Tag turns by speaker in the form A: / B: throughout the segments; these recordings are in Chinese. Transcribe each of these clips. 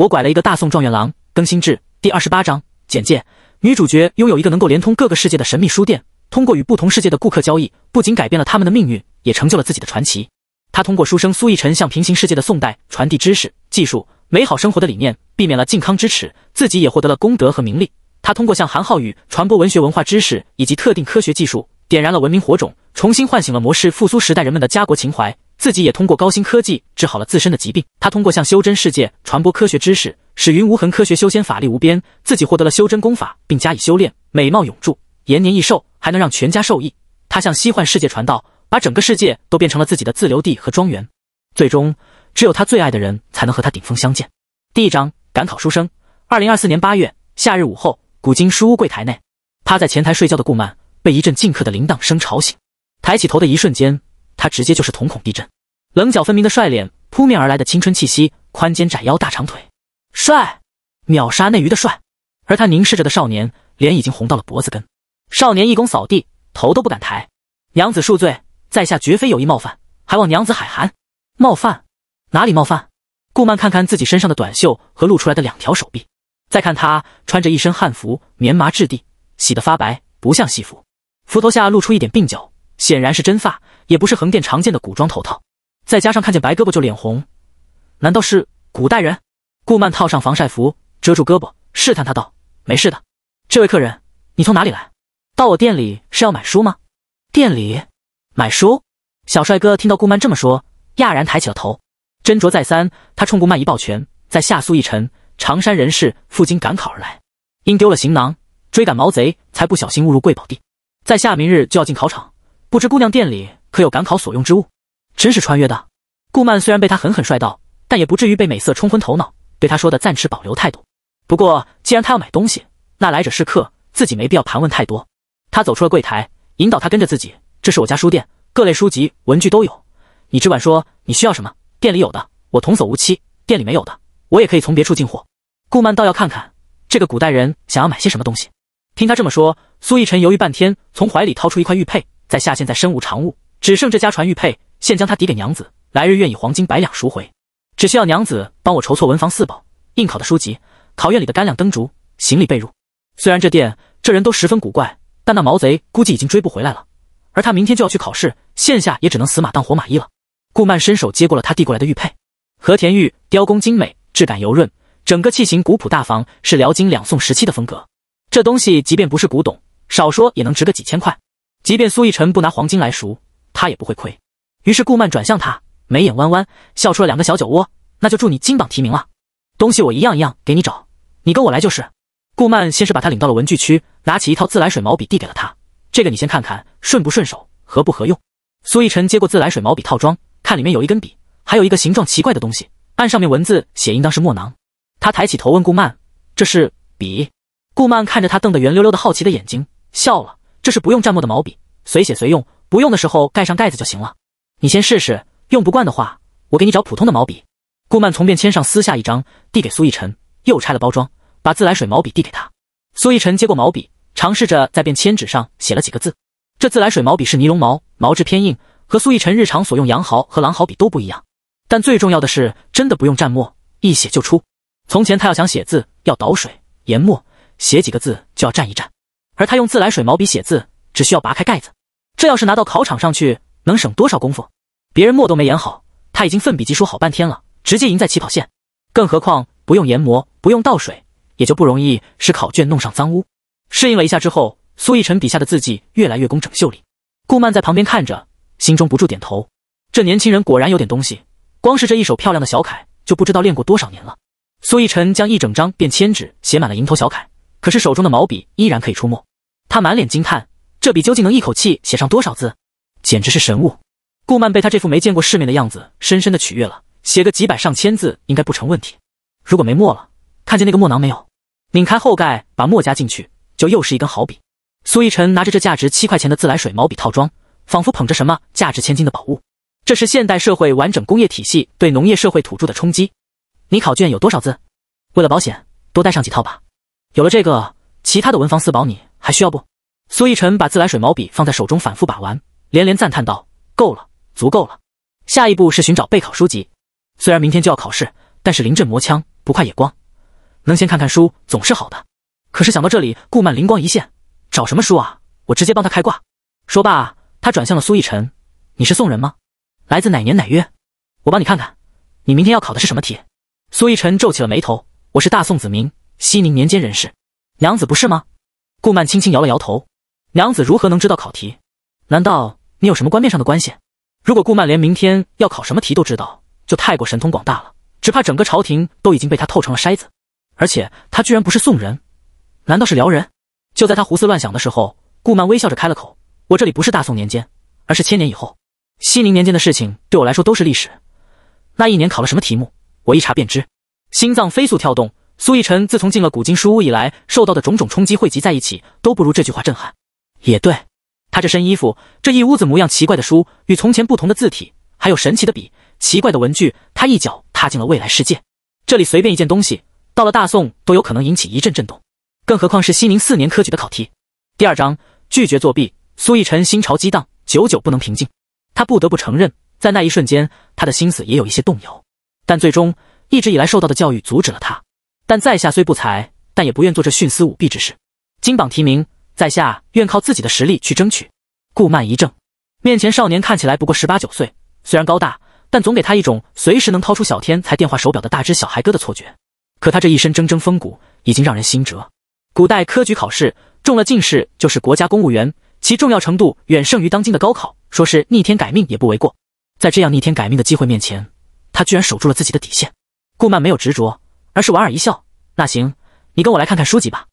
A: 我拐了一个大宋状元郎，更新至第二十八章。简介：女主角拥有一个能够连通各个世界的神秘书店，通过与不同世界的顾客交易，不仅改变了他们的命运，也成就了自己的传奇。她通过书生苏逸尘向平行世界的宋代传递知识、技术、美好生活的理念，避免了靖康之耻，自己也获得了功德和名利。她通过向韩浩宇传播文学、文化知识以及特定科学技术，点燃了文明火种，重新唤醒了模式复苏时代人们的家国情怀。自己也通过高新科技治好了自身的疾病。他通过向修真世界传播科学知识，使云无痕科学修仙法力无边，自己获得了修真功法，并加以修炼，美貌永驻，延年益寿，还能让全家受益。他向西幻世界传道，把整个世界都变成了自己的自留地和庄园。最终，只有他最爱的人才能和他顶峰相见。第一章：赶考书生。二零二四年八月，夏日午后，古今书屋柜台内，趴在前台睡觉的顾漫被一阵进客的铃铛声吵醒，抬起头的一瞬间。他直接就是瞳孔地震，棱角分明的帅脸，扑面而来的青春气息，宽肩窄腰大长腿，帅，秒杀内娱的帅。而他凝视着的少年，脸已经红到了脖子根。少年一躬扫地，头都不敢抬。娘子恕罪，在下绝非有意冒犯，还望娘子海涵。冒犯？哪里冒犯？顾曼看看自己身上的短袖和露出来的两条手臂，再看他穿着一身汉服，棉麻质地，洗得发白，不像西服。服头下露出一点鬓角，显然是真发。也不是横店常见的古装头套，再加上看见白胳膊就脸红，难道是古代人？顾曼套上防晒服遮住胳膊，试探他道：“没事的，这位客人，你从哪里来？到我店里是要买书吗？”店里买书？小帅哥听到顾曼这么说，讶然抬起了头，斟酌再三，他冲顾曼一抱拳，在下苏逸晨，长山人士，赴京赶考而来，因丢了行囊，追赶毛贼，才不小心误入贵宝地。在下明日就要进考场，不知姑娘店里……可有赶考所用之物？真是穿越的。顾曼虽然被他狠狠帅到，但也不至于被美色冲昏头脑，对他说的暂持保留态度。不过既然他要买东西，那来者是客，自己没必要盘问太多。他走出了柜台，引导他跟着自己。这是我家书店，各类书籍、文具都有。你只管说你需要什么，店里有的我童叟无欺，店里没有的我也可以从别处进货。顾曼倒要看看这个古代人想要买些什么东西。听他这么说，苏逸晨犹豫半天，从怀里掏出一块玉佩，在下现在身无长物。只剩这家传玉佩，现将它抵给娘子，来日愿以黄金百两赎回，只需要娘子帮我筹措文房四宝、应考的书籍、考院里的干粮、灯烛、行李、被褥。虽然这店这人都十分古怪，但那毛贼估计已经追不回来了，而他明天就要去考试，现下也只能死马当活马医了。顾曼伸手接过了他递过来的玉佩，和田玉雕工精美，质感油润，整个器型古朴大方，是辽金两宋时期的风格。这东西即便不是古董，少说也能值个几千块。即便苏逸尘不拿黄金来赎。他也不会亏。于是顾漫转向他，眉眼弯弯，笑出了两个小酒窝。那就祝你金榜题名了。东西我一样一样给你找，你跟我来就是。顾漫先是把他领到了文具区，拿起一套自来水毛笔递给了他。这个你先看看，顺不顺手，合不合用。苏逸晨接过自来水毛笔套装，看里面有一根笔，还有一个形状奇怪的东西，按上面文字写，应当是墨囊。他抬起头问顾漫：“这是笔？”顾漫看着他瞪得圆溜溜的好奇的眼睛，笑了：“这是不用蘸墨的毛笔，随写随用。”不用的时候盖上盖子就行了。你先试试，用不惯的话，我给你找普通的毛笔。顾曼从便签上撕下一张，递给苏逸晨，又拆了包装，把自来水毛笔递给他。苏逸晨接过毛笔，尝试着在便签纸上写了几个字。这自来水毛笔是尼龙毛，毛质偏硬，和苏逸晨日常所用羊毫和狼毫笔都不一样。但最重要的是，真的不用蘸墨，一写就出。从前他要想写字，要倒水研墨，写几个字就要蘸一蘸。而他用自来水毛笔写字，只需要拔开盖子。这要是拿到考场上去，能省多少功夫？别人墨都没研好，他已经奋笔疾书好半天了，直接赢在起跑线。更何况不用研磨，不用倒水，也就不容易使考卷弄上脏污。适应了一下之后，苏逸晨笔下的字迹越来越工整秀丽。顾曼在旁边看着，心中不住点头。这年轻人果然有点东西，光是这一手漂亮的小楷，就不知道练过多少年了。苏逸晨将一整张便签纸写满了蝇头小楷，可是手中的毛笔依然可以出墨。他满脸惊叹。这笔究竟能一口气写上多少字？简直是神物！顾曼被他这副没见过世面的样子深深的取悦了，写个几百上千字应该不成问题。如果没墨了，看见那个墨囊没有？拧开后盖，把墨加进去，就又是一根好笔。苏逸晨拿着这价值七块钱的自来水毛笔套装，仿佛捧着什么价值千金的宝物。这是现代社会完整工业体系对农业社会土著的冲击。你考卷有多少字？为了保险，多带上几套吧。有了这个，其他的文房四宝你还需要不？苏逸尘把自来水毛笔放在手中，反复把玩，连连赞叹道：“够了，足够了。下一步是寻找备考书籍。虽然明天就要考试，但是临阵磨枪不快也光，能先看看书总是好的。”可是想到这里，顾曼灵光一现：“找什么书啊？我直接帮他开挂。”说罢，他转向了苏逸尘：“你是宋人吗？来自哪年哪月？我帮你看看，你明天要考的是什么题？”苏逸尘皱起了眉头：“我是大宋子民，西宁年间人士。娘子不是吗？”顾曼轻轻摇了摇头。娘子如何能知道考题？难道你有什么官面上的关系？如果顾曼连明天要考什么题都知道，就太过神通广大了。只怕整个朝廷都已经被他透成了筛子。而且他居然不是宋人，难道是辽人？就在他胡思乱想的时候，顾曼微笑着开了口：“我这里不是大宋年间，而是千年以后，西宁年间的事情对我来说都是历史。那一年考了什么题目，我一查便知。”心脏飞速跳动。苏逸晨自从进了古今书屋以来，受到的种种冲击汇集在一起，都不如这句话震撼。也对他这身衣服，这一屋子模样奇怪的书，与从前不同的字体，还有神奇的笔、奇怪的文具，他一脚踏进了未来世界。这里随便一件东西，到了大宋都有可能引起一阵震动，更何况是西宁四年科举的考题。第二章，拒绝作弊。苏逸晨心潮激荡，久久不能平静。他不得不承认，在那一瞬间，他的心思也有一些动摇。但最终，一直以来受到的教育阻止了他。但在下虽不才，但也不愿做这徇私舞弊之事。金榜题名。在下愿靠自己的实力去争取。顾曼一怔，面前少年看起来不过十八九岁，虽然高大，但总给他一种随时能掏出小天才电话手表的大只小孩哥的错觉。可他这一身铮铮风骨，已经让人心折。古代科举考试中了进士，就是国家公务员，其重要程度远胜于当今的高考，说是逆天改命也不为过。在这样逆天改命的机会面前，他居然守住了自己的底线。顾曼没有执着，而是莞尔一笑：“那行，你跟我来看看书籍吧。”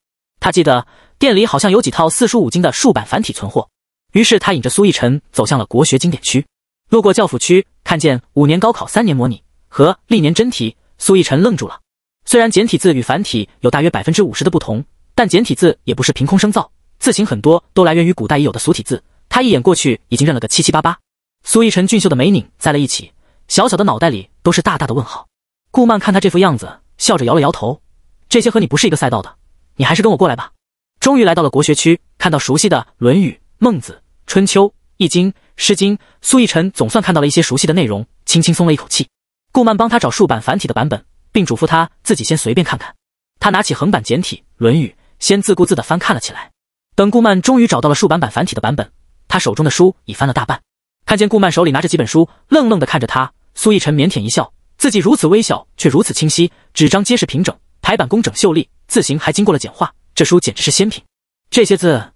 A: 他记得店里好像有几套四书五经的竖版繁体存货，于是他引着苏逸晨走向了国学经典区，路过教辅区，看见五年高考三年模拟和历年真题，苏逸晨愣住了。虽然简体字与繁体有大约百分之五十的不同，但简体字也不是凭空生造，字形很多都来源于古代已有的俗体字。他一眼过去已经认了个七七八八。苏逸晨俊秀的眉拧在了一起，小小的脑袋里都是大大的问号。顾曼看他这副样子，笑着摇了摇头，这些和你不是一个赛道的。你还是跟我过来吧。终于来到了国学区，看到熟悉的《论语》《孟子》《春秋》《易经》《诗经》，苏逸晨总算看到了一些熟悉的内容，轻轻松了一口气。顾曼帮他找竖版繁体的版本，并嘱咐他自己先随便看看。他拿起横版简体《论语》，先自顾自地翻看了起来。等顾曼终于找到了竖版版繁体的版本，他手中的书已翻了大半。看见顾曼手里拿着几本书，愣愣地看着他，苏逸晨腼腆一笑，自己如此微小，却如此清晰，纸张结实平整，排版工整秀丽。字形还经过了简化，这书简直是仙品。这些字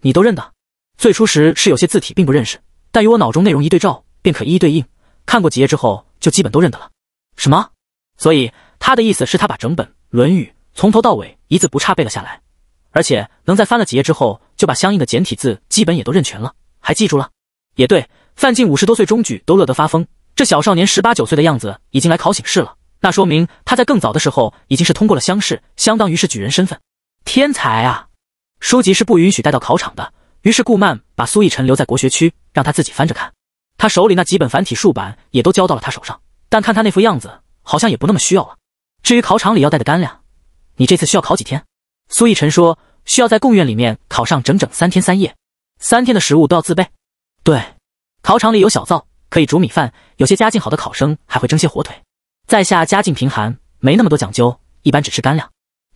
A: 你都认得？最初时是有些字体并不认识，但与我脑中内容一对照，便可一一对应。看过几页之后，就基本都认得了。什么？所以他的意思是他把整本《论语》从头到尾一字不差背了下来，而且能在翻了几页之后就把相应的简体字基本也都认全了，还记住了。也对，范进五十多岁中举都乐得发疯，这小少年十八九岁的样子已经来考醒试了。那说明他在更早的时候已经是通过了乡试，相当于是举人身份。天才啊！书籍是不允许带到考场的，于是顾曼把苏逸晨留在国学区，让他自己翻着看。他手里那几本繁体竖版也都交到了他手上，但看他那副样子，好像也不那么需要了。至于考场里要带的干粮，你这次需要考几天？苏逸晨说：“需要在贡院里面考上整整三天三夜，三天的食物都要自备。”对，考场里有小灶，可以煮米饭，有些家境好的考生还会蒸些火腿。在下家境贫寒，没那么多讲究，一般只吃干粮，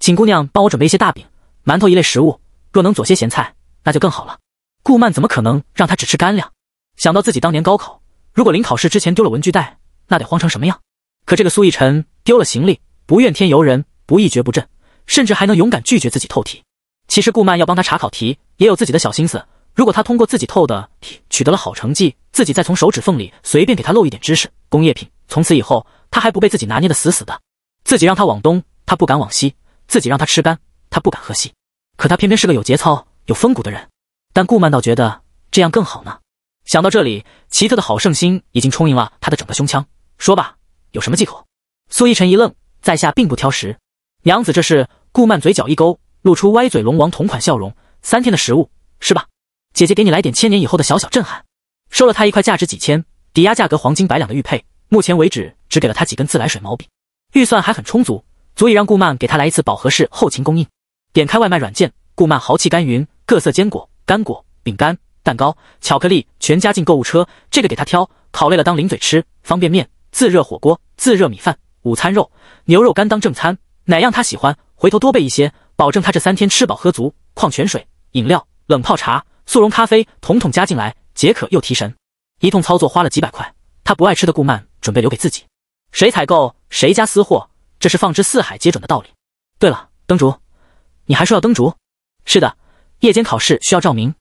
A: 请姑娘帮我准备一些大饼、馒头一类食物。若能佐些咸菜，那就更好了。顾曼怎么可能让他只吃干粮？想到自己当年高考，如果临考试之前丢了文具袋，那得慌成什么样？可这个苏逸晨丢了行李，不怨天尤人，不一蹶不振，甚至还能勇敢拒绝自己透题。其实顾曼要帮他查考题，也有自己的小心思。如果他通过自己透的题取得了好成绩，自己再从手指缝里随便给他漏一点知识、工业品，从此以后。他还不被自己拿捏得死死的，自己让他往东，他不敢往西；自己让他吃干，他不敢喝稀。可他偏偏是个有节操、有风骨的人。但顾曼倒觉得这样更好呢。想到这里，奇特的好胜心已经充盈了他的整个胸腔。说吧，有什么忌口？苏逸尘一愣，在下并不挑食。娘子，这是……顾曼嘴角一勾，露出歪嘴龙王同款笑容。三天的食物是吧？姐姐给你来点千年以后的小小震撼。收了他一块价值几千、抵押价格黄金百两的玉佩，目前为止。只给了他几根自来水毛笔，预算还很充足，足以让顾曼给他来一次饱和式后勤供应。点开外卖软件，顾曼豪气干云，各色坚果、干果、饼干、蛋糕、巧克力全加进购物车。这个给他挑，考累了当零嘴吃；方便面、自热火锅、自热米饭、午餐肉、牛肉干当正餐，哪样他喜欢，回头多备一些，保证他这三天吃饱喝足。矿泉水、饮料、冷泡茶、速溶咖啡统统加进来，解渴又提神。一通操作花了几百块，他不爱吃的顾曼准备留给自己。谁采购谁家私货，这是放之四海皆准的道理。对了，灯烛，你还说要灯烛？是的，夜间考试需要照明，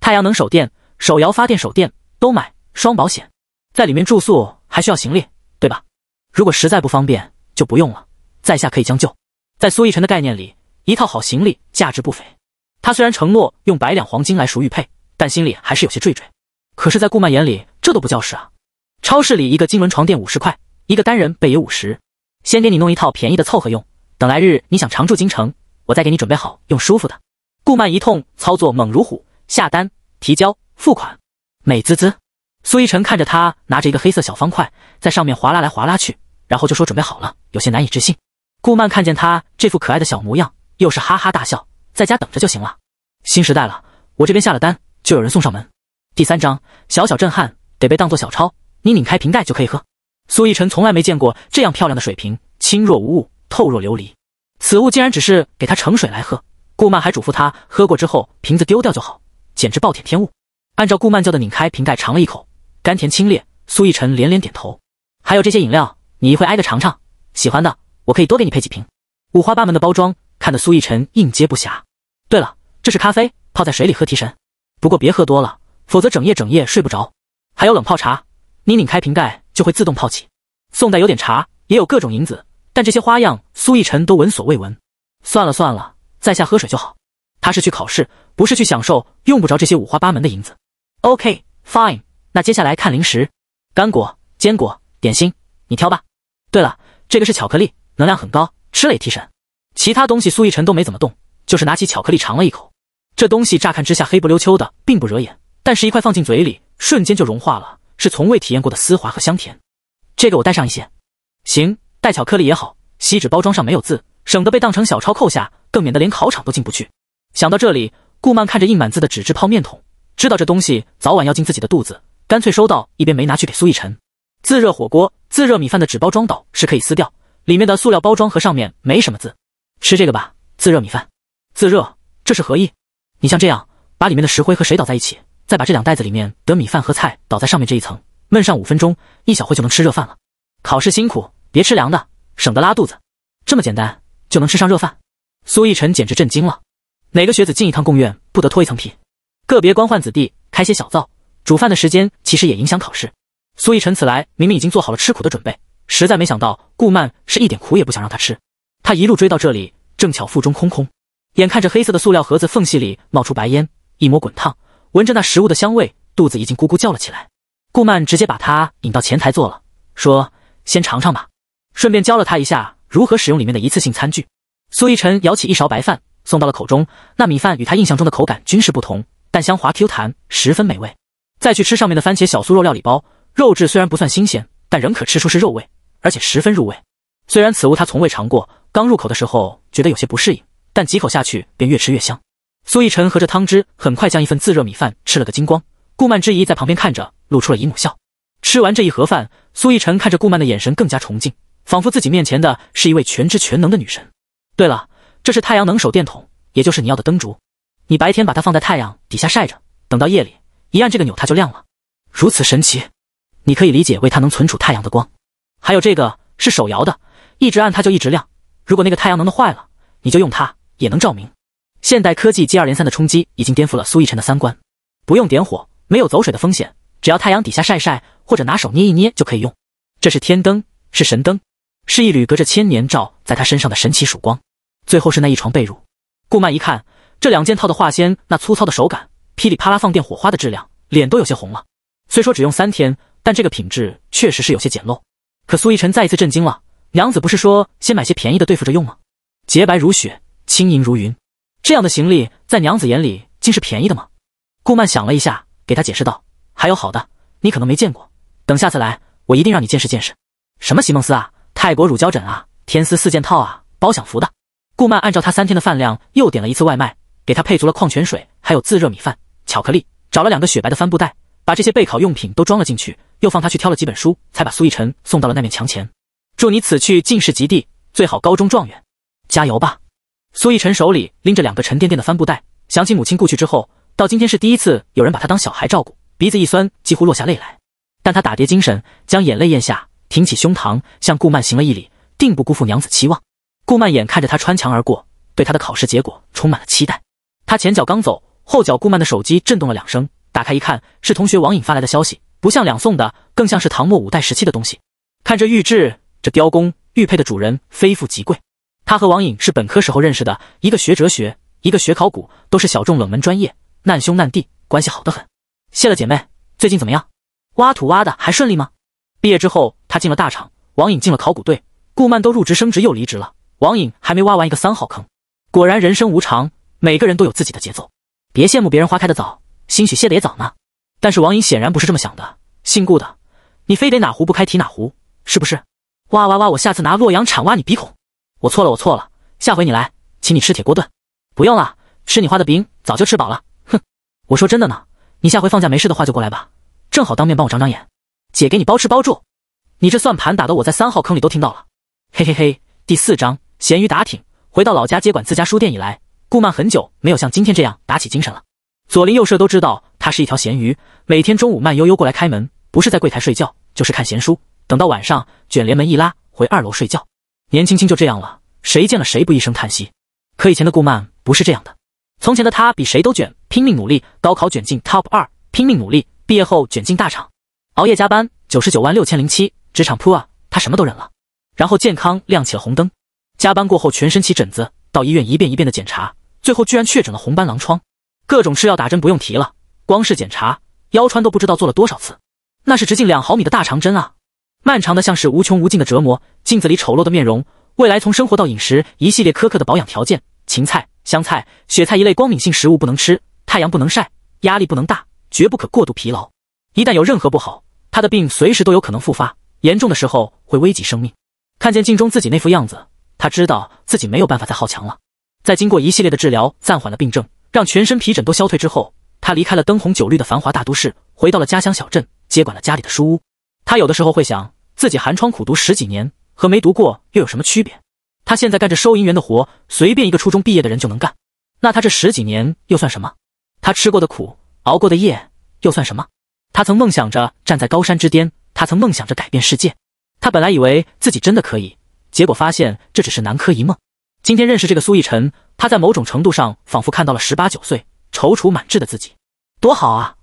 A: 太阳能手电、手摇发电手电都买，双保险。在里面住宿还需要行李，对吧？如果实在不方便，就不用了，在下可以将就。在苏逸晨的概念里，一套好行李价值不菲。他虽然承诺用百两黄金来赎玉佩，但心里还是有些惴惴。可是，在顾曼眼里，这都不叫事啊。超市里一个金轮床垫五十块。一个单人被也五十，先给你弄一套便宜的凑合用，等来日你想常住京城，我再给你准备好用舒服的。顾曼一通操作猛如虎，下单、提交、付款，美滋滋。苏逸晨看着他拿着一个黑色小方块，在上面划拉来划拉去，然后就说准备好了，有些难以置信。顾曼看见他这副可爱的小模样，又是哈哈大笑，在家等着就行了。新时代了，我这边下了单，就有人送上门。第三章，小小震撼，得被当做小抄，你拧开瓶盖就可以喝。苏逸晨从来没见过这样漂亮的水瓶，轻若无物，透若琉璃。此物竟然只是给他盛水来喝。顾曼还嘱咐他喝过之后瓶子丢掉就好，简直暴殄天物。按照顾曼教的，拧开瓶盖尝了一口，甘甜清冽。苏逸晨连连点头。还有这些饮料，你一会挨个尝尝，喜欢的我可以多给你配几瓶。五花八门的包装看得苏逸晨应接不暇。对了，这是咖啡，泡在水里喝提神，不过别喝多了，否则整夜整夜睡不着。还有冷泡茶，你拧开瓶盖。就会自动泡起。宋代有点茶，也有各种银子，但这些花样苏逸尘都闻所未闻。算了算了，在下喝水就好。他是去考试，不是去享受，用不着这些五花八门的银子。OK，Fine。那接下来看零食、干果、坚果、点心，你挑吧。对了，这个是巧克力，能量很高，吃了也提神。其他东西苏逸尘都没怎么动，就是拿起巧克力尝了一口。这东西乍看之下黑不溜秋的，并不惹眼，但是一块放进嘴里，瞬间就融化了。是从未体验过的丝滑和香甜，这个我带上一些。行，带巧克力也好。锡纸包装上没有字，省得被当成小抄扣下，更免得连考场都进不去。想到这里，顾漫看着印满字的纸质泡面桶，知道这东西早晚要进自己的肚子，干脆收到一边，没拿去给苏逸晨。自热火锅、自热米饭的纸包装倒是可以撕掉，里面的塑料包装盒上面没什么字。吃这个吧，自热米饭。自热，这是何意？你像这样把里面的石灰和水倒在一起。再把这两袋子里面的米饭和菜倒在上面这一层，焖上五分钟，一小会就能吃热饭了。考试辛苦，别吃凉的，省得拉肚子。这么简单就能吃上热饭，苏逸晨简直震惊了。哪个学子进一趟贡院不得脱一层皮？个别官宦子弟开些小灶，煮饭的时间其实也影响考试。苏逸晨此来明明已经做好了吃苦的准备，实在没想到顾曼是一点苦也不想让他吃。他一路追到这里，正巧腹中空空，眼看着黑色的塑料盒子缝隙里冒出白烟，一抹滚烫。闻着那食物的香味，肚子已经咕咕叫了起来。顾曼直接把他引到前台坐了，说：“先尝尝吧，顺便教了他一下如何使用里面的一次性餐具。”苏逸晨舀起一勺白饭，送到了口中。那米饭与他印象中的口感均是不同，但香滑 Q 弹，十分美味。再去吃上面的番茄小酥肉料理包，肉质虽然不算新鲜，但仍可吃出是肉味，而且十分入味。虽然此物他从未尝过，刚入口的时候觉得有些不适应，但几口下去便越吃越香。苏逸晨喝着汤汁，很快将一份自热米饭吃了个精光。顾曼之疑在旁边看着，露出了姨母笑。吃完这一盒饭，苏逸晨看着顾曼的眼神更加崇敬，仿佛自己面前的是一位全知全能的女神。对了，这是太阳能手电筒，也就是你要的灯烛。你白天把它放在太阳底下晒着，等到夜里一按这个钮，它就亮了。如此神奇，你可以理解为它能存储太阳的光。还有这个是手摇的，一直按它就一直亮。如果那个太阳能的坏了，你就用它也能照明。现代科技接二连三的冲击已经颠覆了苏逸晨的三观。不用点火，没有走水的风险，只要太阳底下晒晒，或者拿手捏一捏就可以用。这是天灯，是神灯，是一缕隔着千年照在他身上的神奇曙光。最后是那一床被褥。顾曼一看这两件套的化纤那粗糙的手感，噼里啪啦放电火花的质量，脸都有些红了。虽说只用三天，但这个品质确实是有些简陋。可苏逸晨再一次震惊了。娘子不是说先买些便宜的对付着用吗？洁白如雪，轻盈如云。这样的行李在娘子眼里竟是便宜的吗？顾曼想了一下，给他解释道：“还有好的，你可能没见过。等下次来，我一定让你见识见识。什么席梦思啊，泰国乳胶枕啊，天丝四件套啊，包享福的。”顾曼按照他三天的饭量又点了一次外卖，给他配足了矿泉水，还有自热米饭、巧克力，找了两个雪白的帆布袋，把这些备考用品都装了进去，又放他去挑了几本书，才把苏逸晨送到了那面墙前。祝你此去进士及第，最好高中状元，加油吧！苏逸晨手里拎着两个沉甸甸的帆布袋，想起母亲故去之后，到今天是第一次有人把他当小孩照顾，鼻子一酸，几乎落下泪来。但他打叠精神，将眼泪咽下，挺起胸膛，向顾曼行了一礼，定不辜负娘子期望。顾曼眼看着他穿墙而过，对他的考试结果充满了期待。他前脚刚走，后脚顾曼的手机震动了两声，打开一看，是同学王颖发来的消息，不像两宋的，更像是唐末五代时期的东西。看这玉质，这雕工，玉佩的主人非富即贵。他和王颖是本科时候认识的，一个学哲学，一个学考古，都是小众冷门专业，难兄难弟，关系好得很。谢了，姐妹，最近怎么样？挖土挖的还顺利吗？毕业之后，他进了大厂，王颖进了考古队，顾曼都入职升职又离职了，王颖还没挖完一个三号坑。果然人生无常，每个人都有自己的节奏，别羡慕别人花开的早，兴许谢的也早呢。但是王颖显然不是这么想的，姓顾的，你非得哪壶不开提哪壶，是不是？哇哇哇！我下次拿洛阳铲挖你鼻孔！我错了，我错了，下回你来，请你吃铁锅炖。不用了，吃你画的饼，早就吃饱了。哼，我说真的呢，你下回放假没事的话就过来吧，正好当面帮我长长眼，姐给你包吃包住。你这算盘打得我在三号坑里都听到了。嘿嘿嘿。第四章，咸鱼打挺。回到老家接管自家书店以来，顾曼很久没有像今天这样打起精神了。左邻右舍都知道他是一条咸鱼，每天中午慢悠悠过来开门，不是在柜台睡觉，就是看闲书。等到晚上，卷帘门一拉，回二楼睡觉。年轻轻就这样了，谁见了谁不一声叹息？可以前的顾曼不是这样的，从前的他比谁都卷，拼命努力，高考卷进 top 二，拼命努力，毕业后卷进大厂，熬夜加班，九十九万六千零七，职场 p o 啊，他什么都忍了，然后健康亮起了红灯，加班过后全身起疹子，到医院一遍一遍的检查，最后居然确诊了红斑狼疮，各种吃药打针不用提了，光是检查腰穿都不知道做了多少次，那是直径两毫米的大长针啊！漫长的像是无穷无尽的折磨，镜子里丑陋的面容，未来从生活到饮食一系列苛刻的保养条件，芹菜、香菜、雪菜一类光敏性食物不能吃，太阳不能晒，压力不能大，绝不可过度疲劳。一旦有任何不好，他的病随时都有可能复发，严重的时候会危及生命。看见镜中自己那副样子，他知道自己没有办法再好强了。在经过一系列的治疗，暂缓了病症，让全身皮疹都消退之后，他离开了灯红酒绿的繁华大都市，回到了家乡小镇，接管了家里的书屋。他有的时候会想，自己寒窗苦读十几年，和没读过又有什么区别？他现在干着收银员的活，随便一个初中毕业的人就能干，那他这十几年又算什么？他吃过的苦，熬过的夜又算什么？他曾梦想着站在高山之巅，他曾梦想着改变世界，他本来以为自己真的可以，结果发现这只是南柯一梦。今天认识这个苏逸晨，他在某种程度上仿佛看到了十八九岁踌躇满志的自己，多好啊！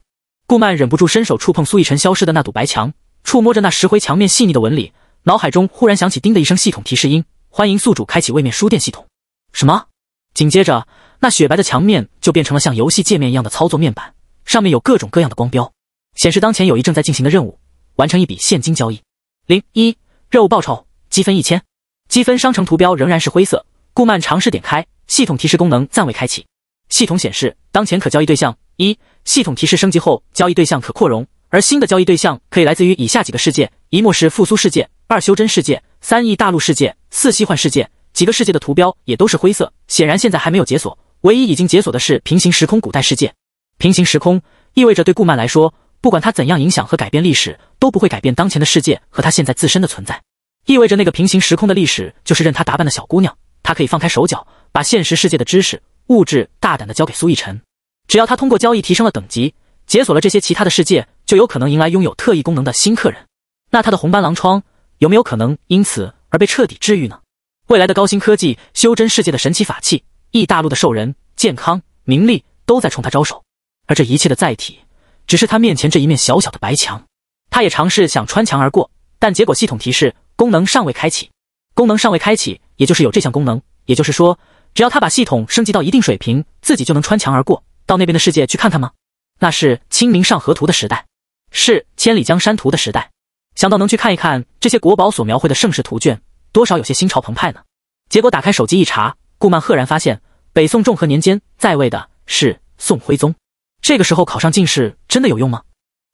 A: 顾曼忍不住伸手触碰苏逸晨消失的那堵白墙。触摸着那石灰墙面细腻的纹理，脑海中忽然响起“叮”的一声系统提示音，欢迎宿主开启位面书店系统。什么？紧接着，那雪白的墙面就变成了像游戏界面一样的操作面板，上面有各种各样的光标，显示当前有一正在进行的任务，完成一笔现金交易。零一任务报酬积分一千，积分商城图标仍然是灰色。顾曼尝试点开，系统提示功能暂未开启。系统显示当前可交易对象一，系统提示升级后交易对象可扩容。而新的交易对象可以来自于以下几个世界：一、末世复苏世界；二、修真世界；三、异大陆世界；四、西幻世界。几个世界的图标也都是灰色，显然现在还没有解锁。唯一已经解锁的是平行时空古代世界。平行时空意味着对顾曼来说，不管他怎样影响和改变历史，都不会改变当前的世界和他现在自身的存在。意味着那个平行时空的历史就是任他打扮的小姑娘，他可以放开手脚，把现实世界的知识物质大胆的交给苏逸尘。只要他通过交易提升了等级，解锁了这些其他的世界。就有可能迎来拥有特异功能的新客人，那他的红斑狼疮有没有可能因此而被彻底治愈呢？未来的高新科技、修真世界的神奇法器、异大陆的兽人，健康、名利都在冲他招手，而这一切的载体只是他面前这一面小小的白墙。他也尝试想穿墙而过，但结果系统提示：功能尚未开启。功能尚未开启，也就是有这项功能，也就是说，只要他把系统升级到一定水平，自己就能穿墙而过，到那边的世界去看看吗？那是《清明上河图》的时代。是千里江山图的时代，想到能去看一看这些国宝所描绘的盛世图卷，多少有些心潮澎湃呢。结果打开手机一查，顾漫赫然发现，北宋重和年间在位的是宋徽宗。这个时候考上进士真的有用吗？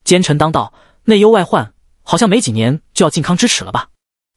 A: 奸臣当道，内忧外患，好像没几年就要靖康之耻了吧？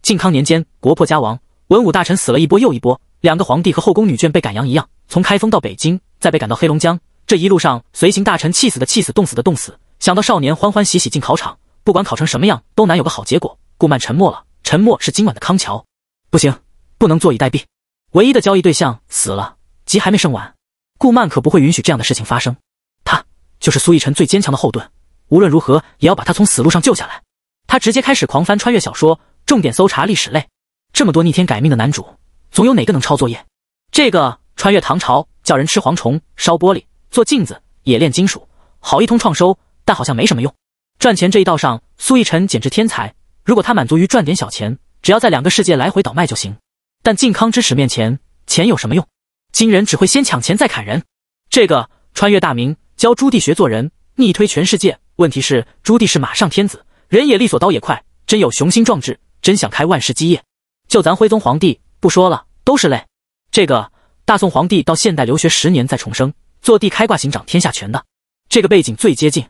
A: 靖康年间，国破家亡，文武大臣死了一波又一波，两个皇帝和后宫女眷被赶羊一样，从开封到北京，再被赶到黑龙江，这一路上随行大臣气死的气死，冻死的冻死。想到少年欢欢喜喜进考场，不管考成什么样，都难有个好结果。顾曼沉默了，沉默是今晚的康桥。不行，不能坐以待毙。唯一的交易对象死了，局还没胜完。顾曼可不会允许这样的事情发生。他就是苏逸晨最坚强的后盾，无论如何也要把他从死路上救下来。他直接开始狂翻穿越小说，重点搜查历史类。这么多逆天改命的男主，总有哪个能抄作业？这个穿越唐朝，叫人吃蝗虫、烧玻璃、做镜子、冶炼金属，好一通创收。但好像没什么用。赚钱这一道上，苏逸尘简直天才。如果他满足于赚点小钱，只要在两个世界来回倒卖就行。但靖康之耻面前，钱有什么用？金人只会先抢钱再砍人。这个穿越大明，教朱棣学做人，逆推全世界。问题是朱棣是马上天子，人也利索，刀也快，真有雄心壮志，真想开万世基业。就咱徽宗皇帝不说了，都是泪。这个大宋皇帝到现代留学十年再重生，坐地开挂行掌天下权的，这个背景最接近。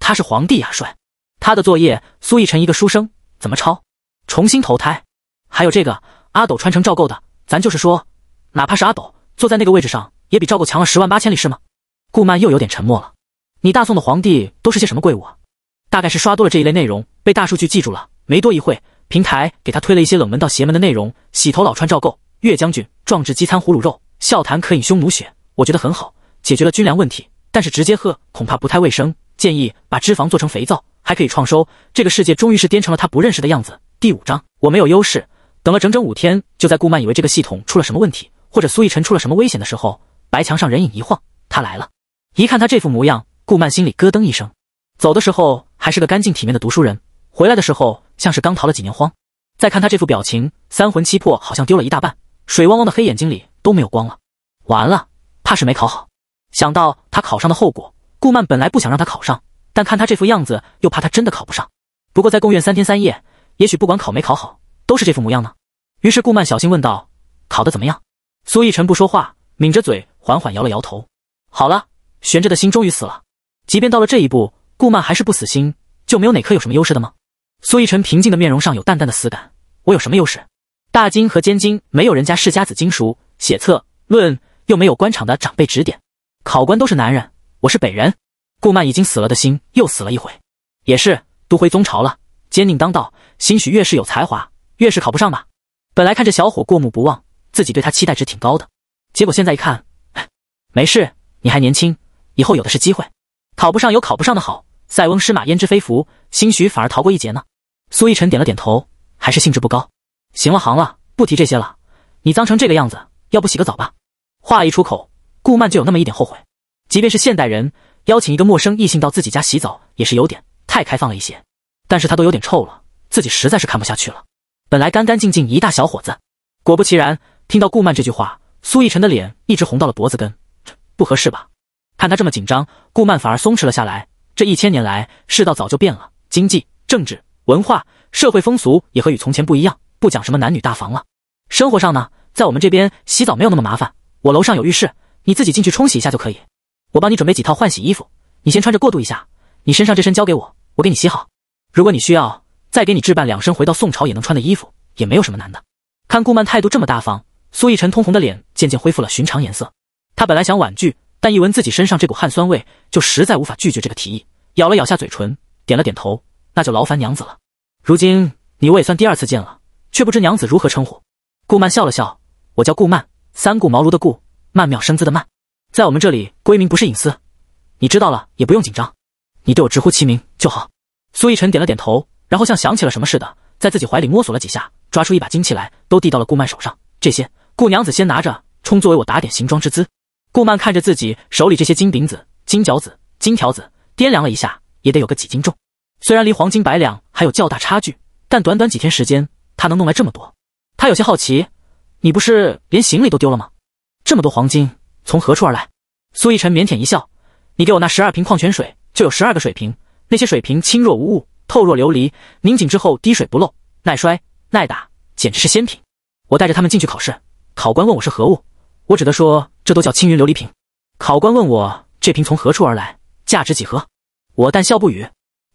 A: 他是皇帝呀，帅！他的作业，苏逸晨一个书生怎么抄？重新投胎？还有这个阿斗穿成赵构的，咱就是说，哪怕是阿斗坐在那个位置上，也比赵构强了十万八千里，是吗？顾漫又有点沉默了。你大宋的皇帝都是些什么怪物啊？大概是刷多了这一类内容，被大数据记住了。没多一会，平台给他推了一些冷门到邪门的内容：洗头佬穿赵构，岳将军壮志饥餐胡虏肉，笑谈渴饮匈奴血。我觉得很好，解决了军粮问题，但是直接喝恐怕不太卫生。建议把脂肪做成肥皂，还可以创收。这个世界终于是颠成了他不认识的样子。第五章，我没有优势。等了整整五天，就在顾曼以为这个系统出了什么问题，或者苏逸晨出了什么危险的时候，白墙上人影一晃，他来了。一看他这副模样，顾曼心里咯噔一声。走的时候还是个干净体面的读书人，回来的时候像是刚逃了几年荒。再看他这副表情，三魂七魄好像丢了一大半，水汪汪的黑眼睛里都没有光了。完了，怕是没考好。想到他考上的后果。顾曼本来不想让他考上，但看他这副样子，又怕他真的考不上。不过在贡院三天三夜，也许不管考没考好，都是这副模样呢。于是顾曼小心问道：“考得怎么样？”苏逸晨不说话，抿着嘴，缓缓摇了摇头。好了，悬着的心终于死了。即便到了这一步，顾曼还是不死心。就没有哪科有什么优势的吗？苏逸晨平静的面容上有淡淡的死感。我有什么优势？大金和监金没有人家世家子经熟，写策论又没有官场的长辈指点，考官都是男人。我是北人，顾曼已经死了的心又死了一回。也是，都回宗朝了，奸佞当道，兴许越是有才华，越是考不上吧。本来看这小伙过目不忘，自己对他期待值挺高的，结果现在一看，哎，没事，你还年轻，以后有的是机会。考不上有考不上的好，塞翁失马焉知非福，兴许反而逃过一劫呢。苏逸晨点了点头，还是兴致不高。行了行了，不提这些了。你脏成这个样子，要不洗个澡吧？话一出口，顾曼就有那么一点后悔。即便是现代人，邀请一个陌生异性到自己家洗澡，也是有点太开放了一些。但是他都有点臭了，自己实在是看不下去了。本来干干净净一大小伙子，果不其然，听到顾曼这句话，苏逸晨的脸一直红到了脖子根，不合适吧？看他这么紧张，顾曼反而松弛了下来。这一千年来，世道早就变了，经济、政治、文化、社会风俗也和与从前不一样，不讲什么男女大防了。生活上呢，在我们这边洗澡没有那么麻烦，我楼上有浴室，你自己进去冲洗一下就可以。我帮你准备几套换洗衣服，你先穿着过渡一下。你身上这身交给我，我给你洗好。如果你需要，再给你置办两身回到宋朝也能穿的衣服，也没有什么难的。看顾曼态度这么大方，苏逸晨通红的脸渐渐恢复了寻常颜色。他本来想婉拒，但一闻自己身上这股汗酸味，就实在无法拒绝这个提议，咬了咬下嘴唇，点了点头。那就劳烦娘子了。如今你我也算第二次见了，却不知娘子如何称呼。顾曼笑了笑，我叫顾曼，三顾茅庐的顾，曼妙身姿的曼。在我们这里，闺名不是隐私，你知道了也不用紧张。你对我直呼其名就好。苏逸尘点了点头，然后像想起了什么似的，在自己怀里摸索了几下，抓出一把金器来，都递到了顾曼手上。这些，顾娘子先拿着，充作为我打点行装之资。顾曼看着自己手里这些金饼子、金角子、金条子，掂量了一下，也得有个几斤重。虽然离黄金百两还有较大差距，但短短几天时间，他能弄来这么多，他有些好奇。你不是连行李都丢了吗？这么多黄金？从何处而来？苏逸尘腼腆一笑：“你给我那十二瓶矿泉水，就有十二个水瓶。那些水瓶轻若无物，透若琉璃，拧紧之后滴水不漏，耐摔耐打，简直是仙品。我带着他们进去考试，考官问我是何物，我只得说这都叫青云琉璃瓶。考官问我这瓶从何处而来，价值几何，我淡笑不语。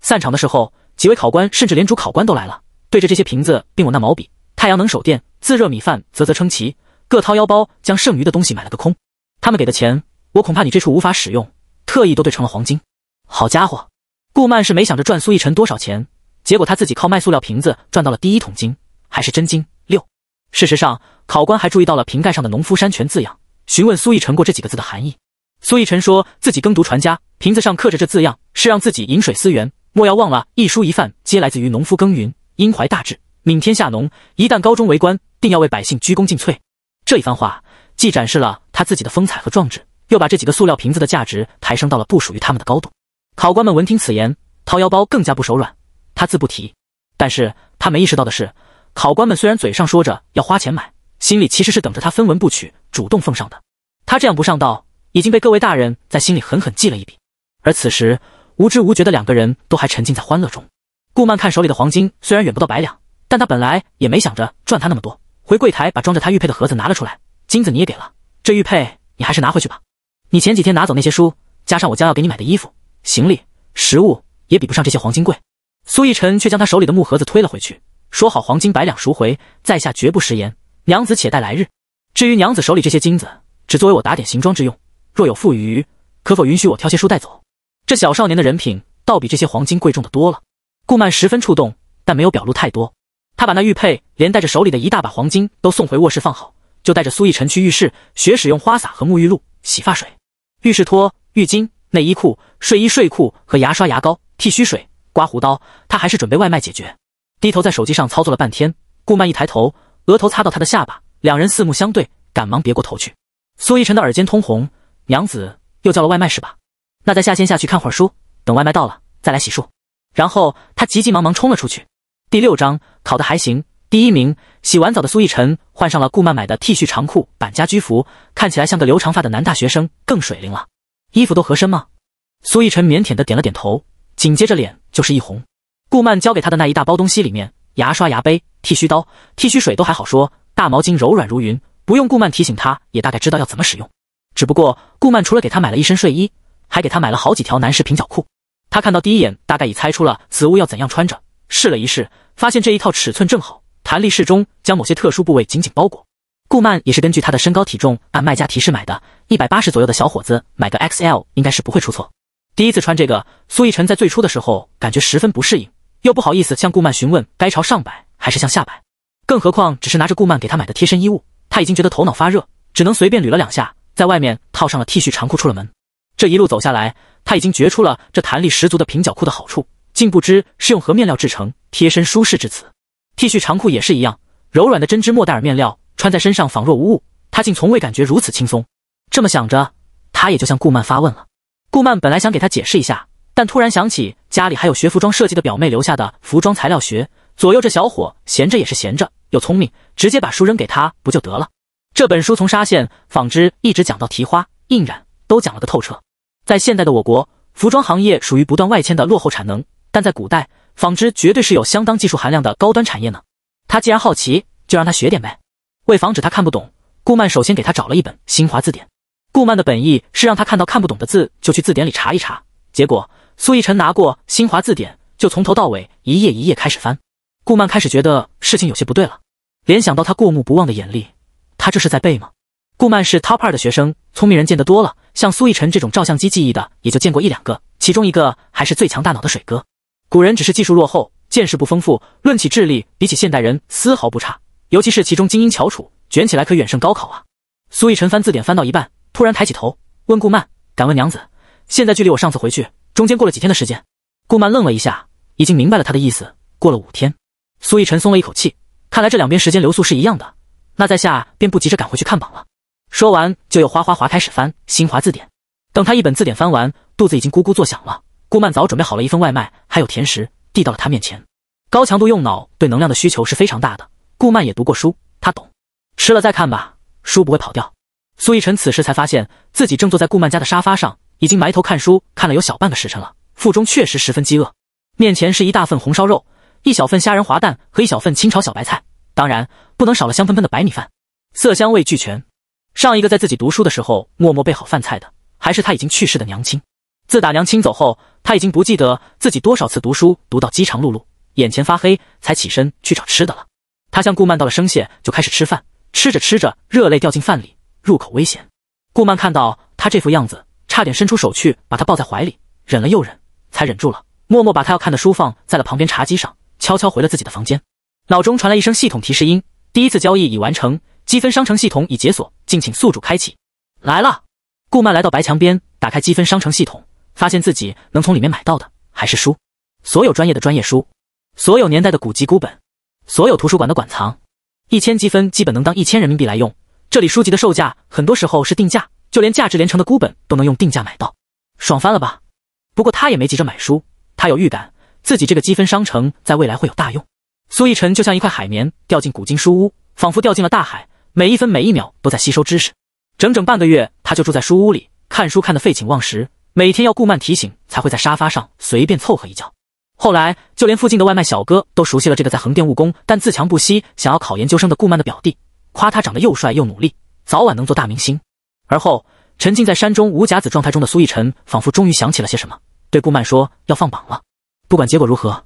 A: 散场的时候，几位考官甚至连主考官都来了，对着这些瓶子并我那毛笔、太阳能手电、自热米饭啧啧称奇，各掏腰包将剩余的东西买了个空。”他们给的钱，我恐怕你这处无法使用，特意都兑成了黄金。好家伙，顾曼是没想着赚苏逸晨多少钱，结果他自己靠卖塑料瓶子赚到了第一桶金，还是真金六。事实上，考官还注意到了瓶盖上的“农夫山泉”字样，询问苏逸晨过这几个字的含义。苏逸晨说自己耕读传家，瓶子上刻着这字样，是让自己饮水思源，莫要忘了，一蔬一饭皆来自于农夫耕耘。因怀大志，悯天下农，一旦高中为官，定要为百姓鞠躬尽瘁。这一番话。既展示了他自己的风采和壮志，又把这几个塑料瓶子的价值抬升到了不属于他们的高度。考官们闻听此言，掏腰包更加不手软。他自不提，但是他没意识到的是，考官们虽然嘴上说着要花钱买，心里其实是等着他分文不取，主动奉上的。他这样不上道，已经被各位大人在心里狠狠记了一笔。而此时，无知无觉的两个人都还沉浸在欢乐中。顾曼看手里的黄金虽然远不到百两，但他本来也没想着赚他那么多。回柜台把装着他玉佩的盒子拿了出来。金子你也给了，这玉佩你还是拿回去吧。你前几天拿走那些书，加上我将要给你买的衣服、行李、食物，也比不上这些黄金贵。苏逸尘却将他手里的木盒子推了回去，说：“好，黄金百两赎回，在下绝不食言。娘子且待来日。至于娘子手里这些金子，只作为我打点行装之用。若有富余，可否允许我挑些书带走？这小少年的人品，倒比这些黄金贵重的多了。”顾曼十分触动，但没有表露太多。他把那玉佩连带着手里的一大把黄金都送回卧室放好。就带着苏逸晨去浴室学使用花洒和沐浴露、洗发水、浴室拖、浴巾、内衣裤、睡衣、睡裤和牙刷、牙膏、剃须水、刮胡刀。他还是准备外卖解决。低头在手机上操作了半天，顾漫一抬头，额头擦到他的下巴，两人四目相对，赶忙别过头去。苏逸晨的耳尖通红，娘子又叫了外卖是吧？那在下先下去看会儿书，等外卖到了再来洗漱。然后他急急忙忙冲了出去。第六章考得还行，第一名。洗完澡的苏逸晨换上了顾曼买的 T 恤长裤板家居服，看起来像个留长发的男大学生，更水灵了。衣服都合身吗？苏逸晨腼腆的点了点头，紧接着脸就是一红。顾曼交给他的那一大包东西里面，牙刷、牙杯、剃须刀、剃须水都还好说，大毛巾柔软如云，不用顾曼提醒，他也大概知道要怎么使用。只不过顾曼除了给他买了一身睡衣，还给他买了好几条男士平角裤。他看到第一眼，大概已猜出了此物要怎样穿着。试了一试，发现这一套尺寸正好。弹力适中，将某些特殊部位紧紧包裹。顾曼也是根据他的身高体重按卖家提示买的，一百八十左右的小伙子买个 XL 应该是不会出错。第一次穿这个，苏逸晨在最初的时候感觉十分不适应，又不好意思向顾曼询问该朝上摆还是向下摆，更何况只是拿着顾曼给他买的贴身衣物，他已经觉得头脑发热，只能随便捋了两下，在外面套上了 T 恤长裤出了门。这一路走下来，他已经觉出了这弹力十足的平角裤的好处，竟不知是用何面料制成，贴身舒适至此。T 恤长裤也是一样，柔软的针织莫代尔面料穿在身上仿若无物，他竟从未感觉如此轻松。这么想着，他也就向顾曼发问了。顾曼本来想给他解释一下，但突然想起家里还有学服装设计的表妹留下的服装材料学，左右这小伙闲着也是闲着，又聪明，直接把书扔给他不就得了？这本书从纱线、纺织一直讲到提花、印染，都讲了个透彻。在现代的我国，服装行业属于不断外迁的落后产能，但在古代。纺织绝对是有相当技术含量的高端产业呢。他既然好奇，就让他学点呗。为防止他看不懂，顾曼首先给他找了一本新华字典。顾曼的本意是让他看到看不懂的字就去字典里查一查。结果苏逸晨拿过新华字典，就从头到尾一页一页开始翻。顾曼开始觉得事情有些不对了，联想到他过目不忘的眼力，他这是在背吗？顾曼是 top 二的学生，聪明人见得多了，像苏逸晨这种照相机记忆的也就见过一两个，其中一个还是最强大脑的水哥。古人只是技术落后，见识不丰富。论起智力，比起现代人丝毫不差，尤其是其中精英翘楚，卷起来可远胜高考啊！苏逸尘翻字典翻到一半，突然抬起头问顾曼：“敢问娘子，现在距离我上次回去，中间过了几天的时间？”顾曼愣了一下，已经明白了他的意思。过了五天，苏逸尘松了一口气，看来这两边时间流速是一样的。那在下便不急着赶回去看榜了。说完，就又哗哗哗开始翻新华字典。等他一本字典翻完，肚子已经咕咕作响了。顾曼早准备好了一份外卖，还有甜食，递到了他面前。高强度用脑对能量的需求是非常大的。顾曼也读过书，他懂。吃了再看吧，书不会跑掉。苏逸晨此时才发现自己正坐在顾曼家的沙发上，已经埋头看书看了有小半个时辰了，腹中确实十分饥饿。面前是一大份红烧肉，一小份虾仁滑蛋和一小份清炒小白菜，当然不能少了香喷喷的白米饭，色香味俱全。上一个在自己读书的时候默默备好饭菜的，还是他已经去世的娘亲。自打娘亲走后，他已经不记得自己多少次读书读到饥肠辘辘、眼前发黑，才起身去找吃的了。他向顾曼道了声谢，就开始吃饭。吃着吃着，热泪掉进饭里，入口微咸。顾曼看到他这副样子，差点伸出手去把他抱在怀里，忍了又忍，才忍住了，默默把他要看的书放在了旁边茶几上，悄悄回了自己的房间。脑中传来一声系统提示音：第一次交易已完成，积分商城系统已解锁，敬请宿主开启。来了，顾曼来到白墙边，打开积分商城系统。发现自己能从里面买到的还是书，所有专业的专业书，所有年代的古籍孤本，所有图书馆的馆藏。一千积分基本能当一千人民币来用。这里书籍的售价很多时候是定价，就连价值连城的孤本都能用定价买到，爽翻了吧？不过他也没急着买书，他有预感自己这个积分商城在未来会有大用。苏逸晨就像一块海绵掉进古今书屋，仿佛掉进了大海，每一分每一秒都在吸收知识。整整半个月，他就住在书屋里看书，看得废寝忘食。每天要顾曼提醒才会在沙发上随便凑合一觉。后来就连附近的外卖小哥都熟悉了这个在横店务工但自强不息、想要考研究生的顾曼的表弟，夸他长得又帅又努力，早晚能做大明星。而后沉浸在山中无甲子状态中的苏逸晨，仿佛终于想起了些什么，对顾曼说要放榜了，不管结果如何，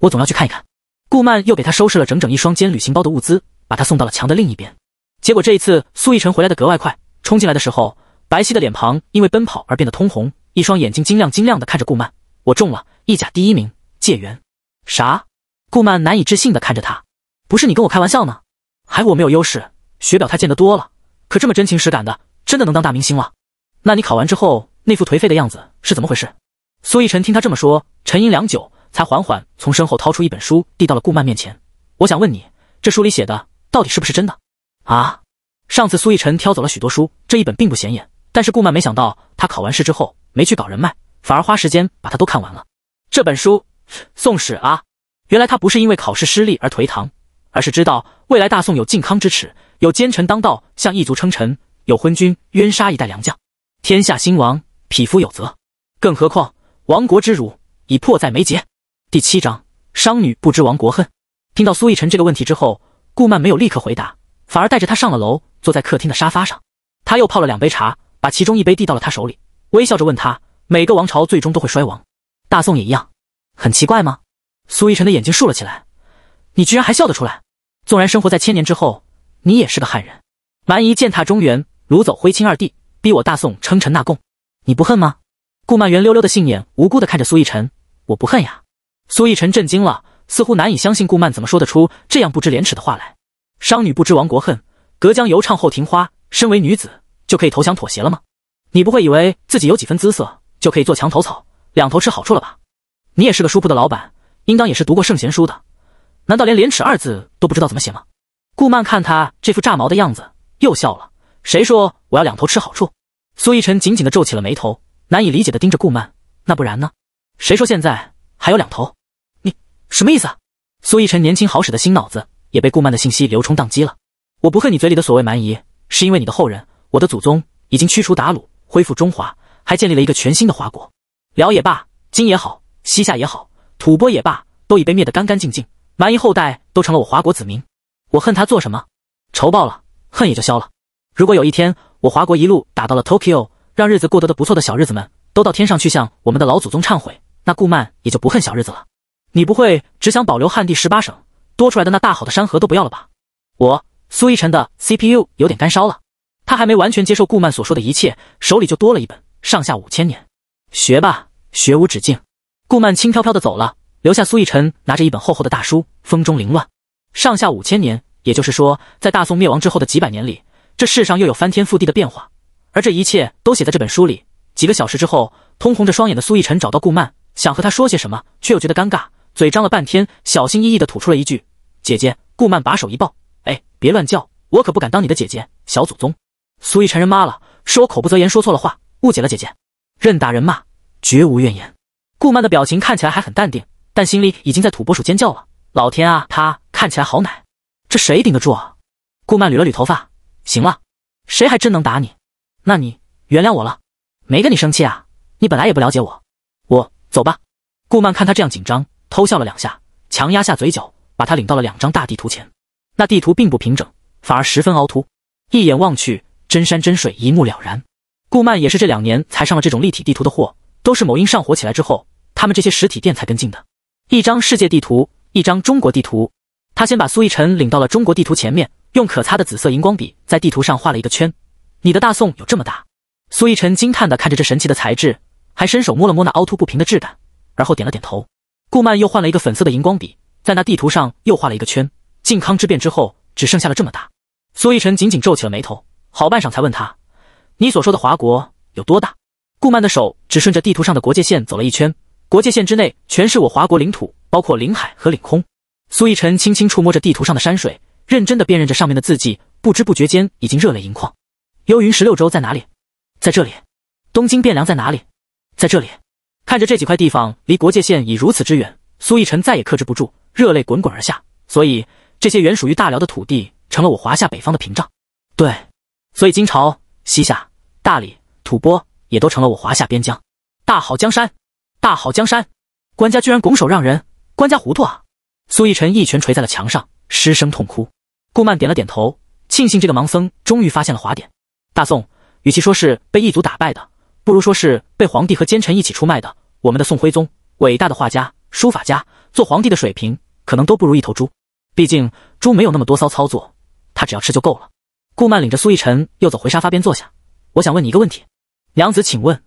A: 我总要去看一看。顾曼又给他收拾了整整一双肩旅行包的物资，把他送到了墙的另一边。结果这一次苏逸晨回来的格外快，冲进来的时候。白皙的脸庞因为奔跑而变得通红，一双眼睛晶亮晶亮的看着顾漫。我中了意甲第一名，解元。啥？顾漫难以置信的看着他，不是你跟我开玩笑呢？还我没有优势，学表他见得多了，可这么真情实感的，真的能当大明星了？那你考完之后那副颓废的样子是怎么回事？苏逸晨听他这么说，沉吟良久，才缓缓从身后掏出一本书，递到了顾漫面前。我想问你，这书里写的到底是不是真的？啊？上次苏逸晨挑走了许多书，这一本并不显眼。但是顾曼没想到，他考完试之后没去搞人脉，反而花时间把他都看完了这本书《宋史》啊！原来他不是因为考试失利而颓唐，而是知道未来大宋有靖康之耻，有奸臣当道向异族称臣，有昏君冤杀一代良将，天下兴亡，匹夫有责。更何况亡国之辱已迫在眉睫。第七章：商女不知亡国恨。听到苏逸晨这个问题之后，顾曼没有立刻回答，反而带着他上了楼，坐在客厅的沙发上，他又泡了两杯茶。把其中一杯递到了他手里，微笑着问他：“每个王朝最终都会衰亡，大宋也一样，很奇怪吗？”苏逸尘的眼睛竖了起来：“你居然还笑得出来？纵然生活在千年之后，你也是个汉人，蛮夷践踏中原，掳走徽钦二帝，逼我大宋称臣纳贡，你不恨吗？”顾曼圆溜溜的杏眼无辜地看着苏逸尘：“我不恨呀。”苏逸尘震惊了，似乎难以相信顾曼怎么说得出这样不知廉耻的话来。商女不知亡国恨，隔江犹唱后庭花。身为女子。就可以投降妥协了吗？你不会以为自己有几分姿色就可以做墙头草，两头吃好处了吧？你也是个书铺的老板，应当也是读过圣贤书的，难道连“廉耻”二字都不知道怎么写吗？顾曼看他这副炸毛的样子，又笑了。谁说我要两头吃好处？苏逸晨紧紧的皱起了眉头，难以理解的盯着顾曼。那不然呢？谁说现在还有两头？你什么意思？苏逸晨年轻好使的新脑子也被顾曼的信息流冲宕机了。我不恨你嘴里的所谓蛮夷，是因为你的后人。我的祖宗已经驱除鞑虏，恢复中华，还建立了一个全新的华国。辽也罢，金也好，西夏也好，吐蕃也罢，都已被灭得干干净净，蛮夷后代都成了我华国子民。我恨他做什么？仇报了，恨也就消了。如果有一天我华国一路打到了 Tokyo，让日子过得的不错的小日子们都到天上去向我们的老祖宗忏悔，那顾曼也就不恨小日子了。你不会只想保留汉地十八省，多出来的那大好的山河都不要了吧？我苏一晨的 CPU 有点干烧了。他还没完全接受顾曼所说的一切，手里就多了一本《上下五千年》，学吧，学无止境。顾曼轻飘飘的走了，留下苏逸晨拿着一本厚厚的大书，风中凌乱。上下五千年，也就是说，在大宋灭亡之后的几百年里，这世上又有翻天覆地的变化，而这一切都写在这本书里。几个小时之后，通红着双眼的苏逸晨找到顾曼，想和她说些什么，却又觉得尴尬，嘴张了半天，小心翼翼的吐出了一句：“姐姐。”顾曼把手一抱，哎，别乱叫，我可不敢当你的姐姐，小祖宗。苏逸尘人妈了，是我口不择言，说错了话，误解了姐姐。任打人骂，绝无怨言。顾曼的表情看起来还很淡定，但心里已经在土拨鼠尖叫了。老天啊，她看起来好奶，这谁顶得住啊？顾曼捋了捋头发，行了，谁还真能打你？那你原谅我了，没跟你生气啊。你本来也不了解我。我走吧。顾曼看他这样紧张，偷笑了两下，强压下嘴角，把他领到了两张大地图前。那地图并不平整，反而十分凹凸，一眼望去。真山真水一目了然，顾漫也是这两年才上了这种立体地图的货，都是某音上火起来之后，他们这些实体店才跟进的。一张世界地图，一张中国地图，他先把苏逸晨领到了中国地图前面，用可擦的紫色荧光笔在地图上画了一个圈。你的大宋有这么大？苏逸晨惊叹的看着这神奇的材质，还伸手摸了摸那凹凸不平的质感，而后点了点头。顾漫又换了一个粉色的荧光笔，在那地图上又画了一个圈。靖康之变之后，只剩下了这么大。苏逸晨紧紧皱起了眉头。好半晌才问他：“你所说的华国有多大？”顾曼的手只顺着地图上的国界线走了一圈，国界线之内全是我华国领土，包括领海和领空。苏逸晨轻轻触摸着地图上的山水，认真的辨认着上面的字迹，不知不觉间已经热泪盈眶。幽云十六州在哪里？在这里。东京汴梁在哪里？在这里。看着这几块地方离国界线已如此之远，苏逸晨再也克制不住，热泪滚滚而下。所以这些原属于大辽的土地，成了我华夏北方的屏障。对。所以金朝、西夏、大理、吐蕃也都成了我华夏边疆大好江山，大好江山，官家居然拱手让人，官家糊涂啊！苏奕晨一拳捶在了墙上，失声痛哭。顾曼点了点头，庆幸这个盲僧终于发现了华点。大宋与其说是被异族打败的，不如说是被皇帝和奸臣一起出卖的。我们的宋徽宗，伟大的画家、书法家，做皇帝的水平可能都不如一头猪。毕竟猪没有那么多骚操作，他只要吃就够了。顾曼领着苏逸晨又走回沙发边坐下，我想问你一个问题，娘子，请问，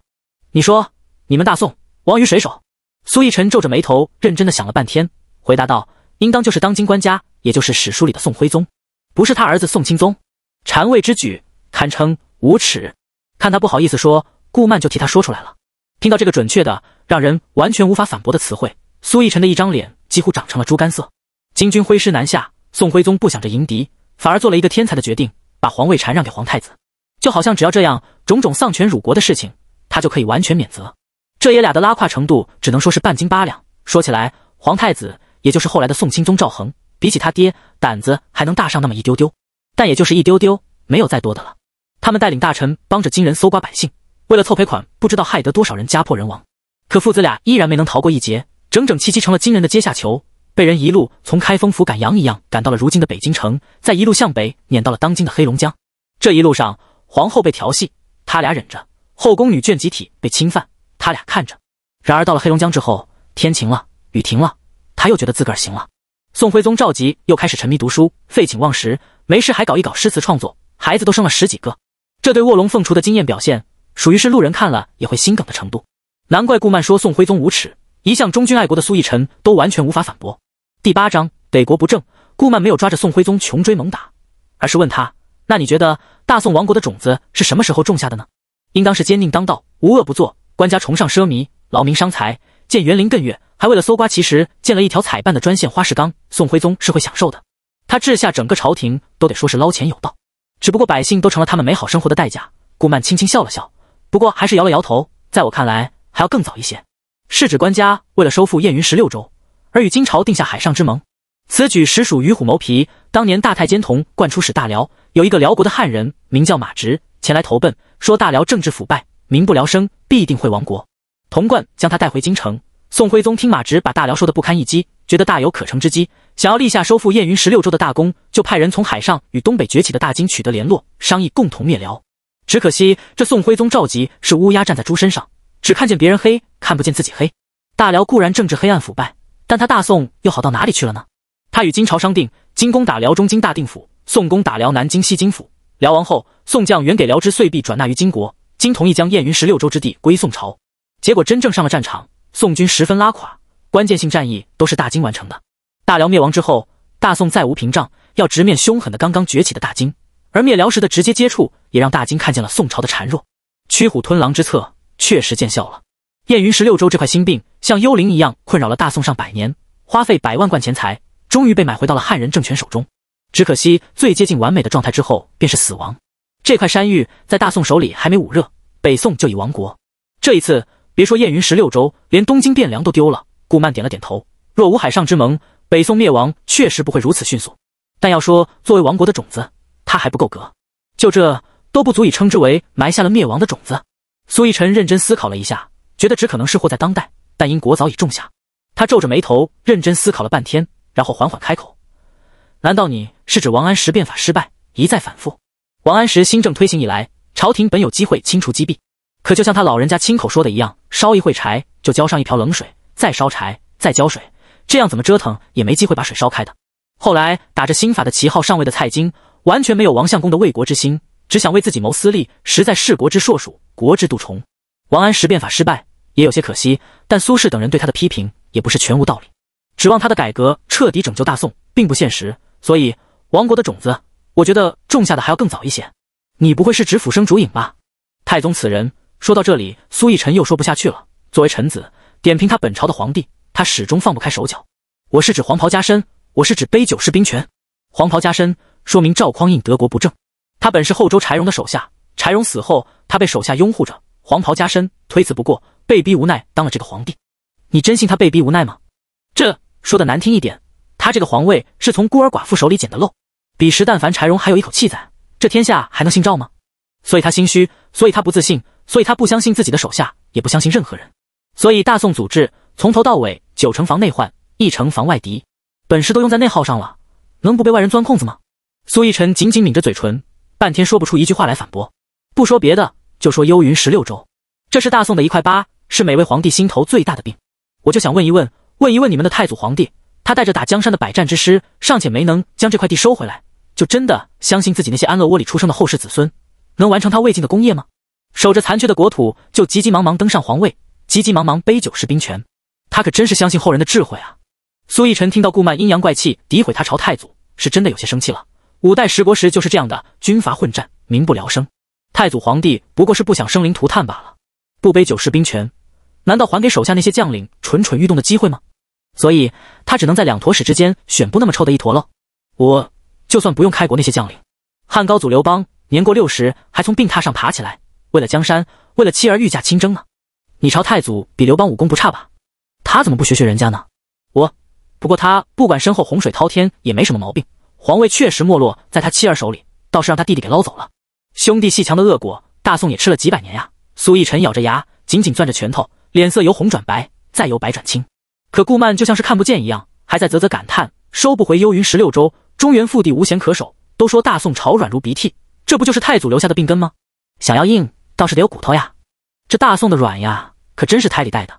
A: 你说你们大宋亡于谁手？苏逸晨皱着眉头，认真的想了半天，回答道：“应当就是当今官家，也就是史书里的宋徽宗，不是他儿子宋钦宗。禅位之举堪称无耻。”看他不好意思说，顾曼就替他说出来了。听到这个准确的、让人完全无法反驳的词汇，苏逸晨的一张脸几乎长成了猪肝色。金军挥师南下，宋徽宗不想着迎敌，反而做了一个天才的决定。把皇位禅让给皇太子，就好像只要这样，种种丧权辱国的事情，他就可以完全免责。这爷俩的拉胯程度，只能说是半斤八两。说起来，皇太子也就是后来的宋钦宗赵恒，比起他爹，胆子还能大上那么一丢丢，但也就是一丢丢，没有再多的了。他们带领大臣帮着金人搜刮百姓，为了凑赔款，不知道害得多少人家破人亡。可父子俩依然没能逃过一劫，整整齐齐成了金人的阶下囚。被人一路从开封府赶羊一样赶到了如今的北京城，再一路向北撵到了当今的黑龙江。这一路上，皇后被调戏，他俩忍着；后宫女眷集体被侵犯，他俩看着。然而到了黑龙江之后，天晴了，雨停了，他又觉得自个儿行了。宋徽宗赵佶又开始沉迷读书，废寝忘食，没事还搞一搞诗词创作。孩子都生了十几个，这对卧龙凤雏的经验表现，属于是路人看了也会心梗的程度。难怪顾曼说宋徽宗无耻，一向忠君爱国的苏逸尘都完全无法反驳。第八章，北国不正，顾曼没有抓着宋徽宗穷追猛打，而是问他：“那你觉得大宋亡国的种子是什么时候种下的呢？”应当是奸佞当道，无恶不作，官家崇尚奢靡，劳民伤财，建园林更远，还为了搜刮奇石，建了一条彩办的专线花石纲。宋徽宗是会享受的，他治下整个朝廷都得说是捞钱有道，只不过百姓都成了他们美好生活的代价。顾曼轻轻笑了笑，不过还是摇了摇头。在我看来，还要更早一些，是指官家为了收复燕云十六州。而与金朝定下海上之盟，此举实属与虎谋皮。当年大太监童贯出使大辽，有一个辽国的汉人名叫马直，前来投奔，说大辽政治腐败，民不聊生，必定会亡国。童贯将他带回京城，宋徽宗听马直把大辽说的不堪一击，觉得大有可乘之机，想要立下收复燕云十六州的大功，就派人从海上与东北崛起的大金取得联络，商议共同灭辽。只可惜这宋徽宗赵佶是乌鸦站在猪身上，只看见别人黑，看不见自己黑。大辽固然政治黑暗腐败。但他大宋又好到哪里去了呢？他与金朝商定，金攻打辽中京大定府，宋攻打辽南京西京府。辽亡后，宋将原给辽之岁币转纳于金国，金同意将燕云十六州之地归宋朝。结果真正上了战场，宋军十分拉垮，关键性战役都是大金完成的。大辽灭亡之后，大宋再无屏障，要直面凶狠的刚刚崛起的大金。而灭辽时的直接接触，也让大金看见了宋朝的孱弱。驱虎吞狼之策，确实见效了。燕云十六州这块心病，像幽灵一样困扰了大宋上百年，花费百万贯钱财，终于被买回到了汉人政权手中。只可惜，最接近完美的状态之后便是死亡。这块山芋在大宋手里还没捂热，北宋就已亡国。这一次，别说燕云十六州，连东京汴梁都丢了。顾曼点了点头。若无海上之盟，北宋灭亡确实不会如此迅速。但要说作为亡国的种子，他还不够格。就这都不足以称之为埋下了灭亡的种子。苏逸尘认真思考了一下。觉得只可能是祸在当代，但因果早已种下。他皱着眉头，认真思考了半天，然后缓缓开口：“难道你是指王安石变法失败，一再反复？王安石新政推行以来，朝廷本有机会清除积弊，可就像他老人家亲口说的一样，烧一会柴就浇上一瓢冷水，再烧柴，再浇水，这样怎么折腾也没机会把水烧开的。后来打着新法的旗号上位的蔡京，完全没有王相公的为国之心，只想为自己谋私利，实在是国之硕鼠，国之蠹虫。”王安石变法失败也有些可惜，但苏轼等人对他的批评也不是全无道理。指望他的改革彻底拯救大宋，并不现实。所以，亡国的种子，我觉得种下的还要更早一些。你不会是指腐生主影吧？太宗此人，说到这里，苏奕晨又说不下去了。作为臣子，点评他本朝的皇帝，他始终放不开手脚。我是指黄袍加身，我是指杯酒释兵权。黄袍加身，说明赵匡胤德国不正。他本是后周柴荣的手下，柴荣死后，他被手下拥护着。黄袍加身，推辞不过，被逼无奈当了这个皇帝。你真信他被逼无奈吗？这说的难听一点，他这个皇位是从孤儿寡妇手里捡的漏。彼时，但凡柴荣还有一口气在，这天下还能姓赵吗？所以他心虚，所以他不自信，所以他不相信自己的手下，也不相信任何人。所以大宋祖制从头到尾，九成防内患，一成防外敌，本事都用在内耗上了，能不被外人钻空子吗？苏奕晨紧紧抿着嘴唇，半天说不出一句话来反驳。不说别的。就说幽云十六州，这是大宋的一块疤，是每位皇帝心头最大的病。我就想问一问，问一问你们的太祖皇帝，他带着打江山的百战之师，尚且没能将这块地收回来，就真的相信自己那些安乐窝里出生的后世子孙能完成他未尽的功业吗？守着残缺的国土，就急急忙忙登上皇位，急急忙忙杯酒释兵权，他可真是相信后人的智慧啊！苏奕晨听到顾漫阴阳怪气诋毁他朝太祖，是真的有些生气了。五代十国时就是这样的，军阀混战，民不聊生。太祖皇帝不过是不想生灵涂炭罢了，不杯酒释兵权，难道还给手下那些将领蠢蠢欲动的机会吗？所以他只能在两坨屎之间选不那么臭的一坨喽。我就算不用开国那些将领，汉高祖刘邦年过六十还从病榻上爬起来，为了江山，为了妻儿御驾亲征呢。你朝太祖比刘邦武功不差吧？他怎么不学学人家呢？我不过他不管身后洪水滔天也没什么毛病，皇位确实没落在他妻儿手里，倒是让他弟弟给捞走了。兄弟戏强的恶果，大宋也吃了几百年呀！苏奕晨咬着牙，紧紧攥着拳头，脸色由红转白，再由白转青。可顾曼就像是看不见一样，还在啧啧感叹：“收不回幽云十六州，中原腹地无险可守。都说大宋朝软如鼻涕，这不就是太祖留下的病根吗？想要硬，倒是得有骨头呀！这大宋的软呀，可真是胎里带的。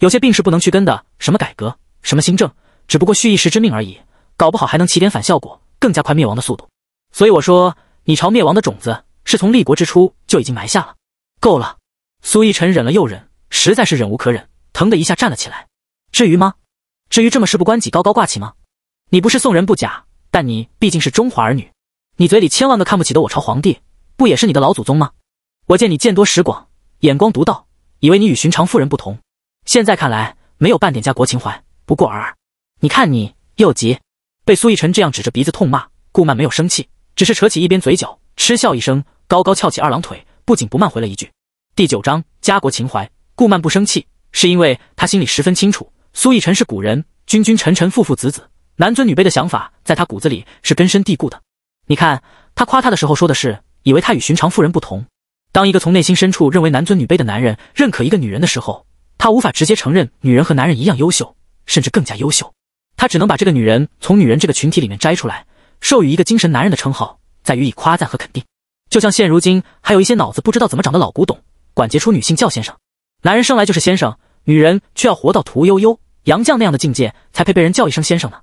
A: 有些病是不能去根的，什么改革，什么新政，只不过蓄一时之命而已，搞不好还能起点反效果，更加快灭亡的速度。所以我说，你朝灭亡的种子。”是从立国之初就已经埋下了。够了！苏逸尘忍了又忍，实在是忍无可忍，疼的一下站了起来。至于吗？至于这么事不关己高高挂起吗？你不是宋人不假，但你毕竟是中华儿女。你嘴里千万个看不起的我朝皇帝，不也是你的老祖宗吗？我见你见多识广，眼光独到，以为你与寻常妇人不同。现在看来，没有半点家国情怀，不过尔尔。你看你又急，被苏逸尘这样指着鼻子痛骂，顾曼没有生气，只是扯起一边嘴角。嗤笑一声，高高翘起二郎腿，不紧不慢回了一句：“第九章家国情怀。”顾曼不生气，是因为他心里十分清楚，苏逸尘是古人，君君臣臣父父子子，男尊女卑的想法在他骨子里是根深蒂固的。你看，他夸他的时候说的是，以为他与寻常妇人不同。当一个从内心深处认为男尊女卑的男人认可一个女人的时候，他无法直接承认女人和男人一样优秀，甚至更加优秀。他只能把这个女人从女人这个群体里面摘出来，授予一个精神男人的称号。再予以夸赞和肯定，就像现如今还有一些脑子不知道怎么长的老古董，管杰出女性叫先生，男人生来就是先生，女人却要活到屠呦呦、杨绛那样的境界才配被人叫一声先生呢。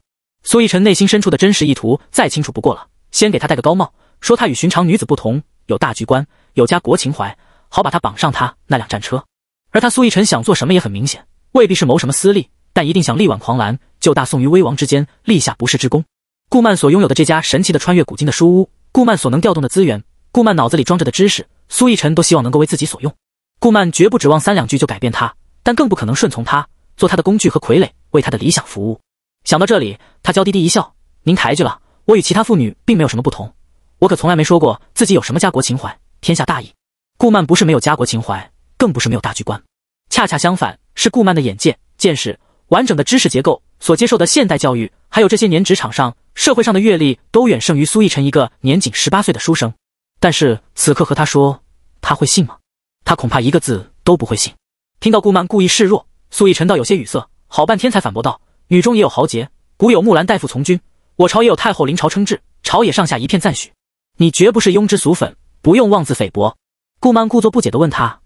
A: 苏逸晨内心深处的真实意图再清楚不过了：先给他戴个高帽，说他与寻常女子不同，有大局观，有家国情怀，好把他绑上他那辆战车。而他苏逸晨想做什么也很明显，未必是谋什么私利，但一定想力挽狂澜，救大宋于危亡之间，立下不世之功。顾曼所拥有的这家神奇的穿越古今的书屋。顾曼所能调动的资源，顾曼脑子里装着的知识，苏逸晨都希望能够为自己所用。顾曼绝不指望三两句就改变他，但更不可能顺从他，做他的工具和傀儡，为他的理想服务。想到这里，他娇滴滴一笑：“您抬举了，我与其他妇女并没有什么不同。我可从来没说过自己有什么家国情怀，天下大义。”顾曼不是没有家国情怀，更不是没有大局观，恰恰相反，是顾曼的眼界、见识、完整的知识结构，所接受的现代教育。还有这些年职场上、社会上的阅历都远胜于苏逸尘一个年仅十八岁的书生，但是此刻和他说，他会信吗？他恐怕一个字都不会信。听到顾曼故意示弱，苏逸尘倒有些语塞，好半天才反驳道：“女中也有豪杰，古有木兰代父从军，我朝也有太后临朝称制，朝野上下一片赞许。你绝不是庸脂俗粉，不用妄自菲薄。”顾曼故作不解的问他：“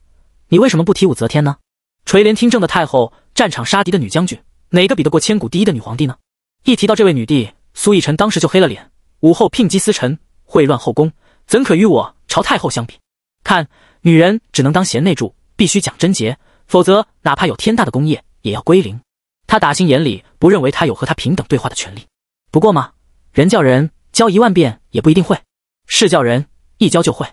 A: 你为什么不提武则天呢？垂帘听政的太后，战场杀敌的女将军，哪个比得过千古第一的女皇帝呢？”一提到这位女帝，苏逸尘当时就黑了脸。武后聘姬司晨，秽乱后宫，怎可与我朝太后相比？看，女人只能当贤内助，必须讲贞洁，否则哪怕有天大的功业，也要归零。他打心眼里不认为她有和他平等对话的权利。不过嘛，人教人教一万遍也不一定会，事教人一教就会。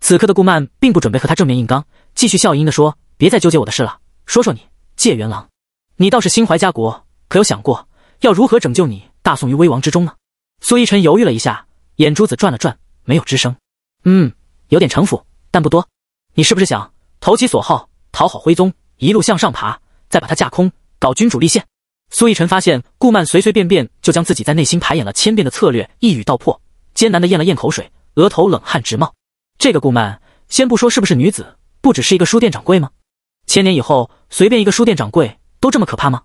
A: 此刻的顾曼并不准备和他正面硬刚，继续笑吟的说：“别再纠结我的事了，说说你介元郎，你倒是心怀家国，可有想过？”要如何拯救你大宋于危亡之中呢？苏逸尘犹豫了一下，眼珠子转了转，没有吱声。嗯，有点城府，但不多。你是不是想投其所好，讨好徽宗，一路向上爬，再把他架空，搞君主立宪？苏逸尘发现顾曼随随便便就将自己在内心排演了千遍的策略一语道破，艰难的咽了咽口水，额头冷汗直冒。这个顾曼，先不说是不是女子，不只是一个书店掌柜吗？千年以后，随便一个书店掌柜都这么可怕吗？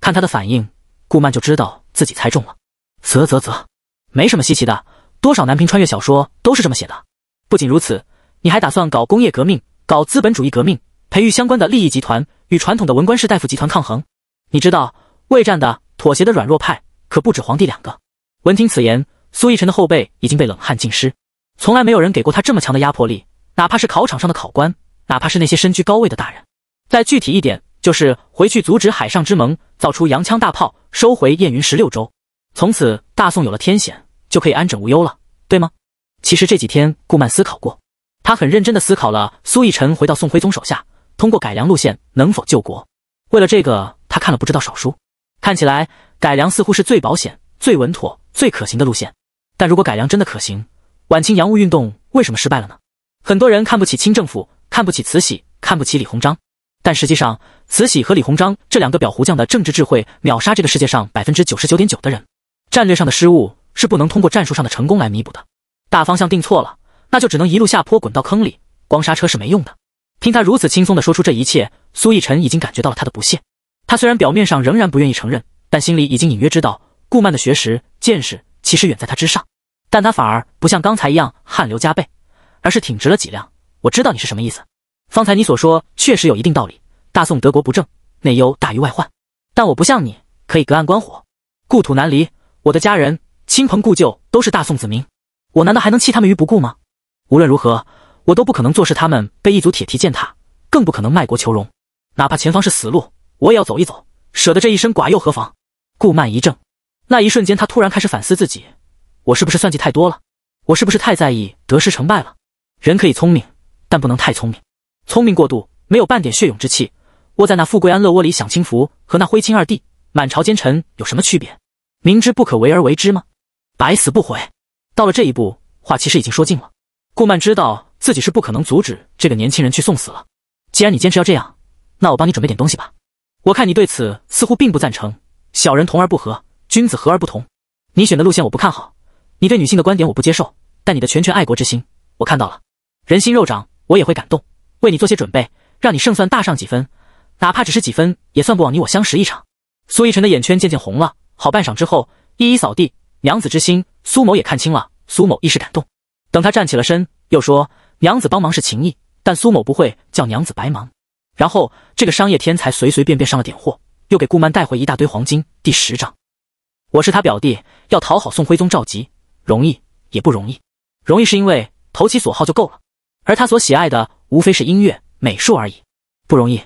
A: 看他的反应。顾曼就知道自己猜中了，啧啧啧，没什么稀奇的，多少南平穿越小说都是这么写的。不仅如此，你还打算搞工业革命，搞资本主义革命，培育相关的利益集团，与传统的文官士大夫集团抗衡。你知道，畏战的、妥协的、软弱派，可不止皇帝两个。闻听此言，苏逸晨的后背已经被冷汗浸湿，从来没有人给过他这么强的压迫力，哪怕是考场上的考官，哪怕是那些身居高位的大人。再具体一点。就是回去阻止海上之盟，造出洋枪大炮，收回燕云十六州，从此大宋有了天险，就可以安枕无忧了，对吗？其实这几天顾曼思考过，他很认真的思考了苏奕晨回到宋徽宗手下，通过改良路线能否救国。为了这个，他看了不知道少书。看起来改良似乎是最保险、最稳妥、最可行的路线，但如果改良真的可行，晚清洋务运动为什么失败了呢？很多人看不起清政府，看不起慈禧，看不起李鸿章，但实际上。慈禧和李鸿章这两个裱糊匠的政治智慧秒杀这个世界上百分之九十九点九的人。战略上的失误是不能通过战术上的成功来弥补的。大方向定错了，那就只能一路下坡，滚到坑里。光刹车是没用的。听他如此轻松地说出这一切，苏奕晨已经感觉到了他的不屑。他虽然表面上仍然不愿意承认，但心里已经隐约知道顾曼的学识见识其实远在他之上。但他反而不像刚才一样汗流浃背，而是挺直了脊梁。我知道你是什么意思。方才你所说确实有一定道理。大宋德国不正，内忧大于外患。但我不像你，可以隔岸观火。故土难离，我的家人、亲朋故旧都是大宋子民，我难道还能弃他们于不顾吗？无论如何，我都不可能坐视他们被一族铁蹄践踏，更不可能卖国求荣。哪怕前方是死路，我也要走一走，舍得这一身寡又何妨？顾漫一怔，那一瞬间，他突然开始反思自己：我是不是算计太多了？我是不是太在意得失成败了？人可以聪明，但不能太聪明。聪明过度，没有半点血勇之气。窝在那富贵安乐窝里享清福，和那灰亲二弟满朝奸臣有什么区别？明知不可为而为之吗？百死不悔。到了这一步，话其实已经说尽了。顾曼知道自己是不可能阻止这个年轻人去送死了。既然你坚持要这样，那我帮你准备点东西吧。我看你对此似乎并不赞成。小人同而不和，君子和而不同。你选的路线我不看好，你对女性的观点我不接受，但你的拳拳爱国之心我看到了。人心肉长，我也会感动，为你做些准备，让你胜算大上几分。哪怕只是几分，也算不枉你我相识一场。苏逸尘的眼圈渐渐红了，好半晌之后，一一扫地。娘子之心，苏某也看清了。苏某一时感动，等他站起了身，又说：“娘子帮忙是情谊，但苏某不会叫娘子白忙。”然后，这个商业天才随随便便上了点货，又给顾曼带回一大堆黄金。第十章，我是他表弟，要讨好宋徽宗赵佶，容易也不容易。容易是因为投其所好就够了，而他所喜爱的无非是音乐、美术而已，不容易。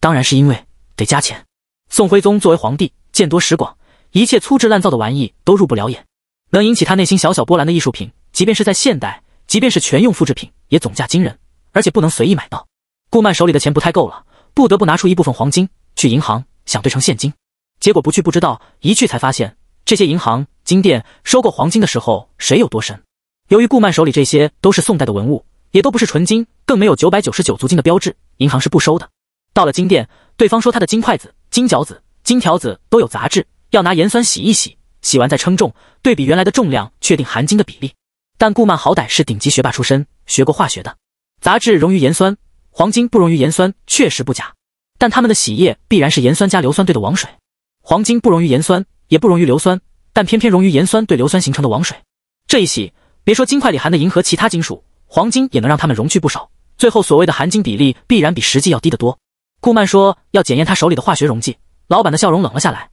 A: 当然是因为得加钱。宋徽宗作为皇帝，见多识广，一切粗制滥造的玩意都入不了眼。能引起他内心小小波澜的艺术品，即便是在现代，即便是全用复制品，也总价惊人，而且不能随意买到。顾曼手里的钱不太够了，不得不拿出一部分黄金去银行想兑成现金，结果不去不知道，一去才发现，这些银行金店收购黄金的时候谁有多神。由于顾曼手里这些都是宋代的文物，也都不是纯金，更没有九百九十九足金的标志，银行是不收的。到了金店，对方说他的金筷子、金饺子、金条子都有杂质，要拿盐酸洗一洗，洗完再称重，对比原来的重量，确定含金的比例。但顾曼好歹是顶级学霸出身，学过化学的，杂质溶于盐酸，黄金不溶于盐酸，确实不假。但他们的洗液必然是盐酸加硫酸兑的王水，黄金不溶于盐酸，也不溶于硫酸，但偏偏溶于盐酸兑硫酸形成的王水。这一洗，别说金块里含的银和其他金属，黄金也能让他们溶去不少。最后所谓的含金比例必然比实际要低得多。顾曼说要检验他手里的化学溶剂，老板的笑容冷了下来。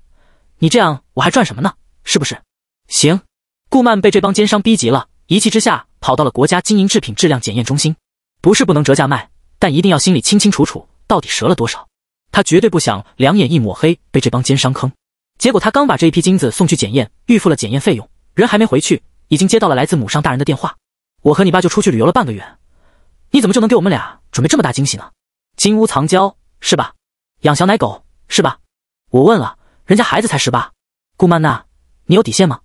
A: 你这样我还赚什么呢？是不是？行。顾曼被这帮奸商逼急了，一气之下跑到了国家金银制品质量检验中心。不是不能折价卖，但一定要心里清清楚楚，到底折了多少。他绝对不想两眼一抹黑被这帮奸商坑。结果他刚把这一批金子送去检验，预付了检验费用，人还没回去，已经接到了来自母上大人的电话。我和你爸就出去旅游了半个月，你怎么就能给我们俩准备这么大惊喜呢？金屋藏娇。是吧，养小奶狗是吧？我问了，人家孩子才十八。顾曼娜，你有底线吗？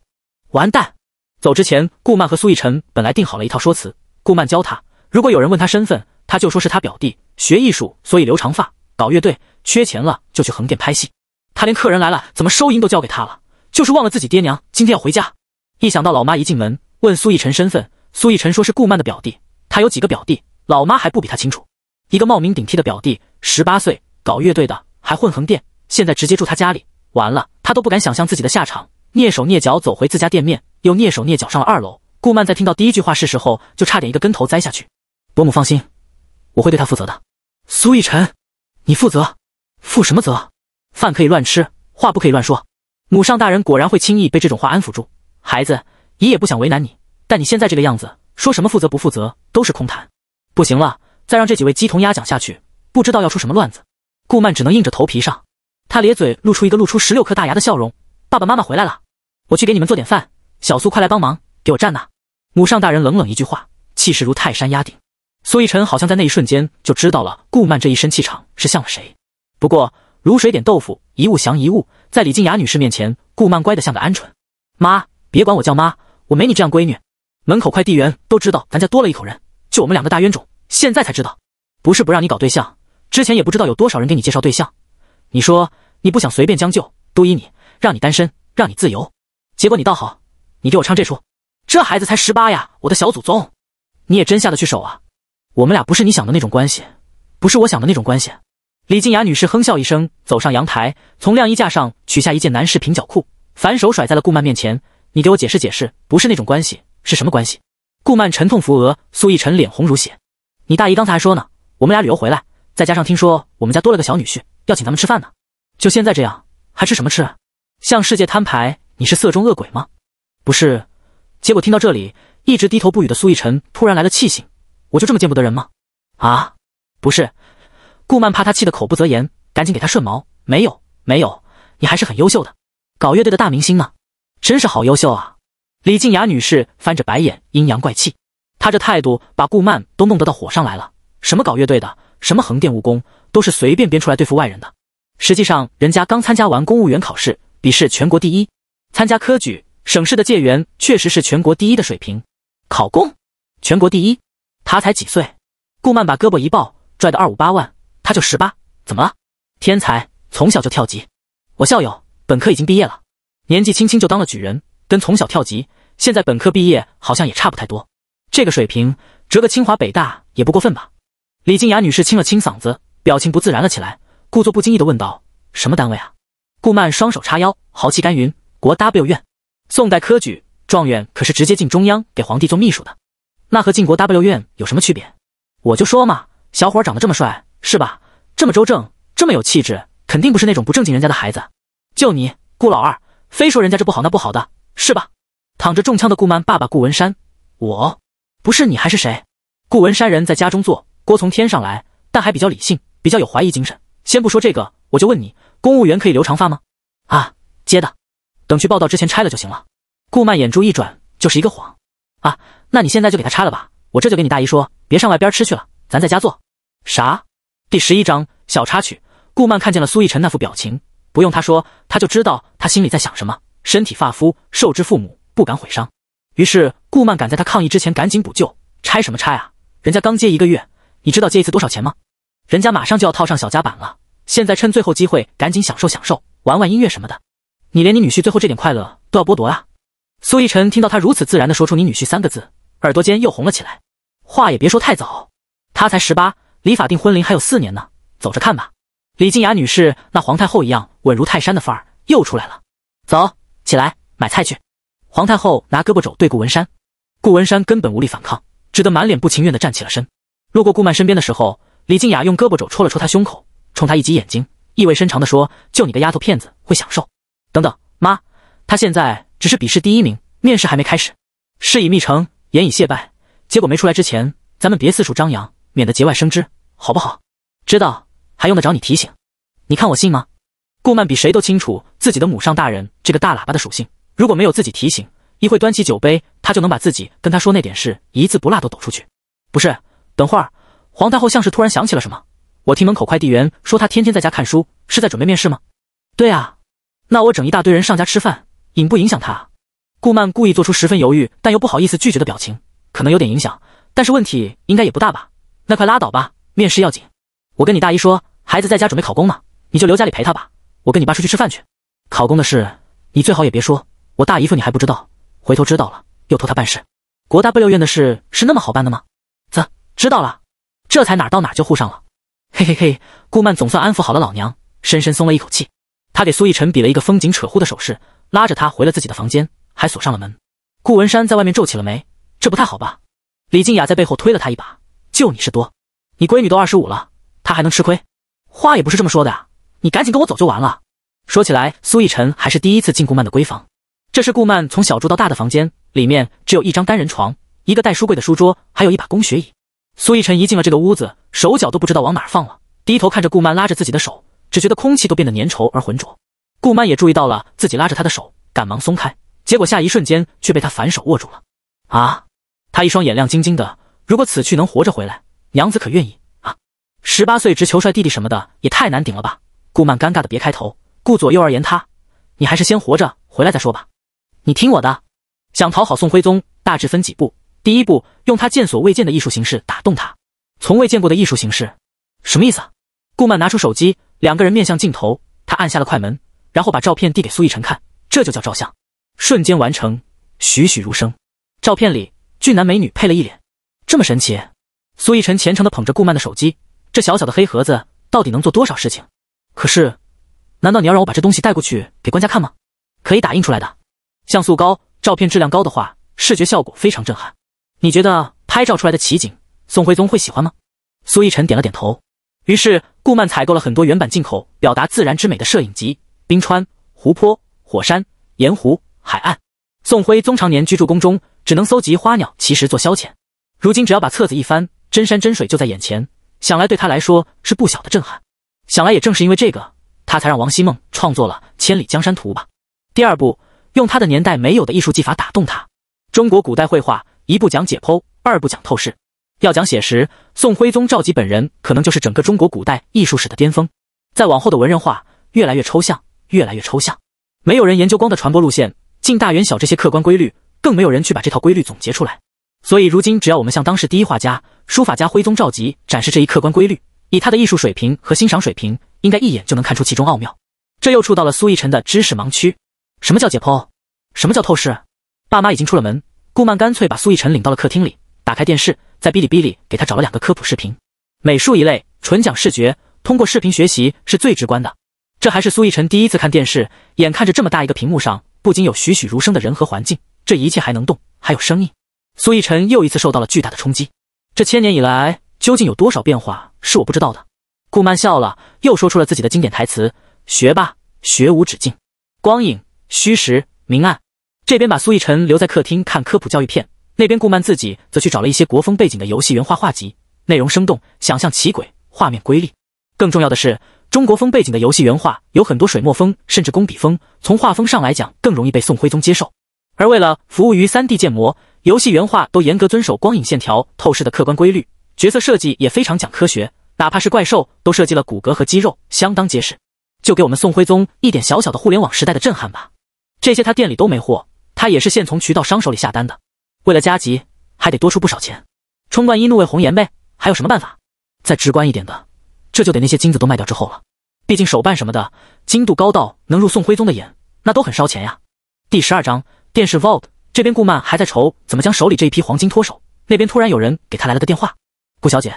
A: 完蛋！走之前，顾曼和苏逸晨本来定好了一套说辞。顾曼教他，如果有人问他身份，他就说是他表弟，学艺术，所以留长发，搞乐队，缺钱了就去横店拍戏。他连客人来了怎么收银都交给他了，就是忘了自己爹娘今天要回家。一想到老妈一进门问苏逸晨身份，苏逸晨说是顾曼的表弟，他有几个表弟，老妈还不比他清楚。一个冒名顶替的表弟。十八岁搞乐队的，还混横店，现在直接住他家里，完了他都不敢想象自己的下场。蹑手蹑脚走回自家店面，又蹑手蹑脚上了二楼。顾曼在听到第一句话是时候，就差点一个跟头栽下去。伯母放心，我会对他负责的。苏逸晨，你负责？负什么责？饭可以乱吃，话不可以乱说。母上大人果然会轻易被这种话安抚住。孩子，姨也不想为难你，但你现在这个样子，说什么负责不负责都是空谈。不行了，再让这几位鸡同鸭讲下去。不知道要出什么乱子，顾曼只能硬着头皮上。她咧嘴露出一个露出十六颗大牙的笑容：“爸爸妈妈回来了，我去给你们做点饭。小苏，快来帮忙，给我站那。”母上大人冷冷一句话，气势如泰山压顶。苏逸晨好像在那一瞬间就知道了顾曼这一身气场是向了谁。不过如水点豆腐，一物降一物，在李静雅女士面前，顾曼乖得像个鹌鹑。妈，别管我叫妈，我没你这样闺女。门口快递员都知道咱家多了一口人，就我们两个大冤种，现在才知道，不是不让你搞对象。之前也不知道有多少人给你介绍对象，你说你不想随便将就，都依你，让你单身，让你自由，结果你倒好，你给我唱这出，这孩子才十八呀，我的小祖宗，你也真下得去手啊！我们俩不是你想的那种关系，不是我想的那种关系。李静雅女士哼笑一声，走上阳台，从晾衣架上取下一件男士平角裤，反手甩在了顾曼面前。你给我解释解释，不是那种关系，是什么关系？顾曼沉痛扶额，苏逸晨脸红如血。你大姨刚才还说呢，我们俩旅游回来。再加上听说我们家多了个小女婿，要请咱们吃饭呢。就现在这样还吃什么吃？向世界摊牌，你是色中恶鬼吗？不是。结果听到这里，一直低头不语的苏逸晨突然来了气性，我就这么见不得人吗？啊，不是。顾曼怕他气得口不择言，赶紧给他顺毛。没有，没有，你还是很优秀的，搞乐队的大明星呢，真是好优秀啊！李静雅女士翻着白眼，阴阳怪气。她这态度把顾曼都弄得到火上来了。什么搞乐队的？什么横店务工都是随便编出来对付外人的。实际上，人家刚参加完公务员考试，笔试全国第一；参加科举，省市的界员确实是全国第一的水平。考公全国第一，他才几岁？顾曼把胳膊一抱，拽的二五八万，他就十八。怎么了？天才，从小就跳级。我校友本科已经毕业了，年纪轻轻就当了举人，跟从小跳级，现在本科毕业好像也差不太多。这个水平，折个清华北大也不过分吧？李静雅女士清了清嗓子，表情不自然了起来，故作不经意地问道：“什么单位啊？”顾曼双手叉腰，豪气干云：“国 W 院，宋代科举状元可是直接进中央给皇帝做秘书的，那和进国 W 院有什么区别？”我就说嘛，小伙长得这么帅，是吧？这么周正，这么有气质，肯定不是那种不正经人家的孩子。就你顾老二，非说人家这不好那不好的，是吧？躺着中枪的顾曼爸爸顾文山，我不是你还是谁？顾文山人在家中坐。锅从天上来，但还比较理性，比较有怀疑精神。先不说这个，我就问你，公务员可以留长发吗？啊，接的，等去报道之前拆了就行了。顾曼眼珠一转，就是一个谎。啊，那你现在就给他拆了吧，我这就给你大姨说，别上外边吃去了，咱在家做。啥？第十一章小插曲。顾曼看见了苏逸晨那副表情，不用他说，他就知道他心里在想什么。身体发肤，受之父母，不敢毁伤。于是顾曼赶在他抗议之前，赶紧补救，拆什么拆啊？人家刚接一个月。你知道接一次多少钱吗？人家马上就要套上小夹板了，现在趁最后机会赶紧享受享受，玩玩音乐什么的。你连你女婿最后这点快乐都要剥夺啊！苏逸晨听到他如此自然的说出“你女婿”三个字，耳朵尖又红了起来。话也别说太早，他才十八，离法定婚龄还有四年呢，走着看吧。李静雅女士那皇太后一样稳如泰山的范儿又出来了，走起来买菜去。皇太后拿胳膊肘对顾文山，顾文山根本无力反抗，只得满脸不情愿的站起了身。路过顾曼身边的时候，李静雅用胳膊肘戳了戳她胸口，冲她一挤眼睛，意味深长地说：“就你个丫头片子会享受。”等等，妈，他现在只是笔试第一名，面试还没开始。事已密成，言已谢拜，结果没出来之前，咱们别四处张扬，免得节外生枝，好不好？知道还用得着你提醒？你看我信吗？顾曼比谁都清楚自己的母上大人这个大喇叭的属性，如果没有自己提醒，一会端起酒杯，她就能把自己跟他说那点事一字不落都抖出去。不是。等会儿，皇太后像是突然想起了什么。我听门口快递员说，她天天在家看书，是在准备面试吗？对啊，那我整一大堆人上家吃饭，影不影响她？顾曼故意做出十分犹豫，但又不好意思拒绝的表情。可能有点影响，但是问题应该也不大吧？那快拉倒吧，面试要紧。我跟你大姨说，孩子在家准备考公呢，你就留家里陪他吧。我跟你爸出去吃饭去。考公的事，你最好也别说。我大姨夫你还不知道，回头知道了又托他办事。国大不六院的事是那么好办的吗？知道了，这才哪到哪就护上了，嘿嘿嘿！顾曼总算安抚好了老娘，深深松了一口气。她给苏逸晨比了一个风景扯呼的手势，拉着他回了自己的房间，还锁上了门。顾文山在外面皱起了眉，这不太好吧？李静雅在背后推了他一把，就你事多，你闺女都二十五了，她还能吃亏？话也不是这么说的啊，你赶紧跟我走就完了。说起来，苏逸晨还是第一次进顾曼的闺房，这是顾曼从小住到大的房间，里面只有一张单人床，一个带书柜的书桌，还有一把工学椅。苏逸晨一进了这个屋子，手脚都不知道往哪放了，低头看着顾曼拉着自己的手，只觉得空气都变得粘稠而浑浊。顾曼也注意到了自己拉着他的手，赶忙松开，结果下一瞬间却被他反手握住了。啊！他一双眼亮晶晶的，如果此去能活着回来，娘子可愿意啊？十八岁直求帅弟弟什么的，也太难顶了吧？顾曼尴尬的别开头，顾左右而言他，你还是先活着回来再说吧。你听我的，想讨好宋徽宗，大致分几步。第一步，用他见所未见的艺术形式打动他。从未见过的艺术形式，什么意思？顾曼拿出手机，两个人面向镜头，他按下了快门，然后把照片递给苏逸晨看。这就叫照相，瞬间完成，栩栩如生。照片里俊男美女配了一脸，这么神奇。苏逸晨虔诚地捧着顾曼的手机，这小小的黑盒子到底能做多少事情？可是，难道你要让我把这东西带过去给官家看吗？可以打印出来的，像素高，照片质量高的话，视觉效果非常震撼。你觉得拍照出来的奇景，宋徽宗会喜欢吗？苏逸晨点了点头。于是顾曼采购了很多原版进口、表达自然之美的摄影集，冰川、湖泊、火山、盐湖、海岸。宋徽宗常年居住宫中，只能搜集花鸟奇石做消遣。如今只要把册子一翻，真山真水就在眼前。想来对他来说是不小的震撼。想来也正是因为这个，他才让王希孟创作了《千里江山图》吧。第二步，用他的年代没有的艺术技法打动他。中国古代绘画。一部讲解剖，二部讲透视，要讲写实。宋徽宗赵佶本人可能就是整个中国古代艺术史的巅峰。再往后的文人画越来越抽象，越来越抽象，没有人研究光的传播路线、近大远小这些客观规律，更没有人去把这套规律总结出来。所以如今，只要我们向当时第一画家、书法家徽宗赵佶展示这一客观规律，以他的艺术水平和欣赏水平，应该一眼就能看出其中奥妙。这又触到了苏奕晨的知识盲区：什么叫解剖？什么叫透视？爸妈已经出了门。顾曼干脆把苏逸晨领到了客厅里，打开电视，在哔哩哔哩给他找了两个科普视频，美术一类，纯讲视觉，通过视频学习是最直观的。这还是苏逸晨第一次看电视，眼看着这么大一个屏幕上，不仅有栩栩如生的人和环境，这一切还能动，还有声音，苏逸晨又一次受到了巨大的冲击。这千年以来，究竟有多少变化是我不知道的？顾曼笑了，又说出了自己的经典台词：学吧，学无止境，光影、虚实、明暗。这边把苏逸晨留在客厅看科普教育片，那边顾曼自己则去找了一些国风背景的游戏原画画集，内容生动，想象奇诡，画面瑰丽。更重要的是，中国风背景的游戏原画有很多水墨风，甚至工笔风，从画风上来讲更容易被宋徽宗接受。而为了服务于三 D 建模，游戏原画都严格遵守光影、线条、透视的客观规律，角色设计也非常讲科学，哪怕是怪兽都设计了骨骼和肌肉，相当结实。就给我们宋徽宗一点小小的互联网时代的震撼吧。这些他店里都没货。他也是现从渠道商手里下单的，为了加急，还得多出不少钱。冲冠一怒为红颜呗，还有什么办法？再直观一点的，这就得那些金子都卖掉之后了。毕竟手办什么的，精度高到能入宋徽宗的眼，那都很烧钱呀。第十二章电视 vault 这边，顾漫还在愁怎么将手里这一批黄金脱手，那边突然有人给他来了个电话：“顾小姐，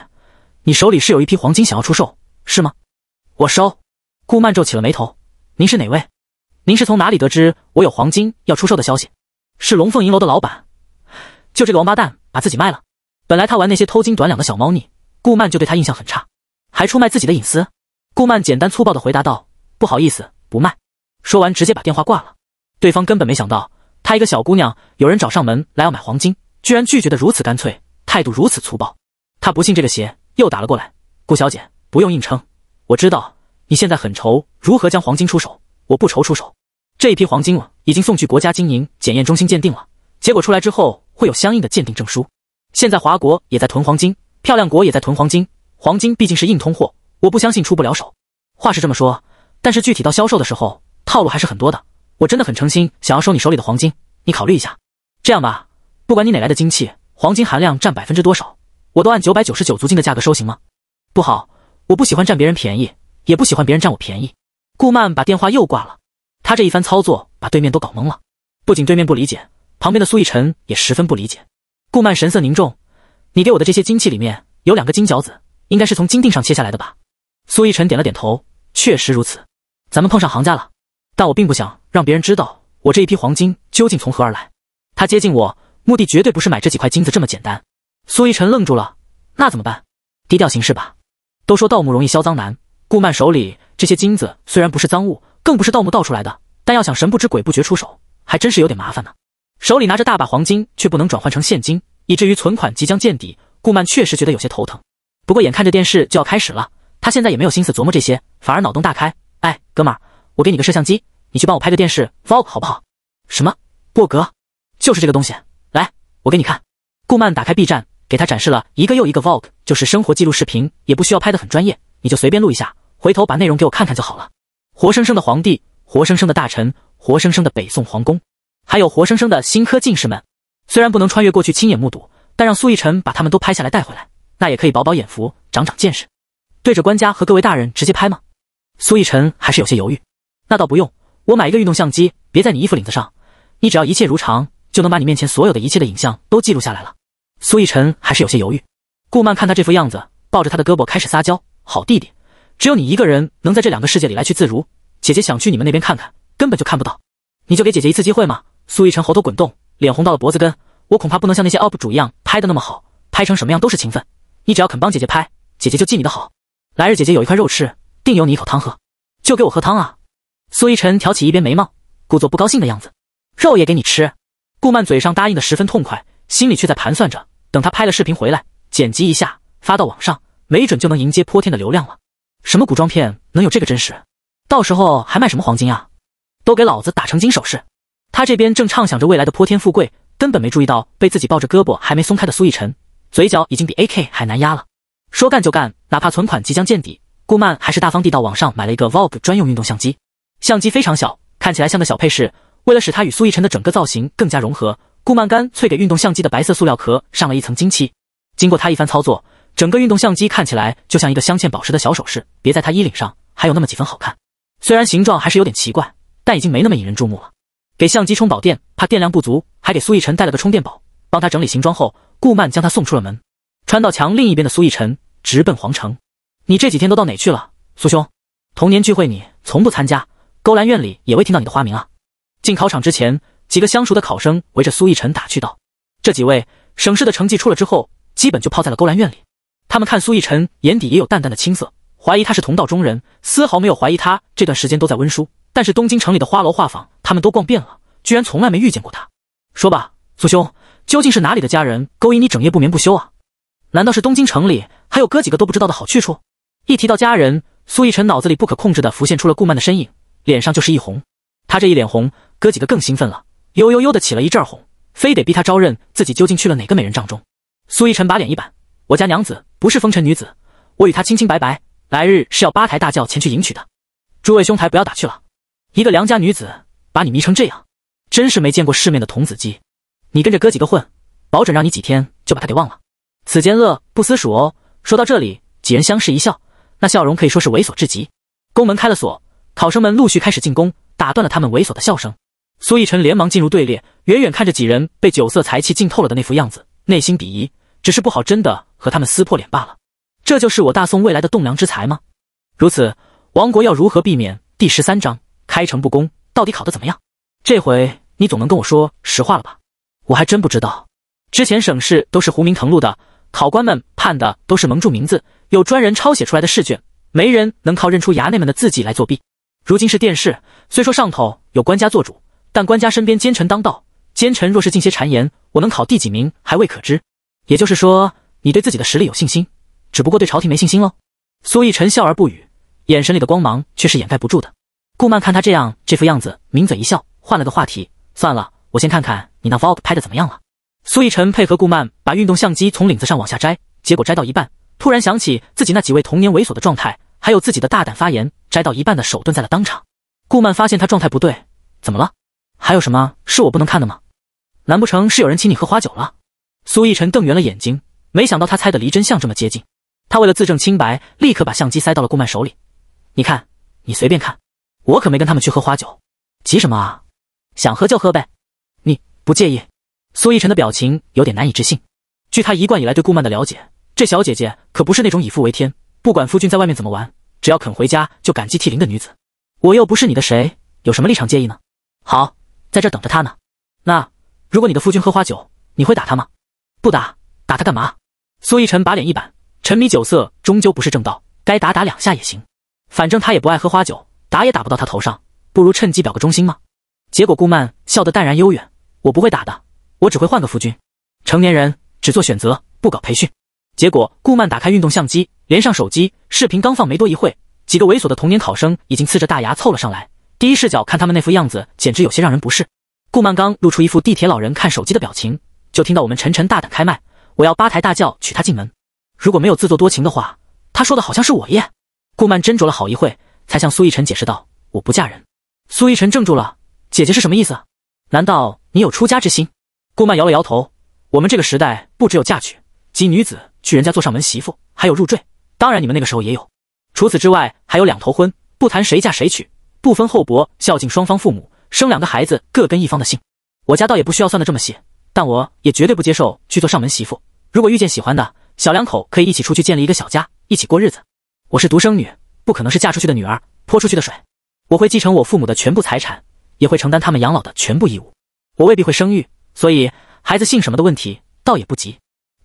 A: 你手里是有一批黄金想要出售，是吗？”我收。顾漫皱起了眉头：“您是哪位？”您是从哪里得知我有黄金要出售的消息？是龙凤银楼的老板，就这个王八蛋把自己卖了。本来他玩那些偷金短两的小猫腻，顾曼就对他印象很差，还出卖自己的隐私。顾曼简单粗暴的回答道：“不好意思，不卖。”说完直接把电话挂了。对方根本没想到，她一个小姑娘，有人找上门来要买黄金，居然拒绝的如此干脆，态度如此粗暴。他不信这个邪，又打了过来。顾小姐，不用硬撑，我知道你现在很愁如何将黄金出手，我不愁出手。这一批黄金我已经送去国家经营检验中心鉴定了，结果出来之后会有相应的鉴定证书。现在华国也在囤黄金，漂亮国也在囤黄金，黄金毕竟是硬通货，我不相信出不了手。话是这么说，但是具体到销售的时候，套路还是很多的。我真的很诚心想要收你手里的黄金，你考虑一下。这样吧，不管你哪来的金器，黄金含量占百分之多少，我都按九百九十九足金的价格收，行吗？不好，我不喜欢占别人便宜，也不喜欢别人占我便宜。顾曼把电话又挂了。他这一番操作把对面都搞懵了，不仅对面不理解，旁边的苏逸晨也十分不理解。顾曼神色凝重：“你给我的这些金器里面有两个金角子，应该是从金锭上切下来的吧？”苏逸晨点了点头：“确实如此，咱们碰上行家了。但我并不想让别人知道我这一批黄金究竟从何而来。他接近我，目的绝对不是买这几块金子这么简单。”苏逸晨愣住了：“那怎么办？低调行事吧。都说盗墓容易，销赃难。顾曼手里这些金子虽然不是赃物。”更不是盗墓盗出来的，但要想神不知鬼不觉出手，还真是有点麻烦呢。手里拿着大把黄金，却不能转换成现金，以至于存款即将见底，顾曼确实觉得有些头疼。不过眼看着电视就要开始了，他现在也没有心思琢磨这些，反而脑洞大开。哎，哥们，我给你个摄像机，你去帮我拍个电视 vlog 好不好？什么过格？就是这个东西。来，我给你看。顾曼打开 B 站，给他展示了一个又一个 vlog，就是生活记录视频，也不需要拍得很专业，你就随便录一下，回头把内容给我看看就好了。活生生的皇帝，活生生的大臣，活生生的北宋皇宫，还有活生生的新科进士们。虽然不能穿越过去亲眼目睹，但让苏逸晨把他们都拍下来带回来，那也可以饱饱眼福，长长见识。对着官家和各位大人直接拍吗？苏逸晨还是有些犹豫。那倒不用，我买一个运动相机，别在你衣服领子上。你只要一切如常，就能把你面前所有的一切的影像都记录下来了。苏逸晨还是有些犹豫。顾曼看他这副样子，抱着他的胳膊开始撒娇：“好弟弟。”只有你一个人能在这两个世界里来去自如。姐姐想去你们那边看看，根本就看不到。你就给姐姐一次机会吗？苏逸晨喉头滚动，脸红到了脖子根。我恐怕不能像那些 UP 主一样拍的那么好，拍成什么样都是情分。你只要肯帮姐姐拍，姐姐就记你的好。来日姐姐有一块肉吃，定有你一口汤喝。就给我喝汤啊！苏逸晨挑起一边眉毛，故作不高兴的样子。肉也给你吃。顾曼嘴上答应的十分痛快，心里却在盘算着，等他拍了视频回来，剪辑一下发到网上，没准就能迎接泼天的流量了。什么古装片能有这个真实？到时候还卖什么黄金啊？都给老子打成金首饰！他这边正畅想着未来的泼天富贵，根本没注意到被自己抱着胳膊还没松开的苏逸晨，嘴角已经比 AK 还难压了。说干就干，哪怕存款即将见底，顾曼还是大方地到网上买了一个 Vogue 专用运动相机。相机非常小，看起来像个小配饰。为了使它与苏逸晨的整个造型更加融合，顾曼干脆给运动相机的白色塑料壳上了一层金漆。经过他一番操作。整个运动相机看起来就像一个镶嵌宝石的小首饰，别在他衣领上还有那么几分好看。虽然形状还是有点奇怪，但已经没那么引人注目了。给相机充饱电，怕电量不足，还给苏逸晨带了个充电宝。帮他整理行装后，顾曼将他送出了门。穿到墙另一边的苏逸晨直奔皇城。你这几天都到哪去了，苏兄？童年聚会你从不参加，勾栏院里也未听到你的花名啊。进考场之前，几个相熟的考生围着苏逸晨打趣道：“这几位省市的成绩出了之后，基本就泡在了勾栏院里。”他们看苏逸尘眼底也有淡淡的青色，怀疑他是同道中人，丝毫没有怀疑他这段时间都在温书。但是东京城里的花楼画舫，他们都逛遍了，居然从来没遇见过他。说吧，苏兄，究竟是哪里的佳人勾引你整夜不眠不休啊？难道是东京城里还有哥几个都不知道的好去处？一提到佳人，苏逸尘脑子里不可控制的浮现出了顾曼的身影，脸上就是一红。他这一脸红，哥几个更兴奋了，悠悠悠的起了一阵红，非得逼他招认自己究竟去了哪个美人帐中。苏逸尘把脸一板，我家娘子。不是风尘女子，我与她清清白白，来日是要八抬大轿前去迎娶的。诸位兄台不要打趣了，一个良家女子把你迷成这样，真是没见过世面的童子鸡。你跟着哥几个混，保准让你几天就把她给忘了。此间乐不思蜀哦。说到这里，几人相视一笑，那笑容可以说是猥琐至极。宫门开了锁，考生们陆续开始进宫，打断了他们猥琐的笑声。苏逸尘连忙进入队列，远远看着几人被酒色财气浸透了的那副样子，内心鄙夷。只是不好，真的和他们撕破脸罢了。这就是我大宋未来的栋梁之才吗？如此，王国要如何避免？第十三章，开诚布公，到底考得怎么样？这回你总能跟我说实话了吧？我还真不知道，之前省试都是胡名腾录的，考官们判的都是蒙住名字，有专人抄写出来的试卷，没人能靠认出衙内们的字迹来作弊。如今是殿试，虽说上头有官家做主，但官家身边奸臣当道，奸臣若是进些谗言，我能考第几名还未可知。也就是说，你对自己的实力有信心，只不过对朝廷没信心喽。苏逸晨笑而不语，眼神里的光芒却是掩盖不住的。顾曼看他这样这副样子，抿嘴一笑，换了个话题。算了，我先看看你那 vlog 拍的怎么样了。苏逸晨配合顾曼把运动相机从领子上往下摘，结果摘到一半，突然想起自己那几位童年猥琐的状态，还有自己的大胆发言，摘到一半的手顿在了当场。顾曼发现他状态不对，怎么了？还有什么是我不能看的吗？难不成是有人请你喝花酒了？苏逸晨瞪圆了眼睛，没想到他猜的离真相这么接近。他为了自证清白，立刻把相机塞到了顾曼手里。你看，你随便看，我可没跟他们去喝花酒，急什么啊？想喝就喝呗，你不介意？苏逸晨的表情有点难以置信。据他一贯以来对顾曼的了解，这小姐姐可不是那种以父为天，不管夫君在外面怎么玩，只要肯回家就感激涕零的女子。我又不是你的谁，有什么立场介意呢？好，在这等着他呢。那如果你的夫君喝花酒，你会打他吗？不打，打他干嘛？苏逸尘把脸一板，沉迷酒色终究不是正道，该打打两下也行，反正他也不爱喝花酒，打也打不到他头上，不如趁机表个忠心嘛。结果顾曼笑得淡然悠远，我不会打的，我只会换个夫君。成年人只做选择，不搞培训。结果顾曼打开运动相机，连上手机，视频刚放没多一会，几个猥琐的童年考生已经呲着大牙凑了上来。第一视角看他们那副样子，简直有些让人不适。顾曼刚露出一副地铁老人看手机的表情。就听到我们晨晨大胆开麦，我要八抬大轿娶她进门。如果没有自作多情的话，他说的好像是我耶。顾曼斟酌了好一会，才向苏奕晨解释道：“我不嫁人。”苏奕晨怔住了：“姐姐是什么意思？难道你有出家之心？”顾曼摇了摇头：“我们这个时代不只有嫁娶，即女子去人家做上门媳妇，还有入赘。当然，你们那个时候也有。除此之外，还有两头婚，不谈谁嫁谁娶，不分厚薄，孝敬双方父母，生两个孩子各跟一方的姓。我家倒也不需要算的这么细。”但我也绝对不接受去做上门媳妇。如果遇见喜欢的，小两口可以一起出去建立一个小家，一起过日子。我是独生女，不可能是嫁出去的女儿泼出去的水。我会继承我父母的全部财产，也会承担他们养老的全部义务。我未必会生育，所以孩子姓什么的问题倒也不急。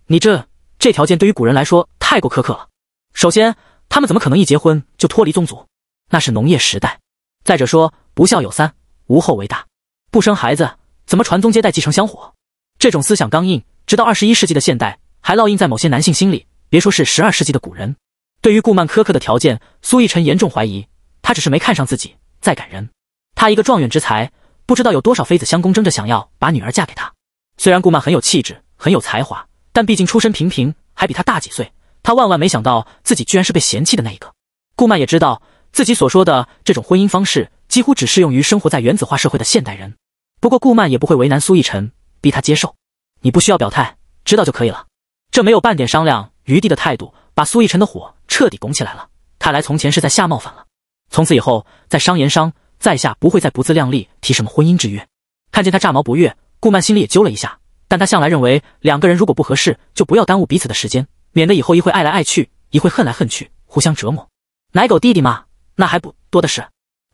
A: 你这这条件对于古人来说太过苛刻了。首先，他们怎么可能一结婚就脱离宗族？那是农业时代。再者说，不孝有三，无后为大。不生孩子，怎么传宗接代，继承香火？这种思想刚硬，直到二十一世纪的现代，还烙印在某些男性心里。别说是十二世纪的古人，对于顾曼苛刻的条件，苏逸晨严重怀疑，他只是没看上自己，在赶人。他一个状元之才，不知道有多少妃子相公争着想要把女儿嫁给他。虽然顾曼很有气质，很有才华，但毕竟出身平平，还比他大几岁。他万万没想到自己居然是被嫌弃的那一个。顾曼也知道自己所说的这种婚姻方式，几乎只适用于生活在原子化社会的现代人。不过顾曼也不会为难苏逸晨。逼他接受，你不需要表态，知道就可以了。这没有半点商量余地的态度，把苏逸晨的火彻底拱起来了。看来从前是在下冒犯了，从此以后在商言商，在下不会再不自量力提什么婚姻之约。看见他炸毛不悦，顾曼心里也揪了一下。但他向来认为，两个人如果不合适，就不要耽误彼此的时间，免得以后一会爱来爱去，一会恨来恨去，互相折磨。奶狗弟弟嘛，那还不多的是